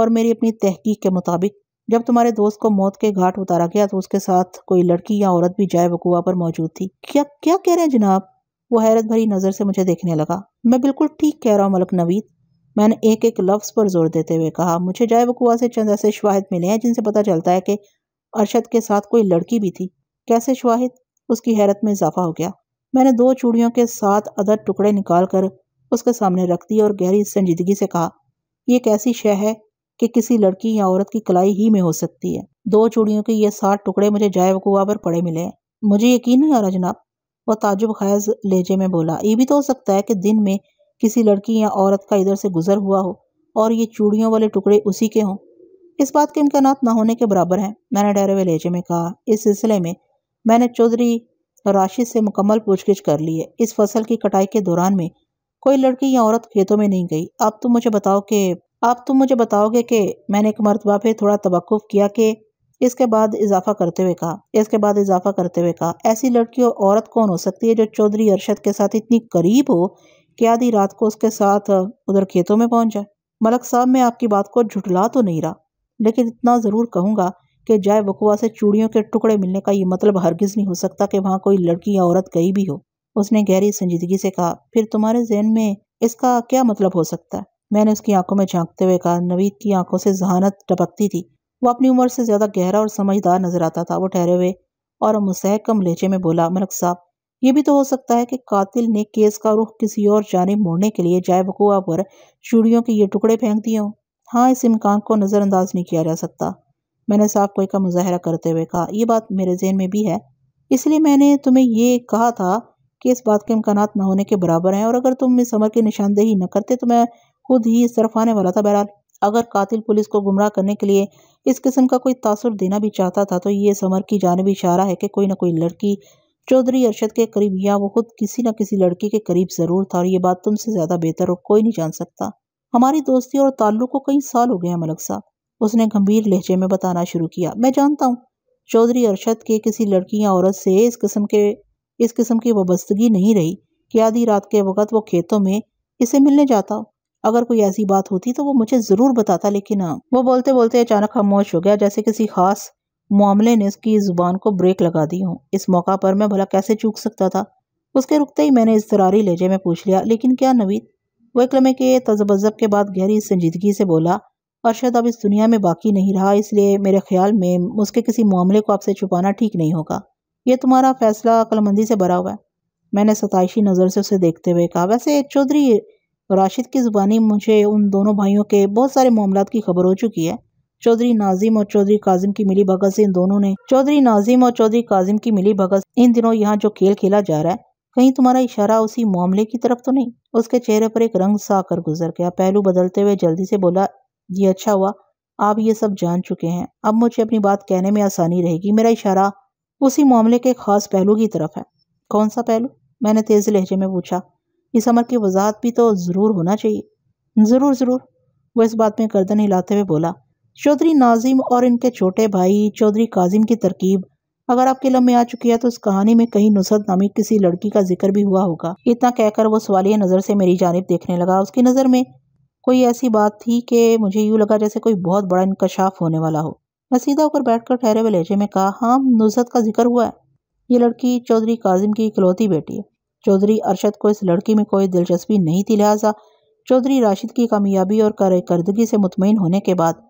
Speaker 1: और मेरी अपनी तहकीक के मुताबिक जब तुम्हारे दोस्त को मौत के घाट उतारा गया तो उसके साथ कोई लड़की या औरत भी जाए वकूआ पर मौजूद थी क्या क्या कह रहे हैं जनाब वो हैरत भरी नज़र से मुझे देखने लगा मैं बिल्कुल ठीक कह रहा हूँ मलक नवीद मैंने एक एक लफ्ज़ पर जोर देते हुए कहा मुझे जाए वकुआ से चंद ऐसे शवाहद मिले हैं जिनसे पता चलता है कि अरशद के साथ कोई लड़की भी थी कैसे शवाहिद उसकी हैरत में इजाफा हो गया मैंने दो चूड़ियों के साथ अदर टुकड़े निकाल कर उसके सामने रख दिया और गहरी संजीदगी से कहा यह एक ऐसी शय है कि किसी लड़की या औरत की कलाई ही में हो सकती है दो चूड़ियों के ये साठ टुकड़े मुझे जाए वकुआ पर पड़े मिले हैं मुझे यकीन नहीं आ रहा जनाब वह ताजुब खैज लेजे में बोला ये भी तो हो सकता है कि दिन में किसी लड़की या औरत का इधर से गुजर हुआ हो और ये चूड़ियों वाले टुकड़े उसी के हों इस बात के इम्कान ना होने के बराबर हैं मैंने डेरे हुए लहजे में कहा इस सिलसिले में मैंने चौधरी राशिद से मुकम्मल पूछगिछ कर ली है इस फसल की कटाई के दौरान में कोई लड़की या औरत खेतों में नहीं गई अब तुम तो मुझे बताओ कि आप तुम तो मुझे बताओगे कि मैंने एक मरतबा फिर थोड़ा तवक़ किया कि इसके बाद इजाफा करते हुए कहा इसके बाद इजाफा करते हुए कहा ऐसी लड़की और औरत कौन हो सकती है जो चौधरी अरशद के साथ इतनी करीब हो कि आधी रात को उसके साथ उधर खेतों में पहुंच जाए मलक साहब मैं आपकी बात को झुठला तो नहीं रहा लेकिन इतना ज़रूर कहूँगा कि जाए बकुआ से चूड़ियों के टुकड़े मिलने का ये मतलब हरगिज़ नहीं हो सकता कि वहाँ कोई लड़की या औरत गई भी हो उसने गहरी संजीदगी से कहा फिर तुम्हारे जहन में इसका क्या मतलब हो सकता है मैंने उसकी आंखों में झांकते हुए कहा नवीद की आंखों से जहानत टपकती थी वो अपनी उम्र से ज़्यादा गहरा और समझदार नजर आता था वो ठहरे हुए और मुसहकम लेचे में बोला मलक साहब ये भी तो हो सकता है कि कातिल ने केस का रुख किसी और जाने मोड़ने के लिए जायबकुआ पर चूड़ियों के ये टुकड़े फेंक दिए हों हाँ इस इम्कान को नज़रअंदाज नहीं किया जा सकता मैंने साफ कोई का मुजाहरा करते हुए कहा यह बात मेरे जहन में भी है इसलिए मैंने तुम्हें ये कहा था कि इस बात के इम्कान न होने के बराबर हैं और अगर तुम इस अमर की निशानदेही न करते तो मैं खुद ही इस तरफ आने वाला था बहरहाल अगर कातिल पुलिस को गुमराह करने के लिए इस किस्म का कोई तासर देना भी चाहता था तो ये समर की जानबी इशारा है कि कोई ना कोई लड़की चौधरी अरशद के करीब या वो खुद किसी न किसी लड़की के करीब ज़रूर था और ये बात तुमसे ज़्यादा बेहतर और कोई नहीं जान सकता हमारी दोस्ती और ताल्लुक को कई साल हो गए हैं मलक साहब उसने गंभीर लहजे में बताना शुरू किया मैं जानता हूँ चौधरी अरशद के किसी लड़की या औरत से इस किस्म के इस किस्म की वाबस्तगी नहीं रही कि आधी रात के वक्त वो खेतों में इसे मिलने जाता अगर कोई ऐसी बात होती तो वो मुझे ज़रूर बताता लेकिन हाँ, वो बोलते बोलते अचानक खामोश हो गया जैसे किसी खास मामले ने उसकी ज़ुबान को ब्रेक लगा दी हूँ इस मौका पर मैं भला कैसे चूक सकता था उसके रुकते ही मैंने इस दरारी लहजे में पूछ लिया लेकिन क्या नवीद वह कलमे के तजबजब के बाद गहरी संजीदगी से बोला अरशद अब इस दुनिया में बाकी नहीं रहा इसलिए मेरे ख्याल में उसके किसी मामले को आपसे छुपाना ठीक नहीं होगा ये तुम्हारा फैसला कलमंदी से भरा हुआ है मैंने सताइशी नज़र से उसे देखते हुए कहा वैसे चौधरी राशिद की ज़ुबानी मुझे उन दोनों भाइयों के बहुत सारे मामलों की खबर हो चुकी है चौधरी नाजिम और चौधरी काजिम की मिली भगत से इन दोनों ने चौधरी नाजिम और चौधरी काजिम की मिली भगत इन दिनों यहाँ जो खेल खेला जा रहा है कहीं तुम्हारा इशारा उसी मामले की तरफ तो नहीं उसके चेहरे पर एक रंग सा कर गुजर गया पहलू बदलते हुए जल्दी से बोला ये अच्छा हुआ आप ये सब जान चुके हैं अब मुझे अपनी बात कहने में आसानी रहेगी मेरा इशारा उसी मामले के खास पहलू की तरफ है कौन सा पहलू मैंने तेज लहजे में पूछा इस अमर की वजाहत भी तो ज़रूर होना चाहिए ज़रूर ज़रूर वो इस बात में गर्दन हिलाते हुए बोला चौधरी नाजिम और इनके छोटे भाई चौधरी काजिम की तरकीब अगर आपके लम्बे आ चुकी है तो उस कहानी में कहीं नुसरत नामी किसी लड़की का जिक्र भी हुआ होगा इतना कहकर वो सवालिया नज़र से मेरी जानब देखने लगा उसकी नज़र में कोई ऐसी बात थी कि मुझे यूँ लगा जैसे कोई बहुत बड़ा इंकशाफ होने वाला हो मैं सीधा होकर बैठ कर ठहरे हुए लहजे में कहा हाँ नुसरत का जिक्र हुआ है ये लड़की चौधरी काजिम की इकलौती बेटी है चौधरी अरशद को इस लड़की में कोई दिलचस्पी नहीं थी लिहाजा चौधरी राशिद की कामयाबी और कारकर्दगी से मुतमिन होने के बाद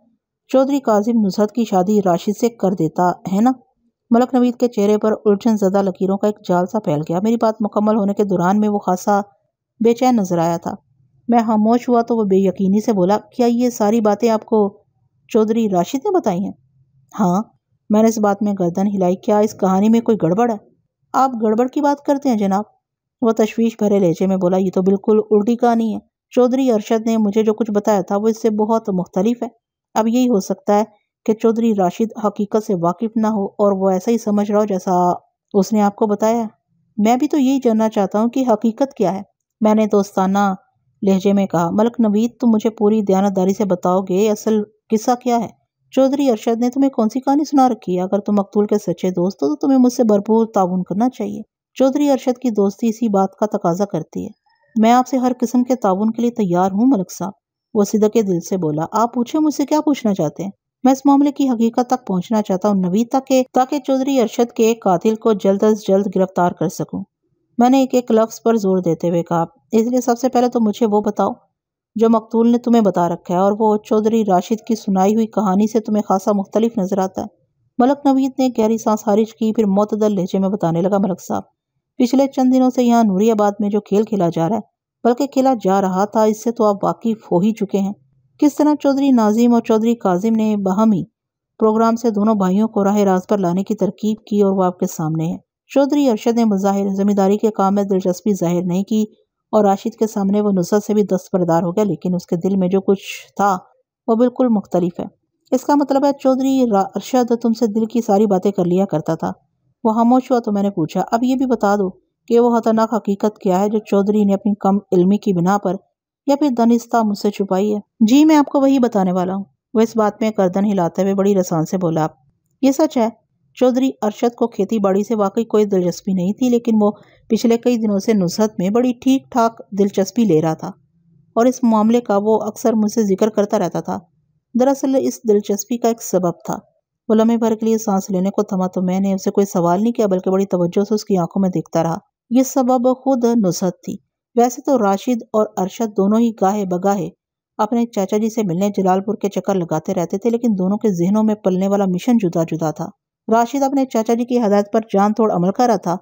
Speaker 1: चौधरी काजिम नुसरत की शादी राशिद से कर देता है ना मलक नवीद के चेहरे पर उलझन ज़दा लकीरों का एक जाल सा फैल गया मेरी बात मुकम्मल होने के दौरान में वो खासा बेचैन नजर आया था मैं खामोश हुआ तो वह यकीनी से बोला क्या ये सारी बातें आपको चौधरी राशिद ने बताई हैं हाँ मैंने इस बात में गर्दन हिलाई क्या इस कहानी में कोई गड़बड़ है आप गड़बड़ की बात करते हैं जनाब वह तशवीश भरे लहजे में बोला ये तो बिल्कुल उल्टी कहानी है चौधरी अरशद ने मुझे जो कुछ बताया था वो इससे बहुत मुख्तलिफ है अब यही हो सकता है कि चौधरी राशिद हकीकत से वाकिफ ना हो और वो ऐसा ही समझ रहा हो जैसा उसने आपको बताया मैं भी तो यही जानना चाहता हूँ कि हकीकत क्या है मैंने दोस्ताना लहजे में कहा मलक नवीद तुम मुझे पूरी दयानतदारी से बताओगे असल किस्सा क्या है चौधरी अरशद ने तुम्हें कौन सी कहानी सुना रखी है अगर तुम मकतूल के सच्चे दोस्त हो तो तुम्हें मुझसे भरपूर ताउन करना चाहिए चौधरी अरशद की दोस्ती इसी बात का तकाजा करती है मैं आपसे हर किस्म के ताउन के लिए तैयार हूँ मलक साहब वो के दिल से बोला आप पूछे मुझसे क्या पूछना चाहते हैं मैं इस मामले की हकीकत तक पहुंचना चाहता हूँ नवीद तक के ताकि चौधरी अरशद के कातिल को जल्द अज जल्द गिरफ्तार कर सकूं मैंने एक एक लफ्ज़ पर जोर देते हुए कहा इसलिए सबसे पहले तो मुझे वो बताओ जो मकतूल ने तुम्हें बता रखा है और वो चौधरी राशिद की सुनाई हुई कहानी से तुम्हें खासा मुख्तलिफ नजर आता है मलक नवीद ने गहरी सांस हारिज की फिर मतदल लहजे में बताने लगा मलक साहब पिछले चंद दिनों से यहाँ नूरियाबाद में जो खेल खेला जा रहा है बल्कि किला जा रहा था इससे तो आप वाकिफ हो ही चुके हैं किस तरह चौधरी नाजिम और चौधरी काजिम ने बहमी प्रोग्राम से दोनों भाइयों को राह राज पर लाने की तरकीब की और वो आपके सामने है चौधरी अरशद ने बज़ाहिर ज़मींदारी के काम में दिलचस्पी जाहिर नहीं की और राशिद के सामने वो नुसरत से भी दस्तबरदार हो गया लेकिन उसके दिल में जो कुछ था वो बिल्कुल मुख्तलिफ है इसका मतलब है चौधरी अरशद तुमसे दिल की सारी बातें कर लिया करता था वह खामोश हुआ तो मैंने पूछा अब ये भी बता दो कि वो खतरनाक हकीकत क्या है जो चौधरी ने अपनी कम इलमी की बिना पर या फिर दनिस्ता मुझसे छुपाई है जी मैं आपको वही बताने वाला हूँ वह इस बात में गर्दन हिलाते हुए बड़ी रसान से बोला आप ये सच है चौधरी अरशद को खेती बाड़ी से वाकई कोई दिलचस्पी नहीं थी लेकिन वो पिछले कई दिनों से नुसरत में बड़ी ठीक ठाक दिलचस्पी ले रहा था और इस मामले का वो अक्सर मुझसे जिक्र करता रहता था दरअसल इस दिलचस्पी का एक सबब था वो लम्हे भर के लिए सांस लेने को थमा तो मैंने उसे कोई सवाल नहीं किया बल्कि बड़ी तवज्जो से उसकी आंखों में देखता रहा ये सबब खुद नुसरत थी वैसे तो राशिद और अरशद दोनों ही गाहे बगाहे अपने चाचा जी से मिलने जलालपुर के चक्कर लगाते रहते थे लेकिन दोनों के जहनों में पलने वाला मिशन जुदा जुदा था राशिद अपने चाचा जी की हदायत पर जान तोड़ अमल कर रहा था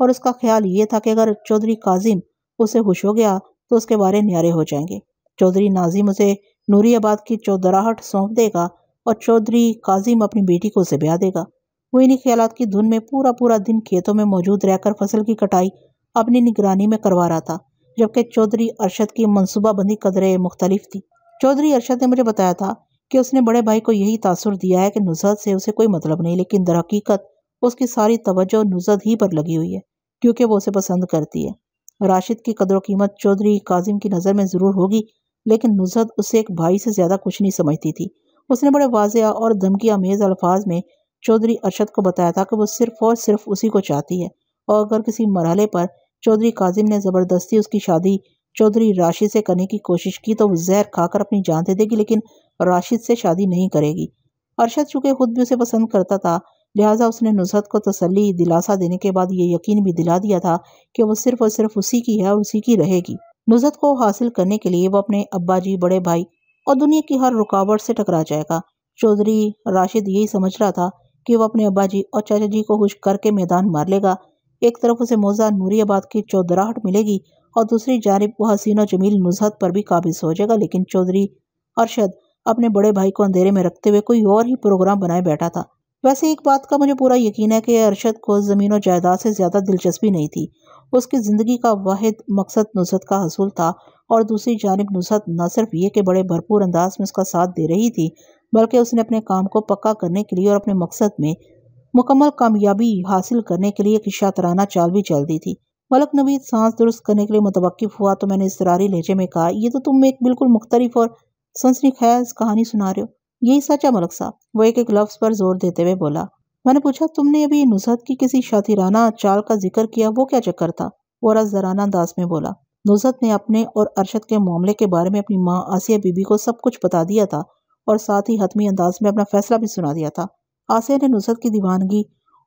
Speaker 1: और उसका ख्याल ये था कि अगर चौधरी काजिम उसे हुश हो गया तो उसके बारे न्यारे हो जाएंगे चौधरी नाजिम उसे नूरियाबाद की चौधराहट सौंप देगा और चौधरी काजिम अपनी बेटी को उसे ब्याह देगा वो इन्हीं ख्याल की धुन में पूरा पूरा दिन खेतों में मौजूद रहकर फसल की कटाई अपनी निगरानी में करवा रहा था जबकि चौधरी अरशद की मनसूबाबंदी कदरें मुख्तलिफ थी चौधरी अरशद ने मुझे बताया था कि उसने बड़े भाई को यही तासर दिया है कि नुजरत से उसे कोई मतलब नहीं लेकिन दरहकीकत उसकी सारी तवज्जो नुजरत ही पर लगी हुई है क्योंकि वो उसे पसंद करती है राशिद की कदर कीमत चौधरी काजिम की नज़र में ज़रूर होगी लेकिन नुजरत उसे एक भाई से ज़्यादा कुछ नहीं समझती थी उसने बड़े वाजिया और धमकी आमेज़ अल्फाज में चौधरी अरशद को बताया था कि वो सिर्फ और सिर्फ उसी को चाहती है और अगर किसी मरहले पर चौधरी काजिम ने ज़बरदस्ती उसकी शादी चौधरी राशिद से करने की कोशिश की तो वो जहर खाकर अपनी जान दे देगी लेकिन राशिद से शादी नहीं करेगी अरशद चूँकि खुद भी उसे पसंद करता था लिहाजा उसने नुसरत को तसली दिलासा देने के बाद ये यकीन भी दिला दिया था कि वो सिर्फ और सिर्फ उसी की है और उसी की रहेगी नुसरत को हासिल करने के लिए वो अपने अब्बा जी बड़े भाई और दुनिया की हर रुकावट से टकरा जाएगा चौधरी राशिद यही समझ रहा था कि वह अपने अब्बा जी और चाचा जी को खुश करके मैदान मार लेगा एक तरफ उसे मोजा नूरियाबाद की चौधराहट मिलेगी और दूसरी जानब वह हसीना जमील नुजहत पर भी काबिज हो जाएगा लेकिन चौधरी अरशद अपने बड़े भाई को अंधेरे में रखते हुए कोई और ही प्रोग्राम बनाए बैठा था वैसे एक बात का मुझे पूरा यकीन है कि अरशद को ज़मीन और जायदाद से ज़्यादा दिलचस्पी नहीं थी उसकी ज़िंदगी का वाद मकसद नुसरत का हसूल था और दूसरी जानब नुसरत न सिर्फ ये कि बड़े भरपूर अंदाज में उसका साथ दे रही थी बल्कि उसने अपने काम को पक्का करने के लिए और अपने मकसद में मुकम्मल कामयाबी हासिल करने के लिए एक शातराना चाल भी चल दी थी मलक नवीद सांस दुरुस्त करने के लिए मुतवक़ हुआ तो मैंने इसरारी लहजे में कहा यह तो तुम एक बिल्कुल मुख्तलिफ और सनसनी खैज कहानी सुना रहे हो यही सच्चा मलक साहब वो एक एक लफ्ज़ पर जोर देते हुए बोला मैंने पूछा तुमने अभी नुसरत की किसी शातिराना चाल का जिक्र किया वो क्या चक्कर था वो रसदराना अंदाज में बोला नुसरत ने अपने और अरशद के मामले के बारे में अपनी माँ आसिया बीबी को सब कुछ बता दिया था और साथ ही हतमी अंदाज में अपना फैसला भी सुना दिया था आसिया ने नुसरत की दीवानगी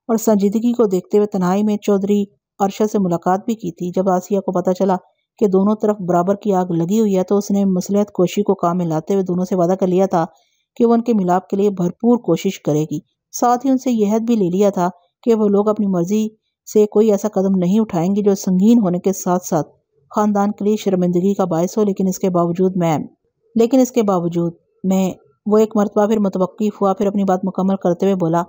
Speaker 1: और संजीदगी को देखते हुए तनाई में चौधरी अरशद से मुलाकात भी की थी जब आसिया को पता चला कि दोनों तरफ बराबर की आग लगी हुई है तो उसने मसलहत कोशी को काम में लाते हुए दोनों से वादा कर लिया था कि वह उनके मिलाप के लिए भरपूर कोशिश करेगी साथ ही उनसे यह भी ले लिया था कि वह लोग अपनी मर्जी से कोई ऐसा कदम नहीं उठाएंगे जो संगीन होने के साथ साथ खानदान के लिए शर्मिंदगी का बायस हो लेकिन इसके बावजूद मैं लेकिन इसके बावजूद मैं वो एक मरतबा फिर मतवक़ हुआ फिर अपनी बात मुकम्मल करते हुए बोला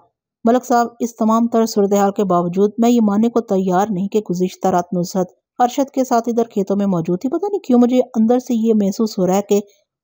Speaker 1: मलक साहब इस तमाम तर सूरत हाल के बावजूद मैं ये मानने को तैयार नहीं कि गुज्त रात नुसरत अरशद के साथ इधर खेतों में मौजूद थी पता नहीं क्यों मुझे अंदर से ये महसूस हो रहा है कि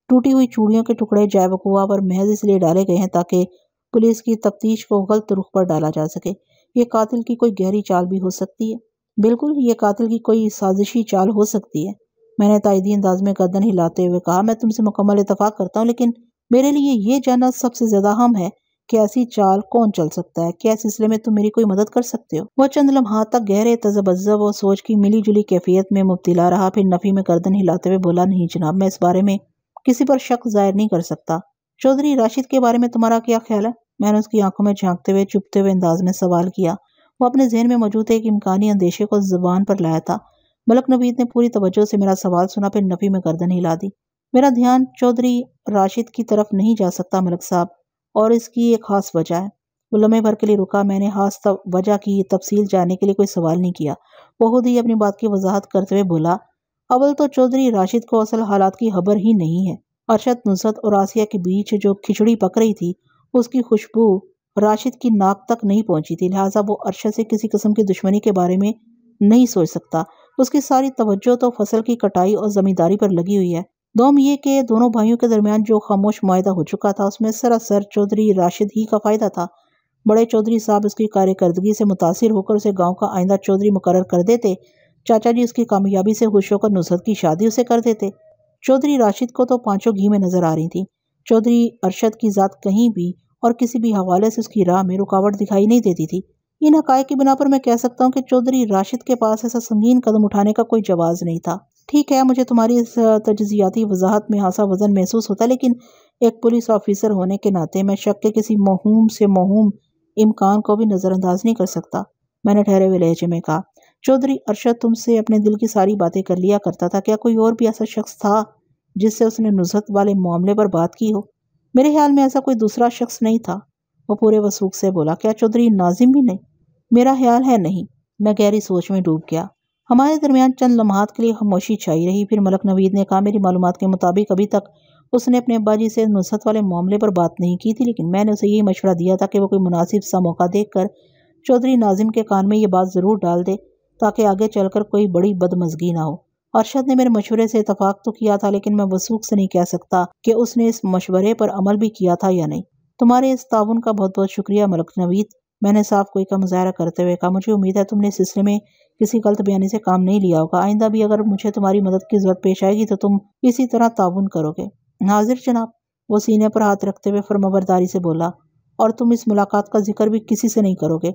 Speaker 1: टूटी हुई चूड़ियों के टुकड़े जायबकुआ पर महज इसलिए डाले गए हैं ताकि पुलिस की तफ्तीश को गलत रुख पर डाला जा सके ये कातिल की कोई गहरी चाल भी हो सकती है बिल्कुल ये कातिल की कोई साजिशी चाल हो सकती है मैंने तायदी अंदाज में गर्दन हिलाते हुए कहा मैं तुमसे मुकम्मल इतफाक़ करता हूँ लेकिन मेरे लिए ये जानना सबसे ज्यादा अहम है कि ऐसी चाल कौन चल सकता है क्या सिलसिले में तुम मेरी कोई मदद कर सकते हो वह चंद लम्हा तक गहरे तजबजब और सोच की मिली जुली कैफियत में मुब्तला रहा फिर नफी में गर्दन हिलाते हुए बोला नहीं जनाब मैं इस बारे में किसी पर शक जाहिर नहीं कर सकता चौधरी राशिद के बारे में तुम्हारा क्या ख्याल है मैंने उसकी आंखों में झांकते हुए चुपते हुए अंदाज में सवाल किया वो अपने जहन में मौजूद एक इम्कानी अंदेशे को जबान पर लाया था मलक नबीद ने पूरी तवज्जो से मेरा सवाल सुना फिर नफी में गर्दन हिला दी मेरा ध्यान चौधरी राशिद की तरफ नहीं जा सकता मलक साहब और इसकी एक खास वजह है वो लम्हे भर के लिए रुका मैंने खास वजह की तफसील जानने के लिए कोई सवाल नहीं किया बहुत ही अपनी बात की वजाहत करते हुए बोला अव्वल तो चौधरी राशिद को असल हालात की खबर ही नहीं है अरशद नुसरत और आसिया के बीच जो खिचड़ी पक रही थी उसकी खुशबू राशिद की नाक तक नहीं पहुंची थी लिहाजा वो अरशद से किसी किस्म की दुश्मनी के बारे में नहीं सोच सकता उसकी सारी तवज्जो तो फसल की कटाई और ज़मींदारी पर लगी हुई है दोम ये कि दोनों भाइयों के दरमियान जो खामोश माहा हो चुका था उसमें सरासर चौधरी राशिद ही का फ़ायदा था बड़े चौधरी साहब उसकी कार्यकर्दगी से मुतासर होकर उसे गांव का आइंदा चौधरी मुकर कर देते चाचा जी उसकी कामयाबी से खुश होकर नुसरत की शादी उसे कर देते चौधरी राशिद को तो पाँचों घी में नजर आ रही थी चौधरी अरशद की ज़ात कहीं भी और किसी भी हवाले से उसकी राह में रुकावट दिखाई नहीं देती थी इन हकाय की बिना पर मैं कह सकता हूँ कि चौधरी राशिद के पास ऐसा संगीन कदम उठाने का कोई जवाब नहीं था ठीक है मुझे तुम्हारी इस तजियाती वजाहत में हासा वजन महसूस होता है लेकिन एक पुलिस ऑफिसर होने के नाते मैं शक के किसी महूम से महूम इम्कान को भी नज़रअंदाज नहीं कर सकता मैंने ठहरे हुए लहजे में कहा चौधरी अरशद तुमसे अपने दिल की सारी बातें कर लिया करता था क्या कोई और भी ऐसा शख्स था जिससे उसने नुजहत वाले मामले पर बात की हो मेरे ख्याल में ऐसा कोई दूसरा शख्स नहीं था वो पूरे वसूख से बोला क्या चौधरी नाजिम भी नहीं मेरा ख्याल है नहीं मैं गहरी सोच में डूब गया हमारे दरमियान चंद लम्हात के लिए खामोशी छाई रही फिर मलक नवीद ने कहा मेरी मालूम के मुताबिक अभी तक उसने अपने अब्बा जी से नुसरत वाले मामले पर बात नहीं की थी लेकिन मैंने उसे यही मशवरा दिया था कि वो कोई मुनासिब सा मौका देख कर चौधरी नाजिम के कान में ये बात ज़रूर डाल दे ताकि आगे चल कर कोई बड़ी बदमजगी ना हो अरशद ने मेरे मशवरे से इतफाक़ तो किया था लेकिन मैं वसूख से नहीं कह सकता कि उसने इस मशवरे पर अमल भी किया था या नहीं तुम्हारे इस ताउन का बहुत बहुत शुक्रिया मलक नवीद मैंने साफ कोई का मुजाहरा करते हुए कहा मुझे उम्मीद है तुमने इस सिलसिले में किसी गलत बयानी से काम नहीं लिया होगा आइंदा भी अगर मुझे तुम्हारी मदद की ज़रूरत पेश आएगी तो तुम इसी तरह ताउन करोगे नाजिर जनाब वो सीने पर हाथ रखते हुए फर्माबरदारी से बोला और तुम इस मुलाकात का जिक्र भी किसी से नहीं करोगे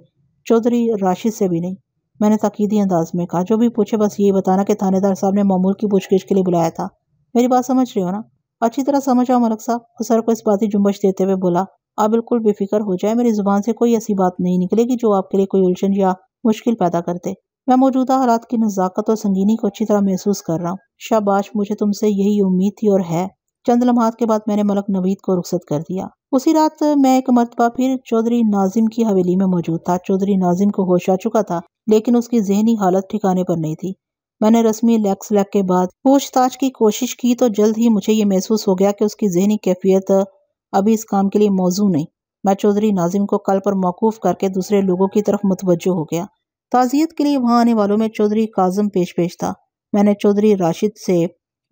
Speaker 1: चौधरी राशिद से भी नहीं मैंने तकीदी अंदाज में कहा जो भी पूछे बस यही बताना कि थानेदार साहब ने मामूल की पूछगिछ के लिए बुलाया था मेरी बात समझ रहे हो ना अच्छी तरह समझ आओ मलक साहब तो सर को इस बात की जुम्बश देते हुए बोला आप बिल्कुल बेफिक्र हो जाए मेरी ज़ुबान से कोई ऐसी बात नहीं निकलेगी जो आपके लिए कोई उलझन या मुश्किल पैदा करते मैं मौजूदा हालात की नज़ाकत और संगीनी को अच्छी तरह महसूस कर रहा हूँ शाबाश मुझे तुमसे यही उम्मीद थी और है चंद लम्हात के बाद मैंने मलक नवीद को रुखसत कर दिया उसी रात मैं एक मरतबा फिर चौधरी नाजिम की हवेली में मौजूद था चौधरी नाजिम को होश आ चुका था लेकिन उसकी जहनी हालत ठिकाने पर नहीं थी मैंने रस्मी लैग स्लैग के बाद पूछताछ की कोशिश की तो जल्द ही मुझे ये महसूस हो गया कि उसकी जहनी कैफियत अभी इस काम के लिए मौजू नहीं मैं चौधरी नाजिम को कल पर मौकूफ़ करके दूसरे लोगों की तरफ मुतवजो हो गया ताज़ियत के लिए वहाँ आने वालों में चौधरी काजम पेश पेश था मैंने चौधरी राशिद से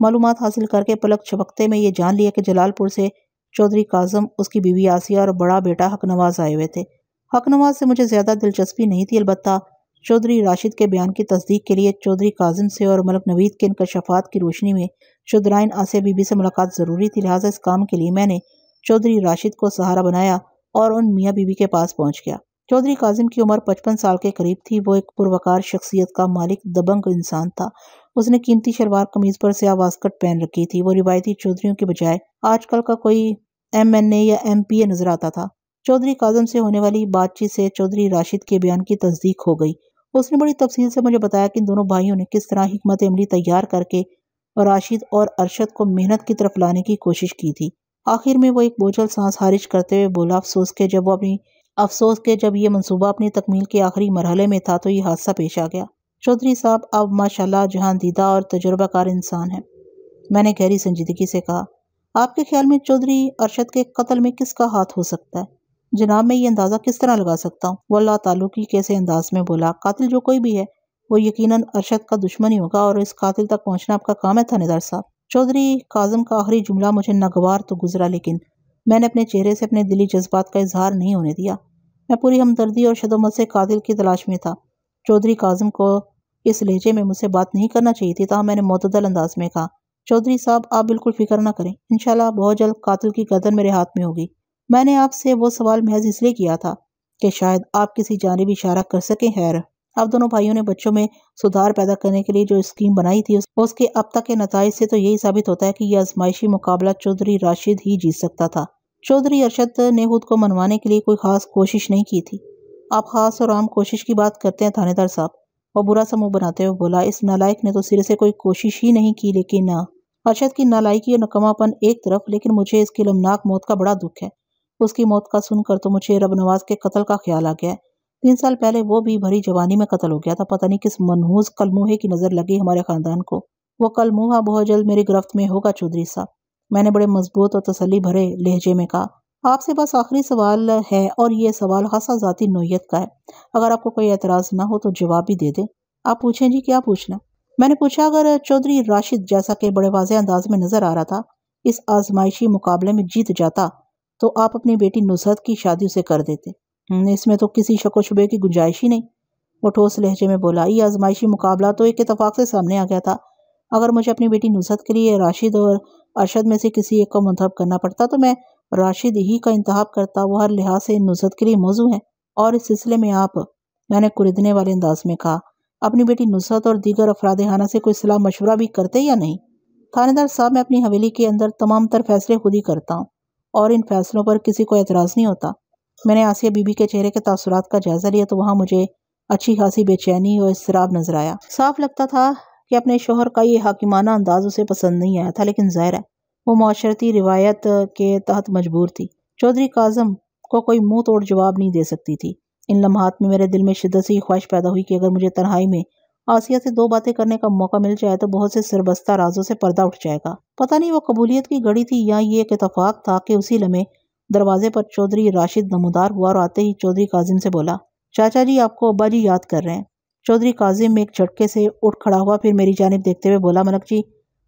Speaker 1: मालूम हासिल करके पलक छपकते में ये जान लिया कि जलालपुर से चौधरी काजम उसकी बीवी आसिया और बड़ा बेटा हक नवाज आए हुए थे हक नवाज से मुझे ज़्यादा दिलचस्पी नहीं थी अलबत् चौधरी राशिद के बयान की तस्दीक के लिए चौधरी काजम से और मलक नवीद के इनकशफात की रोशनी में शुद्राइन आसिया बीबी से मुलाकात ज़रूरी थी लिहाजा इस काम के लिए मैंने चौधरी राशिद को सहारा बनाया और उन मियाँ बीबी के पास पहुँच गया चौधरी काजिम की उम्र पचपन साल के करीब थी वो एक पुरवकार शख्सियत का मालिक दबंग इंसान था उसने कीमती शलवार कमीज पर स्याह वास्कट पहन रखी थी वो रिवायती चौधरीों के बजाय आजकल का कोई एम एन ए या एम पी ए नजर आता था चौधरी काजम से होने वाली बातचीत से चौधरी राशिद के बयान की तस्दीक हो गई उसने बड़ी तफसील से मुझे बताया कि इन दोनों भाइयों ने किस तरह हमत अमली तैयार करके राशिद और अरशद को मेहनत की तरफ लाने की कोशिश की थी आखिर में वो एक बोझल सांस हारिज करते हुए बोला अफसोस के जब वो अपनी अफसोस के जब यह मंसूबा अपनी तकमील के आखिरी मरहले में था तो यह हादसा पेश आ गया चौधरी साहब अब माशाल्लाह दीदा और तजुर्बाकार इंसान हैं मैंने गहरी संजीदगी से कहा आपके ख्याल में चौधरी अरशद के कत्ल में किसका हाथ हो सकता है जनाब मैं ये अंदाज़ा किस तरह लगा सकता हूँ वल्ला तालुकी कैसे अंदाज में बोला कातिल जो कोई भी है वो यकीन अरशद का दुश्मन ही होगा और इस कातिल तक पहुँचना आपका काम है थानेदार साहब चौधरी काजम का आखिरी जुमला मुझे नागवार तो गुजरा लेकिन मैंने अपने चेहरे से अपने दिली जज्बात का इजहार नहीं होने दिया मैं पूरी हमदर्दी और शदोमत से कातिल की तलाश में था चौधरी काजम को इस लहजे में मुझसे बात नहीं करना चाहिए थी तहाँ मैंने मतदल अंदाज में कहा चौधरी साहब आप बिल्कुल फिक्र ना करें इनशाला बहुत जल्द कातिल की गर्दन मेरे हाथ में होगी मैंने आपसे वो सवाल महज इसलिए किया था कि शायद आप किसी जानब इशारा कर सकें हैर अब दोनों भाइयों ने बच्चों में सुधार पैदा करने के लिए जो स्कीम बनाई थी उसके अब तक के नतज से तो यही साबित होता है कि यह आजमाइशी मुकाबला चौधरी राशिद ही जीत सकता था चौधरी अरशद ने खुद को मनवाने के लिए कोई खास कोशिश नहीं की थी आप खास और आम कोशिश की बात करते हैं थानेदार साहब और बुरा समूह बनाते हुए बोला इस नालायक ने तो सिरे से कोई कोशिश ही नहीं की लेकिन अरशद की नालायकी और नकमापन एक तरफ लेकिन मुझे इसकी लमनाक मौत का बड़ा दुख है उसकी मौत का सुनकर तो मुझे रब नवाज के कत्ल का ख्याल आ गया है तीन साल पहले वो भी भरी जवानी में कत्ल हो गया था पता नहीं किस मनहूस कलमोहे की नज़र लगी हमारे ख़ानदान को वो कलमोहा बहुत जल्द मेरी गिरफ्त में होगा चौधरी साहब मैंने बड़े मजबूत और तसली भरे लहजे में कहा आपसे बस आखिरी सवाल है और ये सवाल खासा ज़ाती नोयत का है अगर आपको कोई एतराज़ ना हो तो जवाब भी दे दें आप पूछें जी क्या पूछना मैंने पूछा अगर चौधरी राशिद जैसा कि बड़े वाज अंदाज में नज़र आ रहा था इस आजमाइशी मुकाबले में जीत जाता तो आप अपनी बेटी नुसरत की शादी उसे कर देते इसमें तो किसी शक शुबे की गुंजाइश ही नहीं वो ठोस लहजे में बोला ये आजमाइशी मुकाबला तो एक इतफाक़ से सामने आ गया था अगर मुझे अपनी बेटी नुसरत के लिए राशिद और अरशद में से किसी एक को मंतब करना पड़ता तो मैं राशिद ही का इंतहा करता वो हर लिहाज से नुसरत के लिए मौजू है और इस सिलसिले में आप मैंने कुरीदने वाले अंदाज में कहा अपनी बेटी नुसरत और दीगर अफराद हाना से कोई सलाह मशवरा भी करते या नहीं थानेदार साहब मैं अपनी हवेली के अंदर तमाम तर फैसले खुद ही करता हूँ और इन फैसलों पर किसी को एतराज़ नहीं होता मैंने आसिया बीबी के चेहरे के तसरत का जायज़ा लिया तो वहाँ मुझे अच्छी खासी बेचैनी और इसराब नजर आया साफ लगता था कि अपने शोहर का ये हाकिमाना अंदाज उसे पसंद नहीं आया था लेकिन ज़ाहिर है वो माशरती रिवायत के तहत मजबूर थी चौधरी काजम को कोई मुंह तोड़ जवाब नहीं दे सकती थी इन लम्हात में मेरे दिल में शिद्दत से ख्वाहिश पैदा हुई कि अगर मुझे तनहाई में आसिया से दो बातें करने का मौका मिल जाए तो बहुत से सरबस्ता राजों से पर्दा उठ जाएगा पता नहीं वो कबूलियत की घड़ी थी या ये एक इतफाक था कि उसी लम्हे दरवाजे पर चौधरी राशिद नमोदार हुआ और आते ही चौधरी काजिम से बोला चाचा जी आपको अब्बा जी याद कर रहे हैं चौधरी काजिम एक झटके से उठ खड़ा हुआ फिर मेरी जानब देखते हुए बोला मलक जी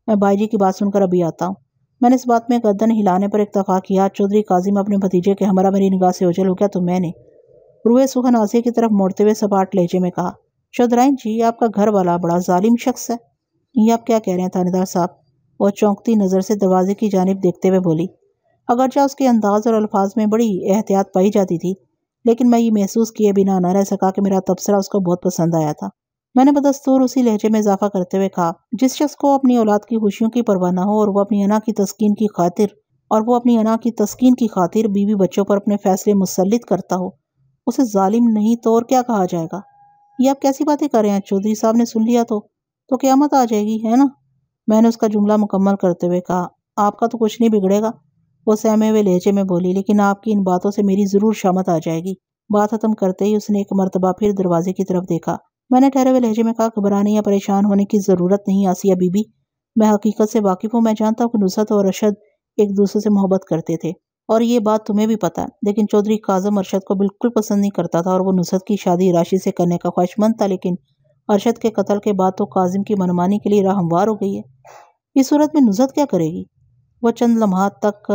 Speaker 1: मैं भाई जी की बात सुनकर अभी आता हूँ मैंने इस बात में गर्दन हिलाने पर इतफा किया चौधरी काजिम अपने भतीजे के हमारा मेरी निगाह से उजल हो गया तो मैंने रुए सुखन आसे की तरफ मोड़ते हुए सपाट लहजे में कहा चौधराइन जी आपका घर वाला बड़ा जालिम शख्स है ये आप क्या कह रहे हैं थानेदार साहब और चौंकती नज़र से दरवाजे की जानब देखते हुए बोली अगरचे उसके अंदाज और अल्फाज में बड़ी एहतियात पाई जाती थी लेकिन मैं ये महसूस किए बिना ना रह सका कि मेरा तबसरा उसको बहुत पसंद आया था मैंने बदस्तूर उसी लहजे में इजाफा करते हुए कहा जिस शख्स को अपनी औलाद की खुशियों की परवाह ना हो और वह अपनी अना की तस्किन की खातिर और वो अपनी अना की तस्किन की खातिर बीवी बच्चों पर अपने फैसले मुसलित करता हो उसे जालिम नहीं तो और क्या कहा जाएगा ये आप कैसी बातें कर रहे हैं चौधरी साहब ने सुन लिया तो तो मत आ जाएगी है ना मैंने उसका जुमला मुकम्मल करते हुए कहा आपका तो कुछ नहीं बिगड़ेगा वो सहमे हुए लहजे में बोली लेकिन आपकी इन बातों से मेरी ज़रूर शामत आ जाएगी बात ख़त्म करते ही उसने एक मरतबा फिर दरवाजे की तरफ देखा मैंने ठहरे हुए लहजे में कहा घबराने या परेशान होने की ज़रूरत नहीं आसिया बीबी मैं हकीकत से वाकिफ़ हूँ मैं जानता हूँ कि नुसरत और अरशद एक दूसरे से मोहब्बत करते थे और ये बात तुम्हें भी पता लेकिन चौधरी काजम अरशद को बिल्कुल पसंद नहीं करता था और वो नुसरत की शादी राशि से करने का ख्वाहिशमंद था लेकिन अरशद के कत्ल के बाद तो काजिम की मनमानी के लिए राहमवार हो गई है इस सूरत में नुसरत क्या करेगी वह चंद लम्हा तक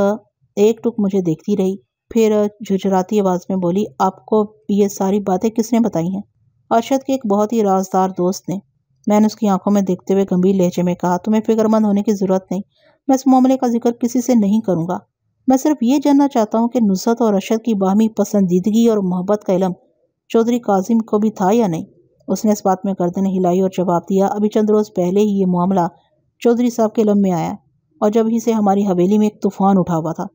Speaker 1: एक टुक मुझे देखती रही फिर झुझराती आवाज़ में बोली आपको ये सारी बातें किसने बताई हैं अरशद के एक बहुत ही राजदार दोस्त ने मैंने उसकी आंखों में देखते हुए गंभीर लहजे में कहा तुम्हें फिक्रमंद होने की ज़रूरत नहीं मैं इस मामले का जिक्र किसी से नहीं करूँगा मैं सिर्फ ये जानना चाहता हूँ कि नुसरत और अरशद की बाहमी पसंदीदगी और मोहब्बत का इलम चौधरी काजिम को भी था या नहीं उसने इस बात में गर्दन हिलाई और जवाब दिया अभी चंद रोज़ पहले ही ये मामला चौधरी साहब के इलम में आया और जब ही से हमारी हवेली में एक तूफान उठा हुआ था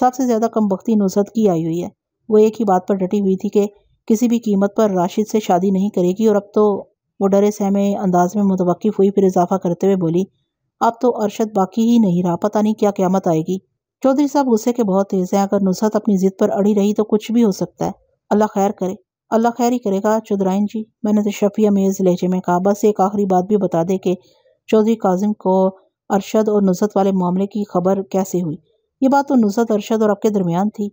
Speaker 1: सबसे ज़्यादा कम बख्ती नुसरत की आई हुई है वो एक ही बात पर डटी हुई थी कि किसी भी कीमत पर राशिद से शादी नहीं करेगी और अब तो वो डरे सहमे अंदाज में मुतवक़ हुई फिर इजाफा करते हुए बोली अब तो अरशद बाकी ही नहीं रहा पता नहीं क्या क्यामत आएगी चौधरी साहब गुस्से के बहुत तेज़ हैं अगर नुसरत अपनी ज़िद पर अड़ी रही तो कुछ भी हो सकता है अल्लाह खैर करे अल्लाह खैर ही करेगा चौधराइन जी मैंने तो तशफी अमेज़ लहजे में कहा बस एक आखिरी बात भी बता दे कि चौधरी काजिम को अरशद और नुसरत वाले मामले की खबर कैसे हुई ये बात तो नुसरत अरशद और आपके दरमियान थी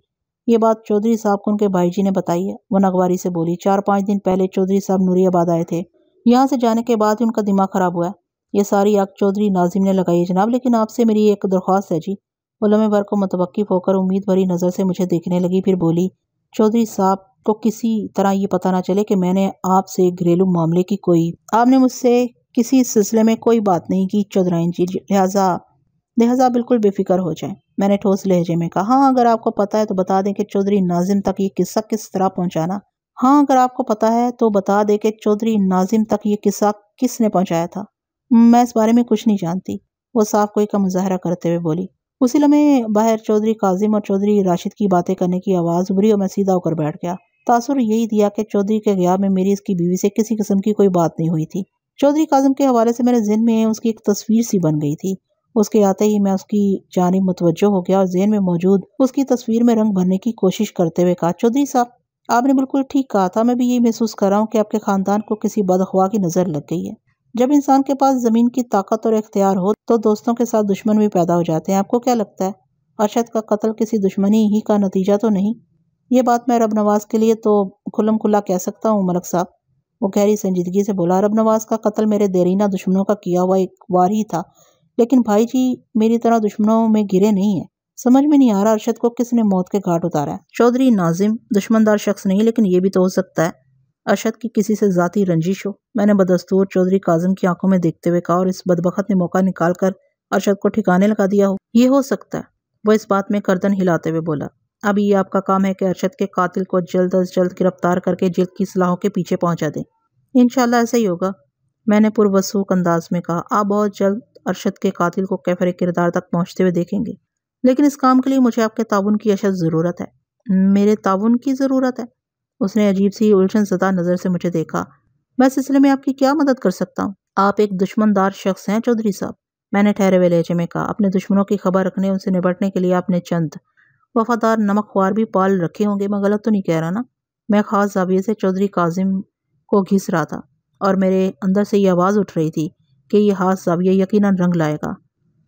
Speaker 1: ये बात चौधरी साहब को उनके भाई जी ने बताई है वो नगवारी से बोली चार पाँच दिन पहले चौधरी साहब नूरियाबाद आए थे यहाँ से जाने के बाद ही उनका दिमाग ख़राब हुआ ये सारी आग चौधरी नाजिम ने लगाई है जनाब लेकिन आपसे मेरी एक दरख्वास्त है जी वो लम्हे भर को मतवक़ होकर उम्मीद भरी नज़र से मुझे देखने लगी फिर बोली चौधरी साहब को किसी तरह ये पता ना चले कि मैंने आपसे घरेलू मामले की कोई आपने मुझसे किसी सिलसिले में कोई बात नहीं की चौधराइन जी लिहाजा लिहाजा बिल्कुल बेफिक्र हो जाए मैंने ठोस लहजे में कहा हाँ अगर आपको पता है तो बता दें कि चौधरी नाजिम तक ये किस्सा किस तरह पहुँचाना हाँ अगर आपको पता है तो बता दें कि चौधरी नाजिम तक ये किस्सा किसने पहुँचाया था मैं इस बारे में कुछ नहीं जानती वो साफ कोई का मुजाहरा करते हुए बोली उसी लम्हे बाहर चौधरी काजिम और चौधरी राशिद की बातें करने की आवाज़ उभरी और मैं सीधा होकर बैठ गया तासुर यही दिया कि चौधरी के गया में मेरी इसकी बीवी से किसी किस्म की कोई बात नहीं हुई थी चौधरी काजम के हवाले से मेरे जहन में उसकी एक तस्वीर सी बन गई थी उसके आते ही मैं उसकी जानब मुतवजो हो गया और जहन में मौजूद उसकी तस्वीर में रंग भरने की कोशिश करते हुए कहा चौधरी साहब आपने बिल्कुल ठीक कहा था मैं भी यही महसूस कर रहा हूँ कि आपके ख़ानदान को किसी बदखवा की नज़र लग गई है जब इंसान के पास ज़मीन की ताकत और इख्तियार हो तो दोस्तों के साथ दुश्मन भी पैदा हो जाते हैं आपको क्या लगता है अरशद का कत्ल किसी दुश्मनी ही का नतीजा तो नहीं ये बात मैं रब नवाज के लिए तो खुलम खुला कह सकता हूँ मलक साहब वो गहरी संजीदगी से बोला अरब नवाज का कत्ल मेरे देरीना दुश्मनों का किया हुआ एक वार ही था लेकिन भाई जी मेरी तरह दुश्मनों में गिरे नहीं है समझ में नहीं आ रहा अरशद को किसने मौत के घाट उतारा है चौधरी नाजिम दुश्मनदार शख्स नहीं लेकिन ये भी तो हो सकता है अरशद की किसी से ज़ाती रंजिश हो मैंने बदस्तूर चौधरी काजम की आंखों में देखते हुए कहा और इस बदबखत ने मौका निकाल कर अरशद को ठिकाने लगा दिया हो ये हो सकता है वो इस बात में करदन हिलाते हुए बोला अब ये आपका काम है कि अरशद के कातिल को जल्द अज जल्द गिरफ्तार करके जेल की सलाहों के पीछे पहुंचा दें इन ऐसा ही होगा मैंने पुरवसूख अंदाज में कहा आप बहुत जल्द अरशद के कातिल को कैफर किरदार तक पहुंचते हुए देखेंगे लेकिन इस काम के लिए मुझे आपके ताउन की अशद ज़रूरत है मेरे ताउन की ज़रूरत है उसने अजीब सी उलझन सदा नज़र से मुझे देखा मैं सिलसिले में आपकी क्या मदद कर सकता हूँ आप एक दुश्मनदार शख्स हैं चौधरी साहब मैंने ठहरे हुए लहजे में कहा अपने दुश्मनों की खबर रखने उनसे निपटने के लिए आपने चंद वफादार नमक ख्वार भी पाल रखे होंगे मैं गलत तो नहीं कह रहा ना मैं ख़ास जाविये से चौधरी काजिम को घिस रहा था और मेरे अंदर से ये आवाज़ उठ रही थी कि यह हाथ जाविया यकीन रंग लाएगा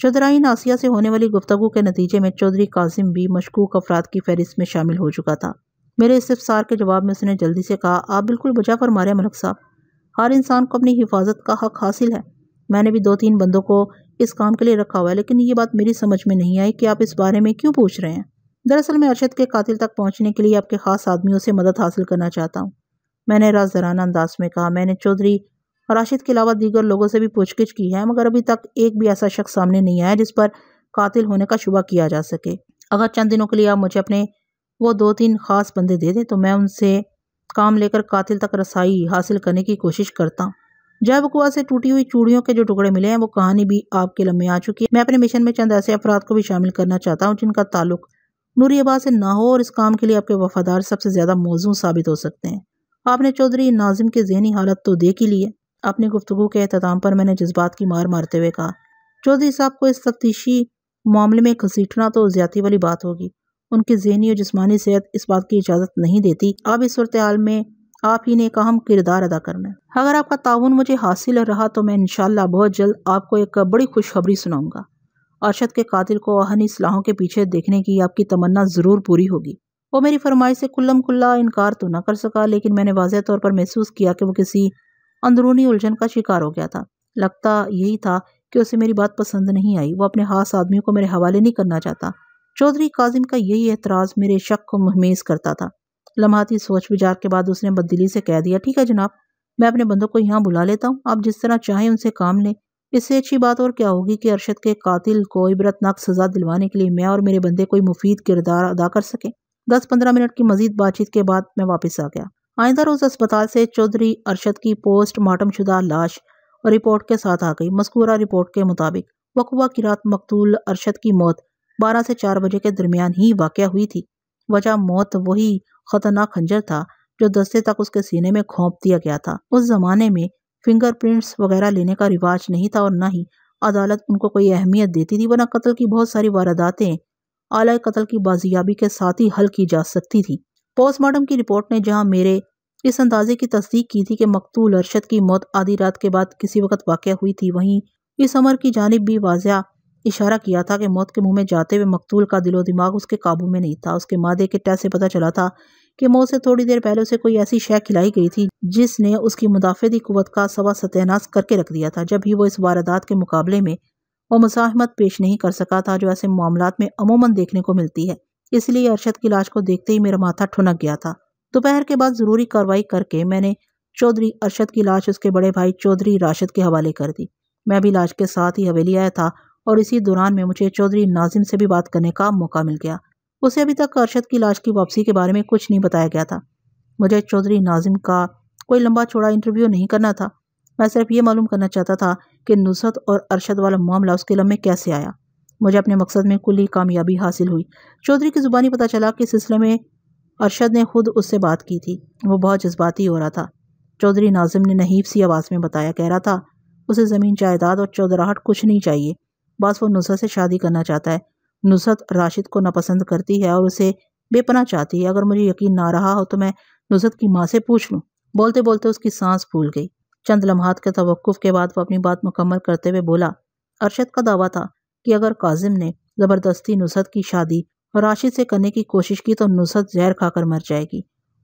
Speaker 1: चौधराई नासिया से होने वाली गुफ्तु के नतीजे में चौधरी काजिम भी मशकूक अफराद की फहरिस्त में शामिल हो चुका था मेरे इस्तफसार के जवाब में उसने जल्दी से कहा आप बिल्कुल बजा पर मारे मलक साहब हर इंसान को अपनी हिफाजत का हक हासिल है मैंने भी दो तीन बंदों को इस काम के लिए रखा हुआ है लेकिन ये बात मेरी समझ में नहीं आई कि आप इस बारे में क्यों पूछ रहे हैं दरअसल मैं अरशद के कातिल तक पहुंचने के लिए आपके ख़ास आदमियों से मदद हासिल करना चाहता हूँ मैंने राजदराना अंदाज में कहा मैंने चौधरी राशिद के अलावा दीगर लोगों से भी पूछगिछ की है मगर अभी तक एक भी ऐसा शख्स सामने नहीं आया जिस पर कातिल होने का शुबा किया जा सके अगर चंद दिनों के लिए आप मुझे अपने वो दो तीन खास बंदे दे दें तो मैं उनसे काम लेकर कातिल तक रसाई हासिल करने की कोशिश करता हूँ जयबकुआ से टूटी हुई चूड़ियों के जो टुकड़े मिले हैं वो कहानी भी आपके लम्बे आ चुकी है मैं अपने मिशन में चंद ऐसे अफराद को भी शामिल करना चाहता हूँ जिनका ताल्लुक नूरियाबाद हो नाहौर इस काम के लिए आपके वफादार सबसे ज़्यादा मौजू साबित हो सकते हैं आपने चौधरी नाजिम के जहनी हालत तो देख ही ली है अपनी गुफ्तु के अहतमाम पर मैंने जज्बात की मार मारते हुए कहा चौधरी साहब को इस तफ्तीशी मामले में घसीटना तो ज्यादा वाली बात होगी उनकी जहनी और जिसमानी सेहत इस बात की इजाज़त नहीं देती अब इस सूरत हाल में आप ही ने एक अहम किरदार अदा करना है अगर आपका ताउन मुझे हासिल रहा तो मैं इन बहुत जल्द आपको एक बड़ी खुशखबरी सुनाऊंगा अरशद के कातिल को आहनी सलाहों के पीछे देखने की आपकी तमन्ना ज़रूर पूरी होगी वो मेरी फरमाइश से कुल्लम खुल्ला इनकार तो ना कर सका लेकिन मैंने वाजह तौर पर महसूस किया कि वो किसी अंदरूनी उलझन का शिकार हो गया था लगता यही था कि उसे मेरी बात पसंद नहीं आई वो अपने खास आदमियों को मेरे हवाले नहीं करना चाहता चौधरी काजिम का यही एतराज़ मेरे शक को महमेज करता था लम्हाती सोच विचार के बाद उसने बददिली से कह दिया ठीक है जनाब मैं अपने बंदों को यहाँ बुला लेता हूँ आप जिस तरह चाहें उनसे काम लें इससे अच्छी बात और क्या होगी कि अरशद के कातिल को इबरतनाक सजा दिलवाने के लिए मैं और मेरे बंदे कोई मुफीद किरदार अदा कर सकें दस पंद्रह मिनट की मजीद बातचीत के बाद मैं वापस आ गया आइंदा रोज़ अस्पताल से चौधरी अरशद की पोस्ट मार्टम शुदा लाश रिपोर्ट के साथ आ गई मस्कूरा रिपोर्ट के मुताबिक वकवा की रात मकतूल अरशद की मौत बारह से चार बजे के दरमियान ही वाक़ हुई थी वजह मौत वही ख़तरनाक खंजर था जो दस्ते तक उसके सीने में खोप दिया गया था उस जमाने में फिंगरप्रिंट्स वगैरह लेने का रिवाज नहीं था और ना ही अदालत उनको कोई अहमियत देती थी वरना कत्ल की बहुत सारी वारदातें आला कत्ल की बाजियाबी के साथ ही हल की जा सकती थी पोस्टमार्टम की रिपोर्ट ने जहां मेरे इस अंदाजे की तस्दीक की थी कि मकतूल अरशद की मौत आधी रात के बाद किसी वक्त वाक़ हुई थी वहीं इस अमर की जानब भी वाजिया इशारा किया था कि मौत के मुंह में जाते हुए मकतूल का दिलो दिमाग उसके काबू में नहीं था उसके मादे के टैसे पता चला था कि मौत से थोड़ी देर पहले उसे कोई ऐसी शय खिलाई गई थी जिसने उसकी मुदाफ़ती कुत का सवा सत्यानाश करके रख दिया था जब भी वो इस वारदात के मुकाबले में वो मुजाहमत पेश नहीं कर सका था जो ऐसे मामला में अमूमन देखने को मिलती है इसलिए अरशद की लाश को देखते ही मेरा माथा ठुनक गया था दोपहर के बाद ज़रूरी कार्रवाई करके मैंने चौधरी अरशद की लाश उसके बड़े भाई चौधरी राशिद के हवाले कर दी मैं भी लाश के साथ ही हवेली आया था और इसी दौरान में मुझे चौधरी नाजिम से भी बात करने का मौका मिल गया उसे अभी तक अरशद की लाश की वापसी के बारे में कुछ नहीं बताया गया था मुझे चौधरी नाजिम का कोई लंबा चौड़ा इंटरव्यू नहीं करना था मैं सिर्फ ये मालूम करना चाहता था कि नुसरत और अरशद वाला मामला उसके लम्बे कैसे आया मुझे अपने मकसद में कुली कामयाबी हासिल हुई चौधरी की ज़ुबानी पता चला कि सिलसिले में अरशद ने खुद उससे बात की थी वो बहुत जज्बाती हो रहा था चौधरी नाजिम ने नहीब सी आवाज़ में बताया कह रहा था उसे ज़मीन जायदाद और चौधराहट कुछ नहीं चाहिए बस वो नुसरत से शादी करना चाहता है नुसरत राशिद को नापसंद करती है और उसे बेपना चाहती है अगर मुझे यकीन ना रहा हो तो मैं नुसरत की माँ से पूछ लूँ बोलते बोलते उसकी सांस फूल गई चंद लम्हात के तवक़ के बाद वो अपनी बात मुकम्मल करते हुए बोला अरशद का दावा था कि अगर काजिम ने ज़बरदस्ती नुसरत की शादी राशिद से करने की कोशिश की तो नुसरत जहर खाकर मर जाएगी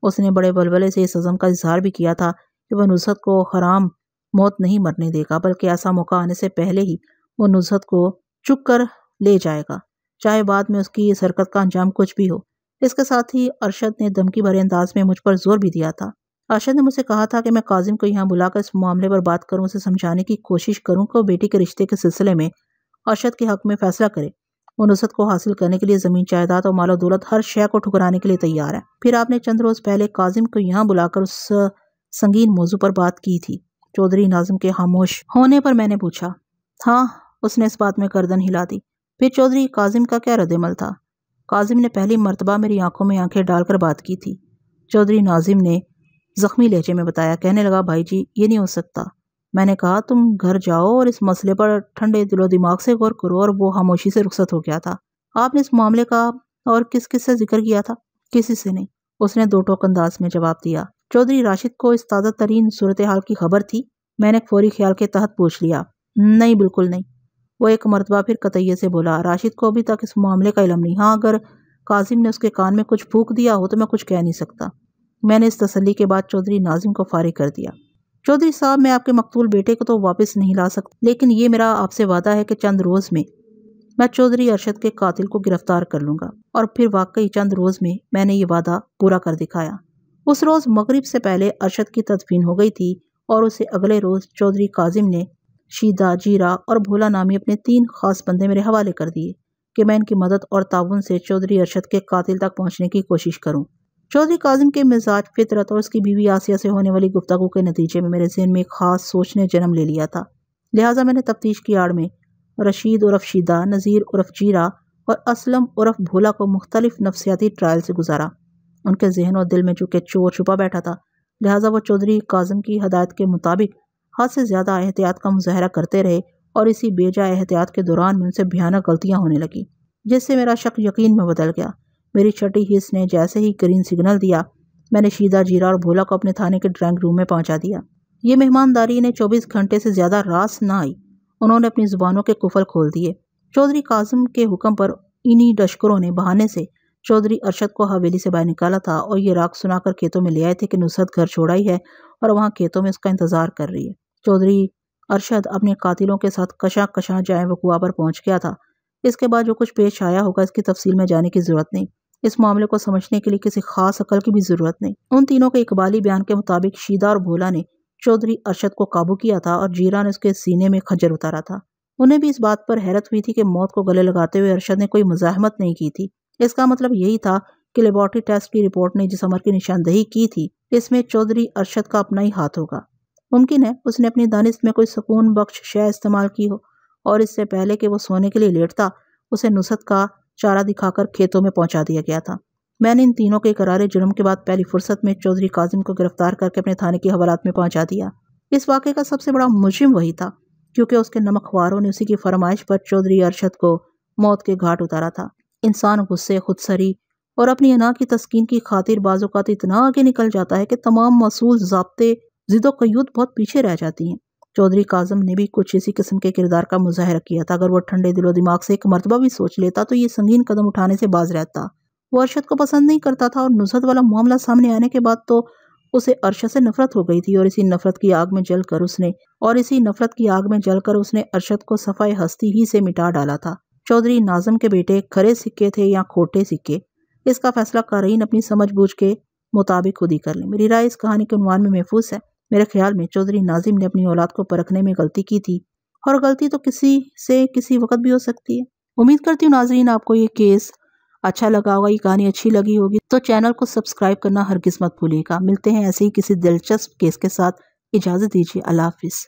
Speaker 1: उसने बड़े बलबले से इस अज़म का इजहार भी किया था कि वह नुसरत को हराम मौत नहीं मरने देगा बल्कि ऐसा मौका आने से पहले ही वो नुसरत को चुप कर ले जाएगा चाहे बाद में उसकी इस हरकत का अंजाम कुछ भी हो इसके साथ ही अरशद ने धमकी भरे अंदाज में मुझ पर जोर भी दिया था अरशद ने मुझसे कहा था कि मैं काजिम को यहाँ बुलाकर इस मामले पर बात करूँ उसे समझाने की कोशिश करूँ कि वो बेटी के रिश्ते के सिलसिले में अरशद के हक में फैसला करे वो नुसरत को हासिल करने के लिए ज़मीन जायदाद और मालो दौलत हर शय को ठुकराने के लिए तैयार है फिर आपने चंद रोज़ पहले काजिम को यहाँ बुलाकर उस संगीन मौजू पर बात की थी चौधरी नाजिम के खामोश होने पर मैंने पूछा हाँ उसने इस बात में गर्दन हिला दी फिर चौधरी काजिम का क्या रदमल था काजिम ने पहली मरतबा मेरी आंखों में आंखें डालकर बात की थी चौधरी नाजिम ने ज़ख्मी लहजे में बताया कहने लगा भाई जी ये नहीं हो सकता मैंने कहा तुम घर जाओ और इस मसले पर ठंडे दिलो दिमाग से गौर करो और वो खामोशी से रुखसत हो गया था आपने इस मामले का और किस किस से जिक्र किया था किसी से नहीं उसने दो टोक अंदाज में जवाब दिया चौधरी राशिद को इस ताज़ा तरीन सूरत हाल की खबर थी मैंने फौरी ख्याल के तहत पूछ लिया नहीं बिल्कुल नहीं वह एक मरतबा फिर कतये से बोला राशिद को अभी तक इस मामले का इलम नहीं हाँ अगर काजिम ने उसके कान में कुछ फूक दिया हो तो मैं कुछ कह नहीं सकता मैंने इस तसली के बाद चौधरी नाजिम को फारिग कर दिया चौधरी साहब मैं आपके मकतूल बेटे को तो वापस नहीं ला सकता लेकिन ये मेरा आपसे वादा है कि चंद रोज़ में मैं चौधरी अरशद के कातिल को गिरफ्तार कर लूँगा और फिर वाकई चंद रोज़ में मैंने ये वादा पूरा कर दिखाया उस रोज़ मगरिब से पहले अरशद की तदफीन हो गई थी और उसे अगले रोज़ चौधरी काजिम ने शीदा जीरा और भोला नामी अपने तीन खास बंदे मेरे हवाले कर दिए कि मैं इनकी मदद और ताउन से चौधरी अरशद के कातिल तक पहुँचने की कोशिश करूँ चौधरी काजिम के मिजाज फितरत और उसकी बीवी आसिया से होने वाली गुफ्तु के नतीजे में मेरे जहन में एक खास सोच ने जन्म ले लिया था लिहाजा मैंने तफ्तीश की आड़ में रशीद उर्फ शीदा नज़ीर उर्फ जीरा और असलम उर्फ भोला को मुख्तलिफ नफसियाती ट्रायल से गुजारा उनके जहन और दिल में चूँकि चोर छुपा बैठा था लिहाजा वो चौधरी काजम की हदायत के मुताबिक हद से ज़्यादा एहतियात का मुजाहरा करते रहे और इसी बेजा एहतियात के दौरान मुझसे भयानक गलतियाँ होने लगी जिससे मेरा शक यकीन में बदल गया मेरी छठी हिस्स ने जैसे ही ग्रीन सिग्नल दिया मैंने शीदा जीरा और भोला को अपने थाने के ड्राइंग रूम में पहुंचा दिया ये मेहमानदारी ने 24 घंटे से ज़्यादा रास ना आई उन्होंने अपनी ज़ुबानों के कुफल खोल दिए चौधरी काजम के हुक्म पर इन्हीं डशकरों ने बहाने से चौधरी अरशद को हवेली से बाहर निकाला था और ये राग सुनाकर खेतों में ले आए थे कि नुसरत घर छोड़ा ही है और वहाँ खेतों में उसका इंतज़ार कर रही है चौधरी अरशद अपने कातिलों के साथ कशा कशा जाए वकुआ पर पहुंच गया था इसके बाद जो कुछ पेश आया होगा इसकी तफसील में जाने की ज़रूरत नहीं इस मामले को समझने के लिए किसी खास अकल की भी ज़रूरत नहीं उन तीनों के इकबाली बयान के मुताबिक शीदा और भोला ने चौधरी अरशद को काबू किया था और जीरा ने उसके सीने में खजर उतारा था उन्हें भी इस बात पर हैरत हुई थी कि मौत को गले लगाते हुए अरशद ने कोई मुजाहमत नहीं की थी इसका मतलब यही था कि लेबॉर्ट्री टेस्ट की रिपोर्ट ने जिस अमर की निशानदेही की थी इसमें चौधरी अरशद का अपना ही हाथ होगा मुमकिन है उसने अपनी दानिश में कोई सुकून बख्श शय इस्तेमाल की हो और इससे पहले कि वो सोने के लिए लेटता उसे नुसत का चारा दिखाकर खेतों में पहुंचा दिया गया था मैंने इन तीनों के करारे जुर्म के बाद पहली फुर्सत में चौधरी काजिम को गिरफ्तार करके अपने थाने के हवालात में पहुंचा दिया इस वाक़े का सबसे बड़ा मुजिम वही था क्योंकि उसके नमकवारों ने उसी की फरमाइश पर चौधरी अरशद को मौत के घाट उतारा था इंसान गुस्से खुदसरी और अपनी अना की तस्कीन की खातिर बाजूकात इतना आगे निकल जाता है कि तमाम मौसू जबते जिदो कयूद बहुत पीछे रह जाती हैं चौधरी काजम ने भी कुछ इसी किस्म के किरदार का मुजाहरा किया था अगर वो ठंडे दिलो दिमाग से एक मरतबा भी सोच लेता तो ये संगीन कदम उठाने से बाज रहता वो अरशद को पसंद नहीं करता था और नुसरत वाला मामला सामने आने के बाद तो उसे अरशद से नफरत हो गई थी और इसी नफरत की आग में जलकर उसने और इसी नफरत की आग में जलकर उसने अरशद को सफ़ाई हस्ती ही से मिटा डाला था चौधरी नाजम के बेटे खरे सिक्के थे या खोटे सिक्के इसका फैसला कारीन अपनी समझ बूझ के मुताबिक खुद ही कर ले मेरी राय इस कहानी के अनुमान में महफूज है मेरे ख्याल में चौधरी नाजिम ने अपनी औलाद को परखने में गलती की थी और गलती तो किसी से किसी वक्त भी हो सकती है उम्मीद करती हूँ नाजरीन आपको ये केस अच्छा लगा होगा ये कहानी अच्छी लगी होगी तो चैनल को सब्सक्राइब करना हर किस्मत भूलेगा मिलते हैं ऐसे ही किसी दिलचस्प केस के साथ इजाज़त दीजिए अल्लाह हाफिज़